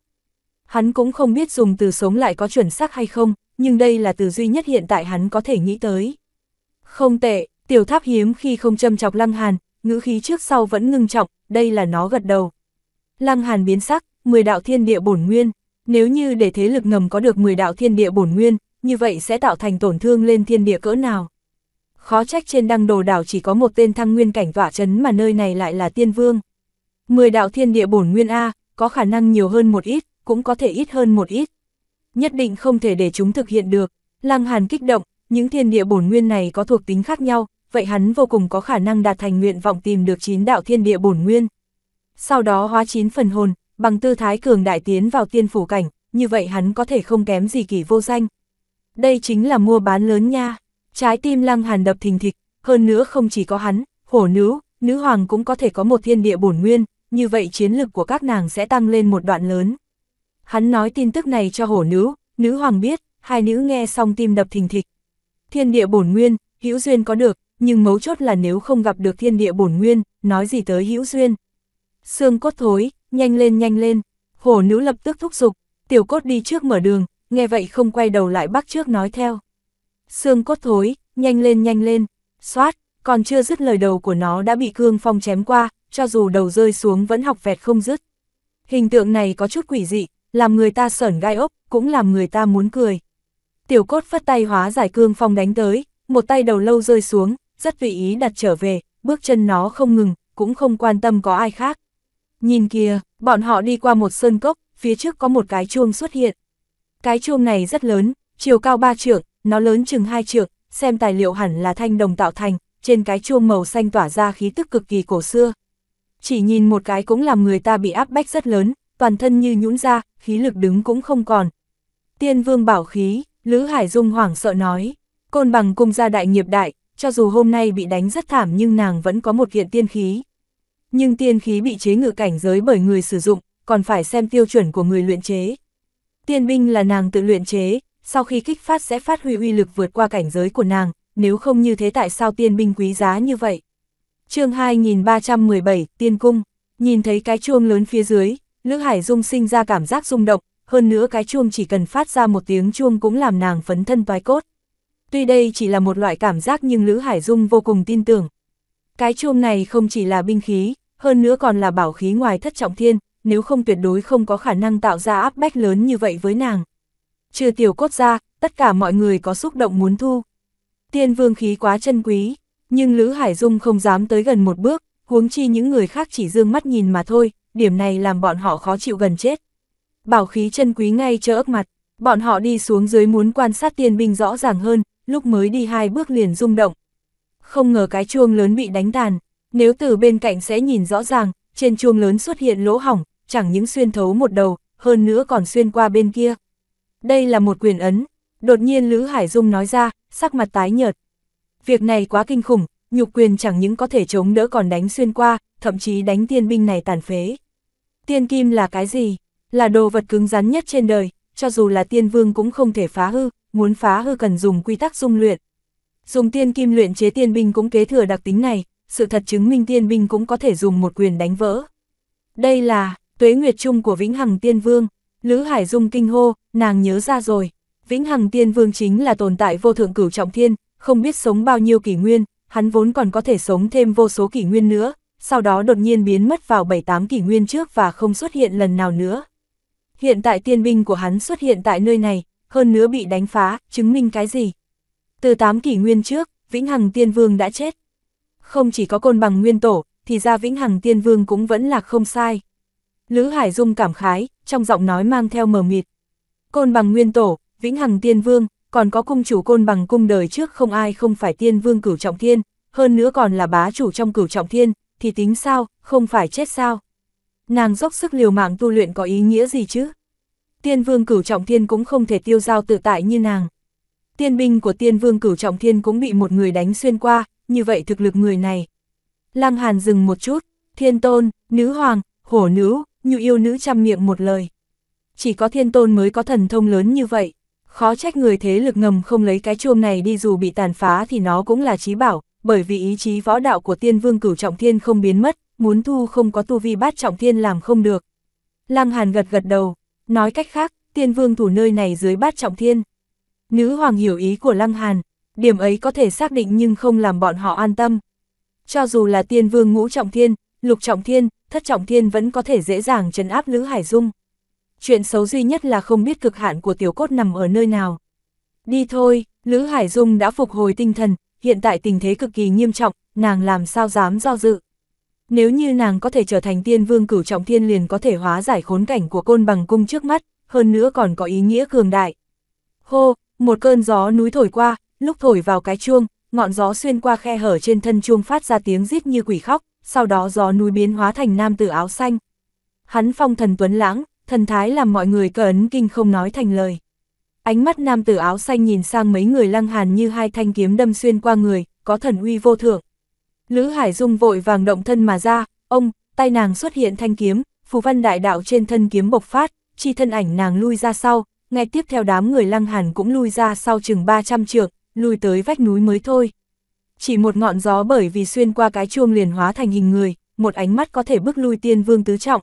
Hắn cũng không biết dùng từ sống lại có chuẩn xác hay không, nhưng đây là từ duy nhất hiện tại hắn có thể nghĩ tới. Không tệ, tiểu tháp hiếm khi không châm chọc Lăng Hàn, ngữ khí trước sau vẫn ngưng trọng, đây là nó gật đầu. Lăng Hàn biến sắc, 10 đạo thiên địa bổn nguyên, nếu như để thế lực ngầm có được 10 đạo thiên địa bổn nguyên, như vậy sẽ tạo thành tổn thương lên thiên địa cỡ nào. Khó trách trên đăng đồ đảo chỉ có một tên thăng nguyên cảnh tỏa chấn mà nơi này lại là tiên vương. 10 đạo thiên địa bổn nguyên A, có khả năng nhiều hơn một ít, cũng có thể ít hơn một ít nhất định không thể để chúng thực hiện được. Lăng Hàn kích động, những thiên địa bổn nguyên này có thuộc tính khác nhau, vậy hắn vô cùng có khả năng đạt thành nguyện vọng tìm được chín đạo thiên địa bổn nguyên. Sau đó hóa chín phần hồn, bằng tư thái cường đại tiến vào tiên phủ cảnh, như vậy hắn có thể không kém gì kỳ vô danh. Đây chính là mua bán lớn nha, trái tim lăng hàn đập thình thịch, hơn nữa không chỉ có hắn, hổ nữ, nữ hoàng cũng có thể có một thiên địa bổn nguyên, như vậy chiến lực của các nàng sẽ tăng lên một đoạn lớn hắn nói tin tức này cho hổ nữ, nữ hoàng biết, hai nữ nghe xong tim đập thình thịch. Thiên địa bổn nguyên, hữu duyên có được, nhưng mấu chốt là nếu không gặp được thiên địa bổn nguyên, nói gì tới hữu duyên. Xương cốt thối, nhanh lên nhanh lên, hổ nữ lập tức thúc giục, tiểu cốt đi trước mở đường, nghe vậy không quay đầu lại bác trước nói theo. Xương cốt thối, nhanh lên nhanh lên, xoát, còn chưa dứt lời đầu của nó đã bị cương phong chém qua, cho dù đầu rơi xuống vẫn học vẹt không dứt. Hình tượng này có chút quỷ dị, làm người ta sởn gai ốc, cũng làm người ta muốn cười. Tiểu cốt phất tay hóa giải cương phong đánh tới, một tay đầu lâu rơi xuống, rất vị ý đặt trở về, bước chân nó không ngừng, cũng không quan tâm có ai khác. Nhìn kìa, bọn họ đi qua một sơn cốc, phía trước có một cái chuông xuất hiện. Cái chuông này rất lớn, chiều cao 3 trượng, nó lớn chừng 2 trượng, xem tài liệu hẳn là thanh đồng tạo thành, trên cái chuông màu xanh tỏa ra khí tức cực kỳ cổ xưa. Chỉ nhìn một cái cũng làm người ta bị áp bách rất lớn, toàn thân như nhũn ra, khí lực đứng cũng không còn. Tiên vương bảo khí, Lữ Hải Dung hoảng sợ nói, côn bằng cung gia đại nghiệp đại, cho dù hôm nay bị đánh rất thảm nhưng nàng vẫn có một kiện tiên khí. Nhưng tiên khí bị chế ngự cảnh giới bởi người sử dụng, còn phải xem tiêu chuẩn của người luyện chế. Tiên binh là nàng tự luyện chế, sau khi kích phát sẽ phát huy uy lực vượt qua cảnh giới của nàng, nếu không như thế tại sao tiên binh quý giá như vậy? chương 2317, Tiên Cung, nhìn thấy cái chuông lớn phía dưới, Lữ Hải Dung sinh ra cảm giác rung động, hơn nữa cái chuông chỉ cần phát ra một tiếng chuông cũng làm nàng phấn thân toái cốt. Tuy đây chỉ là một loại cảm giác nhưng Lữ Hải Dung vô cùng tin tưởng. Cái chuông này không chỉ là binh khí, hơn nữa còn là bảo khí ngoài thất trọng thiên, nếu không tuyệt đối không có khả năng tạo ra áp bách lớn như vậy với nàng. Trừ tiểu cốt ra, tất cả mọi người có xúc động muốn thu. Tiên vương khí quá chân quý, nhưng Lữ Hải Dung không dám tới gần một bước, huống chi những người khác chỉ dương mắt nhìn mà thôi, điểm này làm bọn họ khó chịu gần chết. Bảo khí chân quý ngay chớ ức mặt, bọn họ đi xuống dưới muốn quan sát tiên binh rõ ràng hơn, lúc mới đi hai bước liền rung động. Không ngờ cái chuông lớn bị đánh tàn, nếu từ bên cạnh sẽ nhìn rõ ràng, trên chuông lớn xuất hiện lỗ hỏng, chẳng những xuyên thấu một đầu, hơn nữa còn xuyên qua bên kia. Đây là một quyền ấn, đột nhiên Lữ Hải Dung nói ra, sắc mặt tái nhợt. Việc này quá kinh khủng, nhục quyền chẳng những có thể chống đỡ còn đánh xuyên qua, thậm chí đánh tiên binh này tàn phế. Tiên kim là cái gì? Là đồ vật cứng rắn nhất trên đời, cho dù là tiên vương cũng không thể phá hư, muốn phá hư cần dùng quy tắc dung luyện. Dùng tiên kim luyện chế tiên binh cũng kế thừa đặc tính này, sự thật chứng minh tiên binh cũng có thể dùng một quyền đánh vỡ. Đây là tuế nguyệt chung của Vĩnh Hằng Tiên Vương, Lữ Hải Dung kinh hô, nàng nhớ ra rồi, Vĩnh Hằng Tiên Vương chính là tồn tại vô thượng cửu trọng thiên, không biết sống bao nhiêu kỷ nguyên, hắn vốn còn có thể sống thêm vô số kỷ nguyên nữa, sau đó đột nhiên biến mất vào 7-8 kỷ nguyên trước và không xuất hiện lần nào nữa. Hiện tại tiên binh của hắn xuất hiện tại nơi này, hơn nữa bị đánh phá, chứng minh cái gì? Từ 8 kỷ nguyên trước, Vĩnh Hằng Tiên Vương đã chết. Không chỉ có côn bằng nguyên tổ, thì ra Vĩnh Hằng Tiên Vương cũng vẫn là không sai. Lữ Hải Dung cảm khái, trong giọng nói mang theo mờ mịt. Côn bằng nguyên tổ, Vĩnh Hằng Tiên Vương, còn có cung chủ côn bằng cung đời trước không ai không phải Tiên Vương cửu trọng thiên, hơn nữa còn là bá chủ trong cửu trọng thiên, thì tính sao, không phải chết sao. Nàng dốc sức liều mạng tu luyện có ý nghĩa gì chứ? Tiên vương cửu trọng thiên cũng không thể tiêu giao tự tại như nàng. Tiên binh của tiên vương cửu trọng thiên cũng bị một người đánh xuyên qua, như vậy thực lực người này. Lăng Hàn dừng một chút, thiên tôn, nữ hoàng, hổ nữ, nhu yêu nữ trăm miệng một lời. Chỉ có thiên tôn mới có thần thông lớn như vậy, khó trách người thế lực ngầm không lấy cái chuông này đi dù bị tàn phá thì nó cũng là trí bảo, bởi vì ý chí võ đạo của tiên vương cửu trọng thiên không biến mất, muốn thu không có tu vi bát trọng thiên làm không được. Lăng Hàn gật gật đầu, nói cách khác, tiên vương thủ nơi này dưới bát trọng thiên. Nữ hoàng hiểu ý của Lăng Hàn, điểm ấy có thể xác định nhưng không làm bọn họ an tâm. Cho dù là tiên vương ngũ trọng thiên, lục trọng thiên, thất trọng thiên vẫn có thể dễ dàng trấn áp Lữ Hải Dung. Chuyện xấu duy nhất là không biết cực hạn của tiểu cốt nằm ở nơi nào. Đi thôi, Lữ Hải Dung đã phục hồi tinh thần, hiện tại tình thế cực kỳ nghiêm trọng, nàng làm sao dám do dự. Nếu như nàng có thể trở thành tiên vương cửu trọng thiên liền có thể hóa giải khốn cảnh của côn bằng cung trước mắt, hơn nữa còn có ý nghĩa cường đại. Hô, một cơn gió núi thổi qua, lúc thổi vào cái chuông, ngọn gió xuyên qua khe hở trên thân chuông phát ra tiếng rít như quỷ khóc, sau đó gió núi biến hóa thành nam tử áo xanh. Hắn phong thần tuấn lãng, thần thái làm mọi người cờ ấn kinh không nói thành lời. Ánh mắt nam tử áo xanh nhìn sang mấy người lăng hàn như hai thanh kiếm đâm xuyên qua người, có thần uy vô thượng. Lữ Hải Dung vội vàng động thân mà ra, ông, tay nàng xuất hiện thanh kiếm, phù văn đại đạo trên thân kiếm bộc phát, chi thân ảnh nàng lui ra sau, ngay tiếp theo đám người lăng hàn cũng lui ra sau chừng 300 trượng, lui tới vách núi mới thôi. Chỉ một ngọn gió bởi vì xuyên qua cái chuông liền hóa thành hình người, một ánh mắt có thể bước lui tiên vương tứ trọng.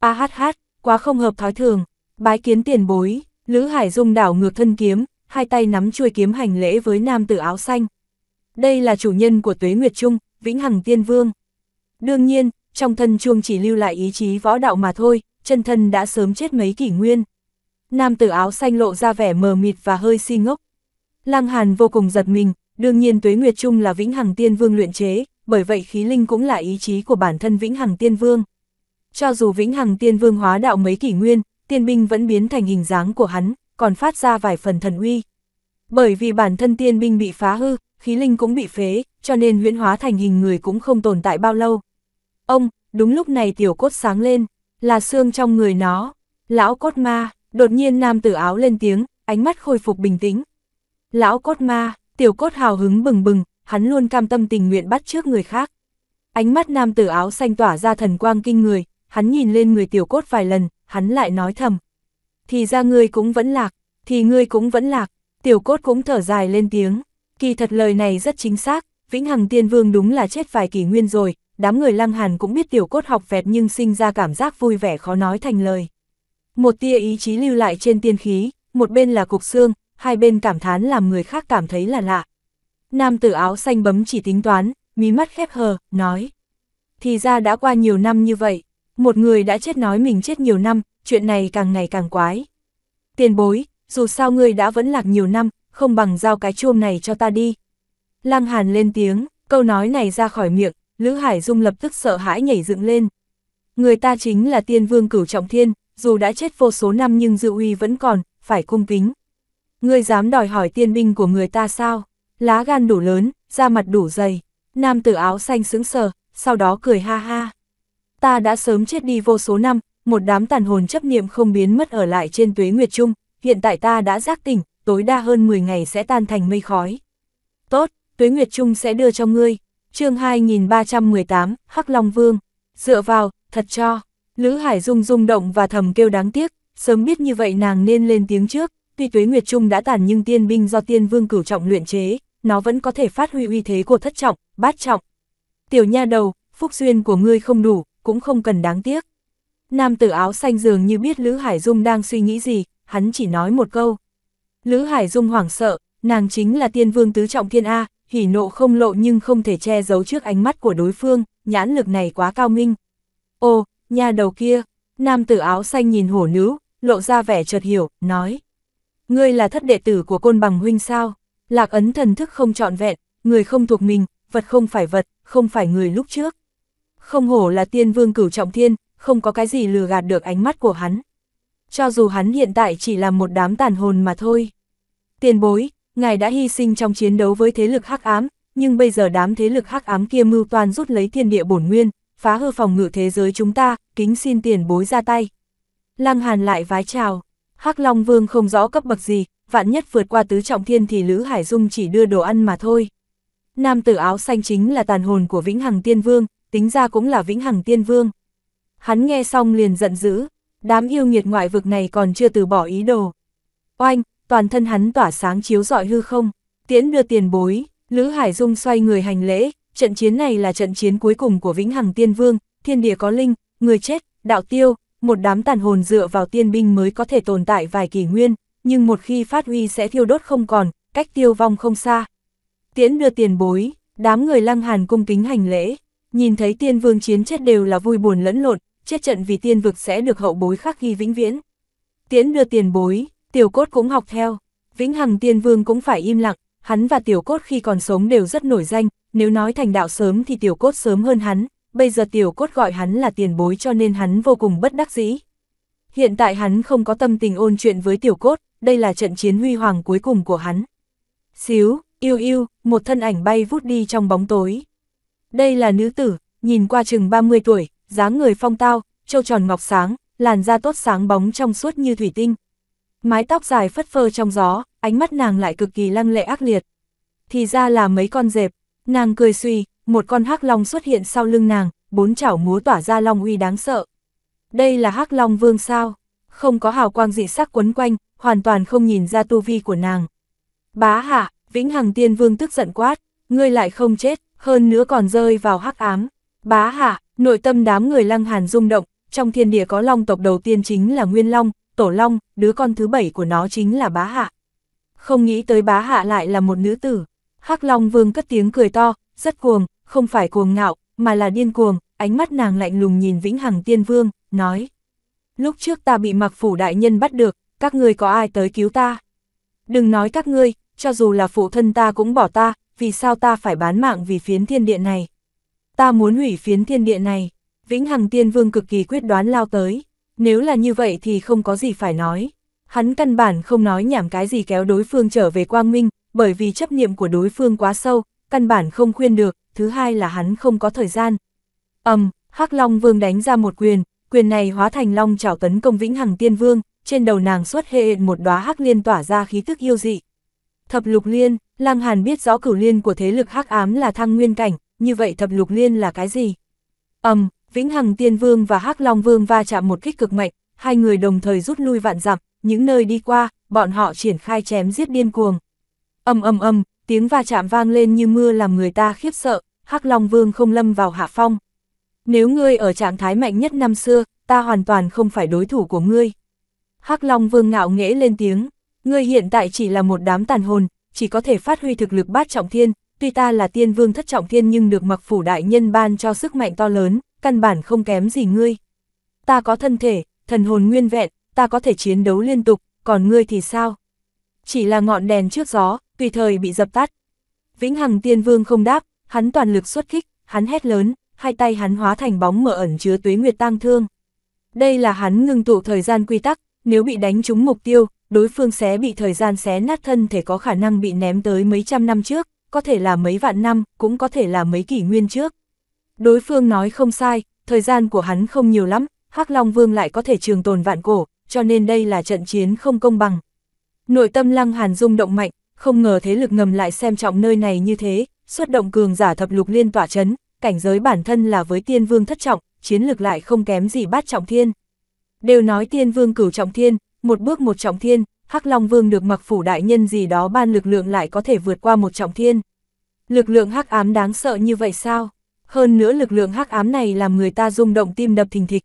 A hát hát, quá không hợp thói thường, bái kiến tiền bối. Lữ Hải Dung đảo ngược thân kiếm, hai tay nắm chuôi kiếm hành lễ với nam tử áo xanh. Đây là chủ nhân của Tuế Nguyệt Trung, Vĩnh Hằng Tiên Vương. Đương nhiên, trong thân chuông chỉ lưu lại ý chí võ đạo mà thôi, chân thân đã sớm chết mấy kỷ nguyên. Nam tử áo xanh lộ ra vẻ mờ mịt và hơi si ngốc. Lăng Hàn vô cùng giật mình, đương nhiên Tuế Nguyệt Trung là Vĩnh Hằng Tiên Vương luyện chế, bởi vậy khí linh cũng là ý chí của bản thân Vĩnh Hằng Tiên Vương. Cho dù Vĩnh Hằng Tiên Vương hóa đạo mấy kỷ nguyên, tiên binh vẫn biến thành hình dáng của hắn, còn phát ra vài phần thần uy. Bởi vì bản thân tiên binh bị phá hư, khí linh cũng bị phế, cho nên huyễn hóa thành hình người cũng không tồn tại bao lâu. Ông, đúng lúc này tiểu cốt sáng lên, là xương trong người nó, lão cốt ma, đột nhiên nam tử áo lên tiếng, ánh mắt khôi phục bình tĩnh. Lão cốt ma, tiểu cốt hào hứng bừng bừng, hắn luôn cam tâm tình nguyện bắt trước người khác. Ánh mắt nam tử áo xanh tỏa ra thần quang kinh người, hắn nhìn lên người tiểu cốt vài lần, hắn lại nói thầm. Thì ra ngươi cũng vẫn lạc, thì ngươi cũng vẫn lạc, tiểu cốt cũng thở dài lên tiếng. Kỳ thật lời này rất chính xác, Vĩnh Hằng Tiên Vương đúng là chết vài kỷ nguyên rồi, đám người lăng hàn cũng biết tiểu cốt học vẹt nhưng sinh ra cảm giác vui vẻ khó nói thành lời. Một tia ý chí lưu lại trên tiên khí, một bên là cục xương, hai bên cảm thán làm người khác cảm thấy là lạ. Nam tử áo xanh bấm chỉ tính toán, mí mắt khép hờ, nói. Thì ra đã qua nhiều năm như vậy, một người đã chết nói mình chết nhiều năm, chuyện này càng ngày càng quái. Tiền bối, dù sao ngươi đã vẫn lạc nhiều năm, không bằng giao cái chuông này cho ta đi. Lăng Hàn lên tiếng, câu nói này ra khỏi miệng, Lữ Hải Dung lập tức sợ hãi nhảy dựng lên. Người ta chính là tiên vương cửu trọng thiên, dù đã chết vô số năm nhưng dư uy vẫn còn, phải cung kính. Ngươi dám đòi hỏi tiên binh của người ta sao? Lá gan đủ lớn, da mặt đủ dày. Nam tử áo xanh sững sờ, sau đó cười ha ha ta đã sớm chết đi vô số năm, một đám tàn hồn chấp niệm không biến mất ở lại trên tuế nguyệt trung, hiện tại ta đã giác tỉnh, tối đa hơn 10 ngày sẽ tan thành mây khói. Tốt, tuế nguyệt trung sẽ đưa cho ngươi. chương 2318, Hắc Long Vương. Dựa vào, thật cho. Lữ Hải Dung rung động và thầm kêu đáng tiếc, sớm biết như vậy nàng nên lên tiếng trước, tuy tuế nguyệt trung đã tàn nhưng tiên binh do tiên vương cửu trọng luyện chế, nó vẫn có thể phát huy uy thế của thất trọng, bát trọng. Tiểu nha đầu, phúc duyên của ngươi không đủ, cũng không cần đáng tiếc. Nam tử áo xanh dường như biết Lữ Hải Dung đang suy nghĩ gì, hắn chỉ nói một câu. Lữ Hải Dung hoảng sợ, nàng chính là tiên vương tứ trọng thiên A, hỉ nộ không lộ nhưng không thể che giấu trước ánh mắt của đối phương, nhãn lực này quá cao minh. Ô, nhà đầu kia, nam tử áo xanh nhìn hổ nữ, lộ ra vẻ chợt hiểu, nói. Ngươi là thất đệ tử của côn bằng huynh sao? Lạc ấn thần thức không trọn vẹn, người không thuộc mình, vật không phải vật, không phải người lúc trước. Không hổ là tiên vương cửu trọng thiên, không có cái gì lừa gạt được ánh mắt của hắn. Cho dù hắn hiện tại chỉ là một đám tàn hồn mà thôi. Tiền bối, ngài đã hy sinh trong chiến đấu với thế lực hắc ám, nhưng bây giờ đám thế lực hắc ám kia mưu toàn rút lấy thiên địa bổn nguyên, phá hư phòng ngự thế giới chúng ta, kính xin tiền bối ra tay. Lăng Hàn lại vái chào, hắc Long Vương không rõ cấp bậc gì, vạn nhất vượt qua tứ trọng thiên thì Lữ Hải Dung chỉ đưa đồ ăn mà thôi. Nam tử áo xanh chính là tàn hồn của Vĩnh Hằng Tiên Vương, tính ra cũng là vĩnh hằng tiên vương. Hắn nghe xong liền giận dữ, đám yêu nghiệt ngoại vực này còn chưa từ bỏ ý đồ. Oanh, toàn thân hắn tỏa sáng chiếu rọi hư không, tiễn đưa tiền bối, Lữ Hải Dung xoay người hành lễ, trận chiến này là trận chiến cuối cùng của vĩnh hằng tiên vương, thiên địa có linh, người chết, đạo tiêu, một đám tàn hồn dựa vào tiên binh mới có thể tồn tại vài kỷ nguyên, nhưng một khi phát huy sẽ thiêu đốt không còn, cách tiêu vong không xa. Tiễn đưa tiền bối, đám người lăng hàn cung kính hành lễ. Nhìn thấy tiên vương chiến chết đều là vui buồn lẫn lộn, chết trận vì tiên vực sẽ được hậu bối khắc ghi vĩnh viễn. Tiễn đưa tiền bối, tiểu cốt cũng học theo, vĩnh hằng tiên vương cũng phải im lặng, hắn và tiểu cốt khi còn sống đều rất nổi danh, nếu nói thành đạo sớm thì tiểu cốt sớm hơn hắn, bây giờ tiểu cốt gọi hắn là tiền bối cho nên hắn vô cùng bất đắc dĩ. Hiện tại hắn không có tâm tình ôn chuyện với tiểu cốt, đây là trận chiến huy hoàng cuối cùng của hắn. Xíu, yêu yêu, một thân ảnh bay vút đi trong bóng tối. Đây là nữ tử, nhìn qua chừng 30 tuổi, dáng người phong tao, trâu tròn ngọc sáng, làn da tốt sáng bóng trong suốt như thủy tinh. Mái tóc dài phất phơ trong gió, ánh mắt nàng lại cực kỳ lăng lệ ác liệt. Thì ra là mấy con dẹp, nàng cười suy, một con hắc long xuất hiện sau lưng nàng, bốn chảo múa tỏa ra long uy đáng sợ. Đây là hắc long vương sao, không có hào quang dị sắc quấn quanh, hoàn toàn không nhìn ra tu vi của nàng. Bá hạ, Vĩnh Hằng Tiên Vương tức giận quát, ngươi lại không chết, hơn nữa còn rơi vào hắc ám. Bá hạ, nội tâm đám người lăng hàn rung động, trong thiên địa có long tộc đầu tiên chính là Nguyên Long, Tổ Long, đứa con thứ bảy của nó chính là bá hạ. Không nghĩ tới bá hạ lại là một nữ tử. hắc Long Vương cất tiếng cười to, rất cuồng, không phải cuồng ngạo, mà là điên cuồng, ánh mắt nàng lạnh lùng nhìn Vĩnh Hằng Tiên Vương, nói. Lúc trước ta bị mặc phủ đại nhân bắt được, các ngươi có ai tới cứu ta? Đừng nói các ngươi, cho dù là phụ thân ta cũng bỏ ta, vì sao ta phải bán mạng vì phiến thiên địa này? Ta muốn hủy phiến thiên địa này, Vĩnh Hằng Tiên Vương cực kỳ quyết đoán lao tới, nếu là như vậy thì không có gì phải nói. Hắn căn bản không nói nhảm cái gì kéo đối phương trở về quang minh, bởi vì chấp niệm của đối phương quá sâu, căn bản không khuyên được, thứ hai là hắn không có thời gian. ầm, um, Hắc Long Vương đánh ra một quyền, quyền này hóa thành long chảo tấn công Vĩnh Hằng Tiên Vương, trên đầu nàng xuất hiện một đóa hắc liên tỏa ra khí tức yêu dị. Thập Lục Liên Lăng Hàn biết rõ cửu liên của thế lực hắc ám là thăng nguyên cảnh, như vậy thập lục liên là cái gì? ầm, Vĩnh Hằng Tiên Vương và hắc Long Vương va chạm một kích cực mạnh, hai người đồng thời rút lui vạn dặm, những nơi đi qua, bọn họ triển khai chém giết điên cuồng. ầm ầm ầm, tiếng va chạm vang lên như mưa làm người ta khiếp sợ, hắc Long Vương không lâm vào hạ phong. Nếu ngươi ở trạng thái mạnh nhất năm xưa, ta hoàn toàn không phải đối thủ của ngươi. hắc Long Vương ngạo nghễ lên tiếng, ngươi hiện tại chỉ là một đám tàn hồn, chỉ có thể phát huy thực lực bát trọng thiên, tuy ta là tiên vương thất trọng thiên nhưng được mặc phủ đại nhân ban cho sức mạnh to lớn, căn bản không kém gì ngươi. Ta có thân thể, thần hồn nguyên vẹn, ta có thể chiến đấu liên tục, còn ngươi thì sao? Chỉ là ngọn đèn trước gió, tùy thời bị dập tắt. Vĩnh Hằng Tiên Vương không đáp, hắn toàn lực xuất kích, hắn hét lớn, hai tay hắn hóa thành bóng mở ẩn chứa tuế nguyệt tang thương. Đây là hắn ngưng tụ thời gian quy tắc, nếu bị đánh trúng mục tiêu, đối phương xé bị thời gian xé nát thân thể có khả năng bị ném tới mấy trăm năm trước, có thể là mấy vạn năm, cũng có thể là mấy kỷ nguyên trước. Đối phương nói không sai, thời gian của hắn không nhiều lắm, Hắc Long Vương lại có thể trường tồn vạn cổ, cho nên đây là trận chiến không công bằng. Nội tâm Lăng Hàn rung động mạnh, không ngờ thế lực ngầm lại xem trọng nơi này như thế, xuất động cường giả thập lục liên tỏa chấn, cảnh giới bản thân là với tiên vương thất trọng, chiến lực lại không kém gì bát trọng thiên. Đều nói tiên vương cửu trọng thiên, một bước một trọng thiên, Hắc Long Vương được mặc phủ đại nhân gì đó ban lực lượng lại có thể vượt qua một trọng thiên. Lực lượng hắc ám đáng sợ như vậy sao? Hơn nữa lực lượng hắc ám này làm người ta rung động tim đập thình thịch.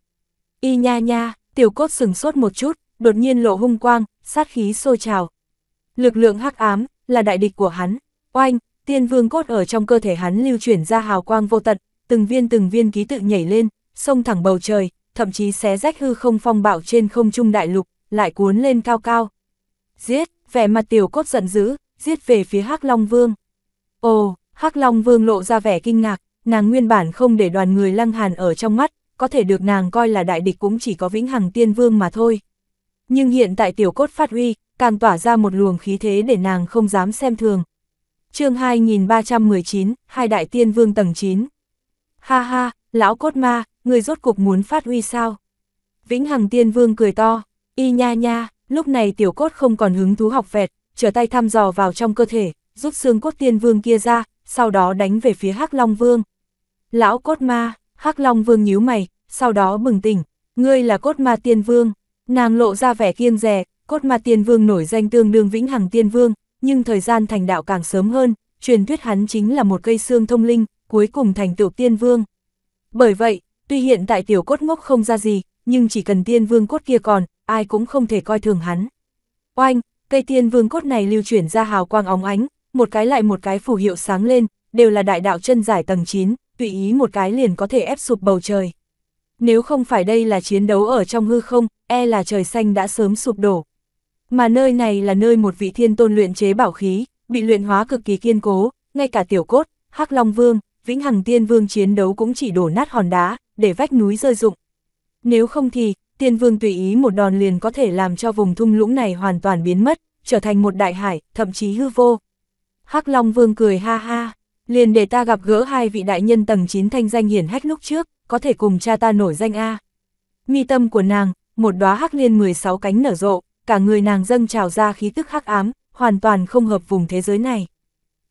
Y nha nha, tiểu cốt sừng sốt một chút, đột nhiên lộ hung quang, sát khí sôi trào. Lực lượng hắc ám là đại địch của hắn. Oanh, tiên vương cốt ở trong cơ thể hắn lưu chuyển ra hào quang vô tận, từng viên từng viên ký tự nhảy lên, sông thẳng bầu trời, thậm chí xé rách hư không phong bạo trên không trung đại lục lại cuốn lên cao cao. Giết, vẻ mặt tiểu cốt giận dữ, giết về phía Hắc Long Vương. Ồ, Hắc Long Vương lộ ra vẻ kinh ngạc, nàng nguyên bản không để đoàn người lăng hàn ở trong mắt, có thể được nàng coi là đại địch cũng chỉ có vĩnh hằng tiên vương mà thôi. Nhưng hiện tại tiểu cốt phát huy, càng tỏa ra một luồng khí thế để nàng không dám xem thường. chương 2319, hai đại tiên vương tầng 9. Ha ha, lão cốt ma, người rốt cục muốn phát huy sao? Vĩnh hằng tiên vương cười to. Y nha nha, lúc này tiểu cốt không còn hứng thú học vẹt, trở tay thăm dò vào trong cơ thể, rút xương cốt tiên vương kia ra, sau đó đánh về phía hắc long vương. Lão cốt ma, hắc long vương nhíu mày, sau đó bừng tỉnh, ngươi là cốt ma tiên vương, nàng lộ ra vẻ kiêng rè, cốt ma tiên vương nổi danh tương đương vĩnh hằng tiên vương, nhưng thời gian thành đạo càng sớm hơn, truyền thuyết hắn chính là một cây xương thông linh, cuối cùng thành tựu tiên vương. Bởi vậy, tuy hiện tại tiểu cốt ngốc không ra gì, nhưng chỉ cần tiên vương cốt kia còn, ai cũng không thể coi thường hắn. Oanh, cây tiên vương cốt này lưu chuyển ra hào quang óng ánh, một cái lại một cái phù hiệu sáng lên, đều là đại đạo chân giải tầng 9, tùy ý một cái liền có thể ép sụp bầu trời. Nếu không phải đây là chiến đấu ở trong hư không, e là trời xanh đã sớm sụp đổ. Mà nơi này là nơi một vị thiên tôn luyện chế bảo khí, bị luyện hóa cực kỳ kiên cố, ngay cả tiểu cốt, hắc long vương, vĩnh hằng tiên vương chiến đấu cũng chỉ đổ nát hòn đá, để vách núi rơi rụng. Nếu không thì, thiên vương tùy ý một đòn liền có thể làm cho vùng thung lũng này hoàn toàn biến mất, trở thành một đại hải, thậm chí hư vô. hắc Long Vương cười ha ha, liền để ta gặp gỡ hai vị đại nhân tầng 9 thanh danh hiển hách lúc trước, có thể cùng cha ta nổi danh A. Mi tâm của nàng, một đóa hắc liên 16 cánh nở rộ, cả người nàng dâng trào ra khí tức hắc ám, hoàn toàn không hợp vùng thế giới này.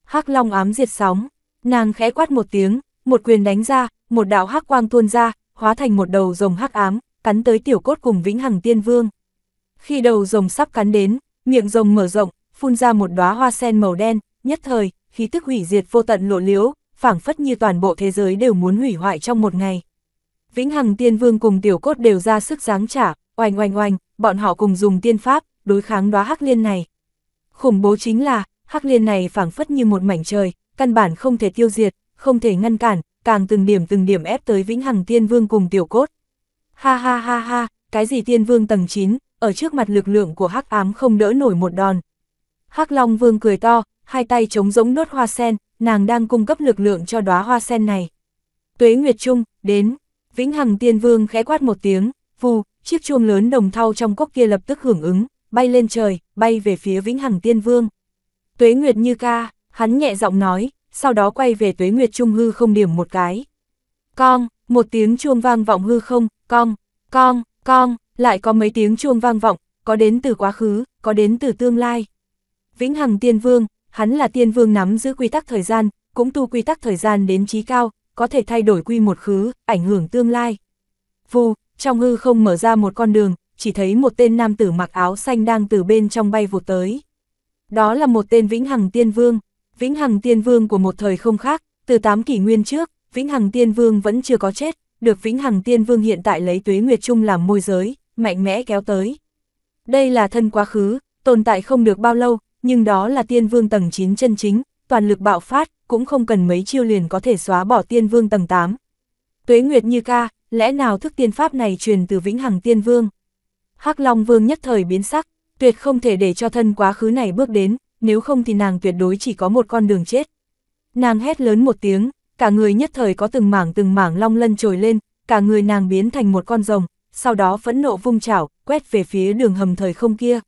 Hắc Long ám diệt sóng, nàng khẽ quát một tiếng, một quyền đánh ra, một đạo hắc quang tuôn ra, hóa thành một đầu rồng hắc ám, cắn tới tiểu cốt cùng vĩnh hằng tiên vương. Khi đầu rồng sắp cắn đến, miệng rồng mở rộng, phun ra một đóa hoa sen màu đen, nhất thời, khí tức hủy diệt vô tận lộ liễu, phảng phất như toàn bộ thế giới đều muốn hủy hoại trong một ngày. Vĩnh Hằng Tiên Vương cùng Tiểu Cốt đều ra sức giáng trả, oanh oanh oanh, bọn họ cùng dùng tiên pháp, đối kháng đóa hắc liên này. Khủng bố chính là, hắc liên này phảng phất như một mảnh trời, căn bản không thể tiêu diệt, không thể ngăn cản, càng từng điểm từng điểm ép tới Vĩnh Hằng Tiên Vương cùng Tiểu Cốt. Ha ha ha ha, cái gì tiên vương tầng 9, ở trước mặt lực lượng của hắc ám không đỡ nổi một đòn. Hắc Long Vương cười to, hai tay chống giống nốt hoa sen, nàng đang cung cấp lực lượng cho đóa hoa sen này. Tuế Nguyệt Trung, đến, Vĩnh Hằng Tiên Vương khẽ quát một tiếng, vù, chiếc chuông lớn đồng thau trong cốc kia lập tức hưởng ứng, bay lên trời, bay về phía Vĩnh Hằng Tiên Vương. Tuế Nguyệt như ca, hắn nhẹ giọng nói, sau đó quay về Tuế Nguyệt Trung hư không điểm một cái. Con, một tiếng chuông vang vọng hư không, con, con, con, lại có mấy tiếng chuông vang vọng, có đến từ quá khứ, có đến từ tương lai. Vĩnh Hằng Tiên Vương, hắn là Tiên Vương nắm giữ quy tắc thời gian, cũng tu quy tắc thời gian đến trí cao, có thể thay đổi quy một khứ, ảnh hưởng tương lai. Vù, trong hư không mở ra một con đường, chỉ thấy một tên nam tử mặc áo xanh đang từ bên trong bay vụt tới. Đó là một tên Vĩnh Hằng Tiên Vương, Vĩnh Hằng Tiên Vương của một thời không khác, từ 8 kỷ nguyên trước, Vĩnh Hằng Tiên Vương vẫn chưa có chết, được Vĩnh Hằng Tiên Vương hiện tại lấy tuế Nguyệt Trung làm môi giới, mạnh mẽ kéo tới. Đây là thân quá khứ, tồn tại không được bao lâu, nhưng đó là Tiên Vương tầng 9 chân chính, toàn lực bạo phát, cũng không cần mấy chiêu liền có thể xóa bỏ Tiên Vương tầng 8. Tuế Nguyệt như ca, lẽ nào thức tiên pháp này truyền từ Vĩnh Hằng Tiên Vương? Hắc Long Vương nhất thời biến sắc, tuyệt không thể để cho thân quá khứ này bước đến, nếu không thì nàng tuyệt đối chỉ có một con đường chết. Nàng hét lớn một tiếng, cả người nhất thời có từng mảng từng mảng long lân trồi lên, cả người nàng biến thành một con rồng, sau đó phẫn nộ vung chảo, quét về phía đường hầm thời không kia.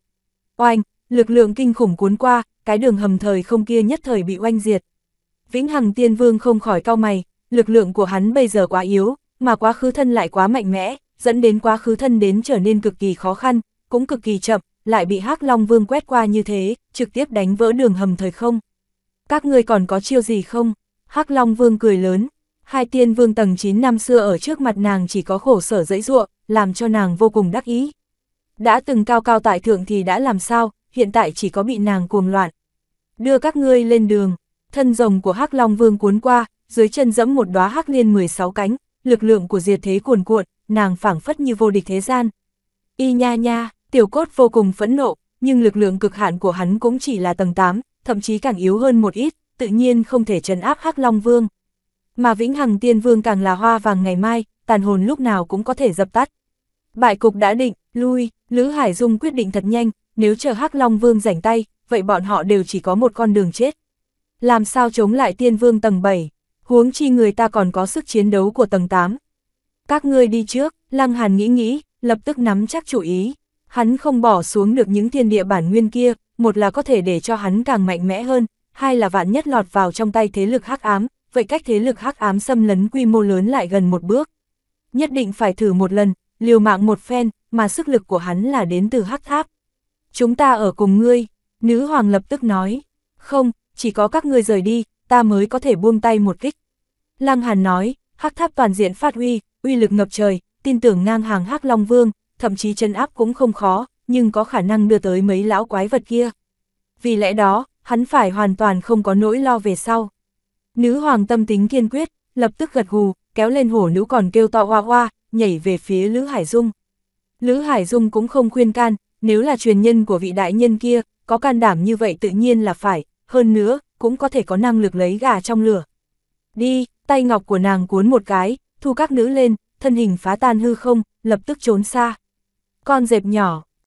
Oanh, lực lượng kinh khủng cuốn qua, cái đường hầm thời không kia nhất thời bị oanh diệt. Vĩnh Hằng Tiên Vương không khỏi cau mày, lực lượng của hắn bây giờ quá yếu, mà quá khứ thân lại quá mạnh mẽ, dẫn đến quá khứ thân đến trở nên cực kỳ khó khăn, cũng cực kỳ chậm, lại bị Hắc Long Vương quét qua như thế, trực tiếp đánh vỡ đường hầm thời không. Các ngươi còn có chiêu gì không? Hắc Long Vương cười lớn, hai tiên vương tầng 9 năm xưa ở trước mặt nàng chỉ có khổ sở dẫy ruộng, làm cho nàng vô cùng đắc ý. Đã từng cao cao tại thượng thì đã làm sao, hiện tại chỉ có bị nàng cuồng loạn. Đưa các ngươi lên đường, thân rồng của Hắc Long Vương cuốn qua, dưới chân dẫm một đóa hắc liên 16 cánh, lực lượng của diệt thế cuồn cuộn, nàng phảng phất như vô địch thế gian. Y nha nha, tiểu cốt vô cùng phẫn nộ, nhưng lực lượng cực hạn của hắn cũng chỉ là tầng 8, thậm chí càng yếu hơn một ít, tự nhiên không thể trấn áp Hắc Long Vương. Mà Vĩnh Hằng Tiên Vương càng là hoa vàng ngày mai, tàn hồn lúc nào cũng có thể dập tắt. Bại cục đã định, lui, Lữ Hải Dung quyết định thật nhanh, nếu chờ Hắc Long Vương rảnh tay, vậy bọn họ đều chỉ có một con đường chết. Làm sao chống lại Tiên Vương tầng 7, huống chi người ta còn có sức chiến đấu của tầng 8. Các ngươi đi trước, Lăng Hàn nghĩ nghĩ, lập tức nắm chắc chủ ý. Hắn không bỏ xuống được những thiên địa bản nguyên kia, một là có thể để cho hắn càng mạnh mẽ hơn, hai là vạn nhất lọt vào trong tay thế lực hắc ám, vậy cách thế lực hắc ám xâm lấn quy mô lớn lại gần một bước. Nhất định phải thử một lần, liều mạng một phen, mà sức lực của hắn là đến từ hắc tháp. Chúng ta ở cùng ngươi, nữ hoàng lập tức nói. Không, chỉ có các ngươi rời đi, ta mới có thể buông tay một kích. Lăng Hàn nói, hắc tháp toàn diện phát huy, uy lực ngập trời, tin tưởng ngang hàng hắc long vương, thậm chí chân áp cũng không khó, nhưng có khả năng đưa tới mấy lão quái vật kia. Vì lẽ đó, hắn phải hoàn toàn không có nỗi lo về sau. Nữ hoàng tâm tính kiên quyết, lập tức gật gù, kéo lên hổ nữ còn kêu to hoa hoa, nhảy về phía Lữ Hải Dung. Lữ Hải Dung cũng không khuyên can, nếu là truyền nhân của vị đại nhân kia, có can đảm như vậy tự nhiên là phải, hơn nữa, cũng có thể có năng lực lấy gà trong lửa. Đi, tay ngọc của nàng cuốn một cái, thu các nữ lên, thân hình phá tan hư không, lập tức trốn xa. Con dẹp nhỏ,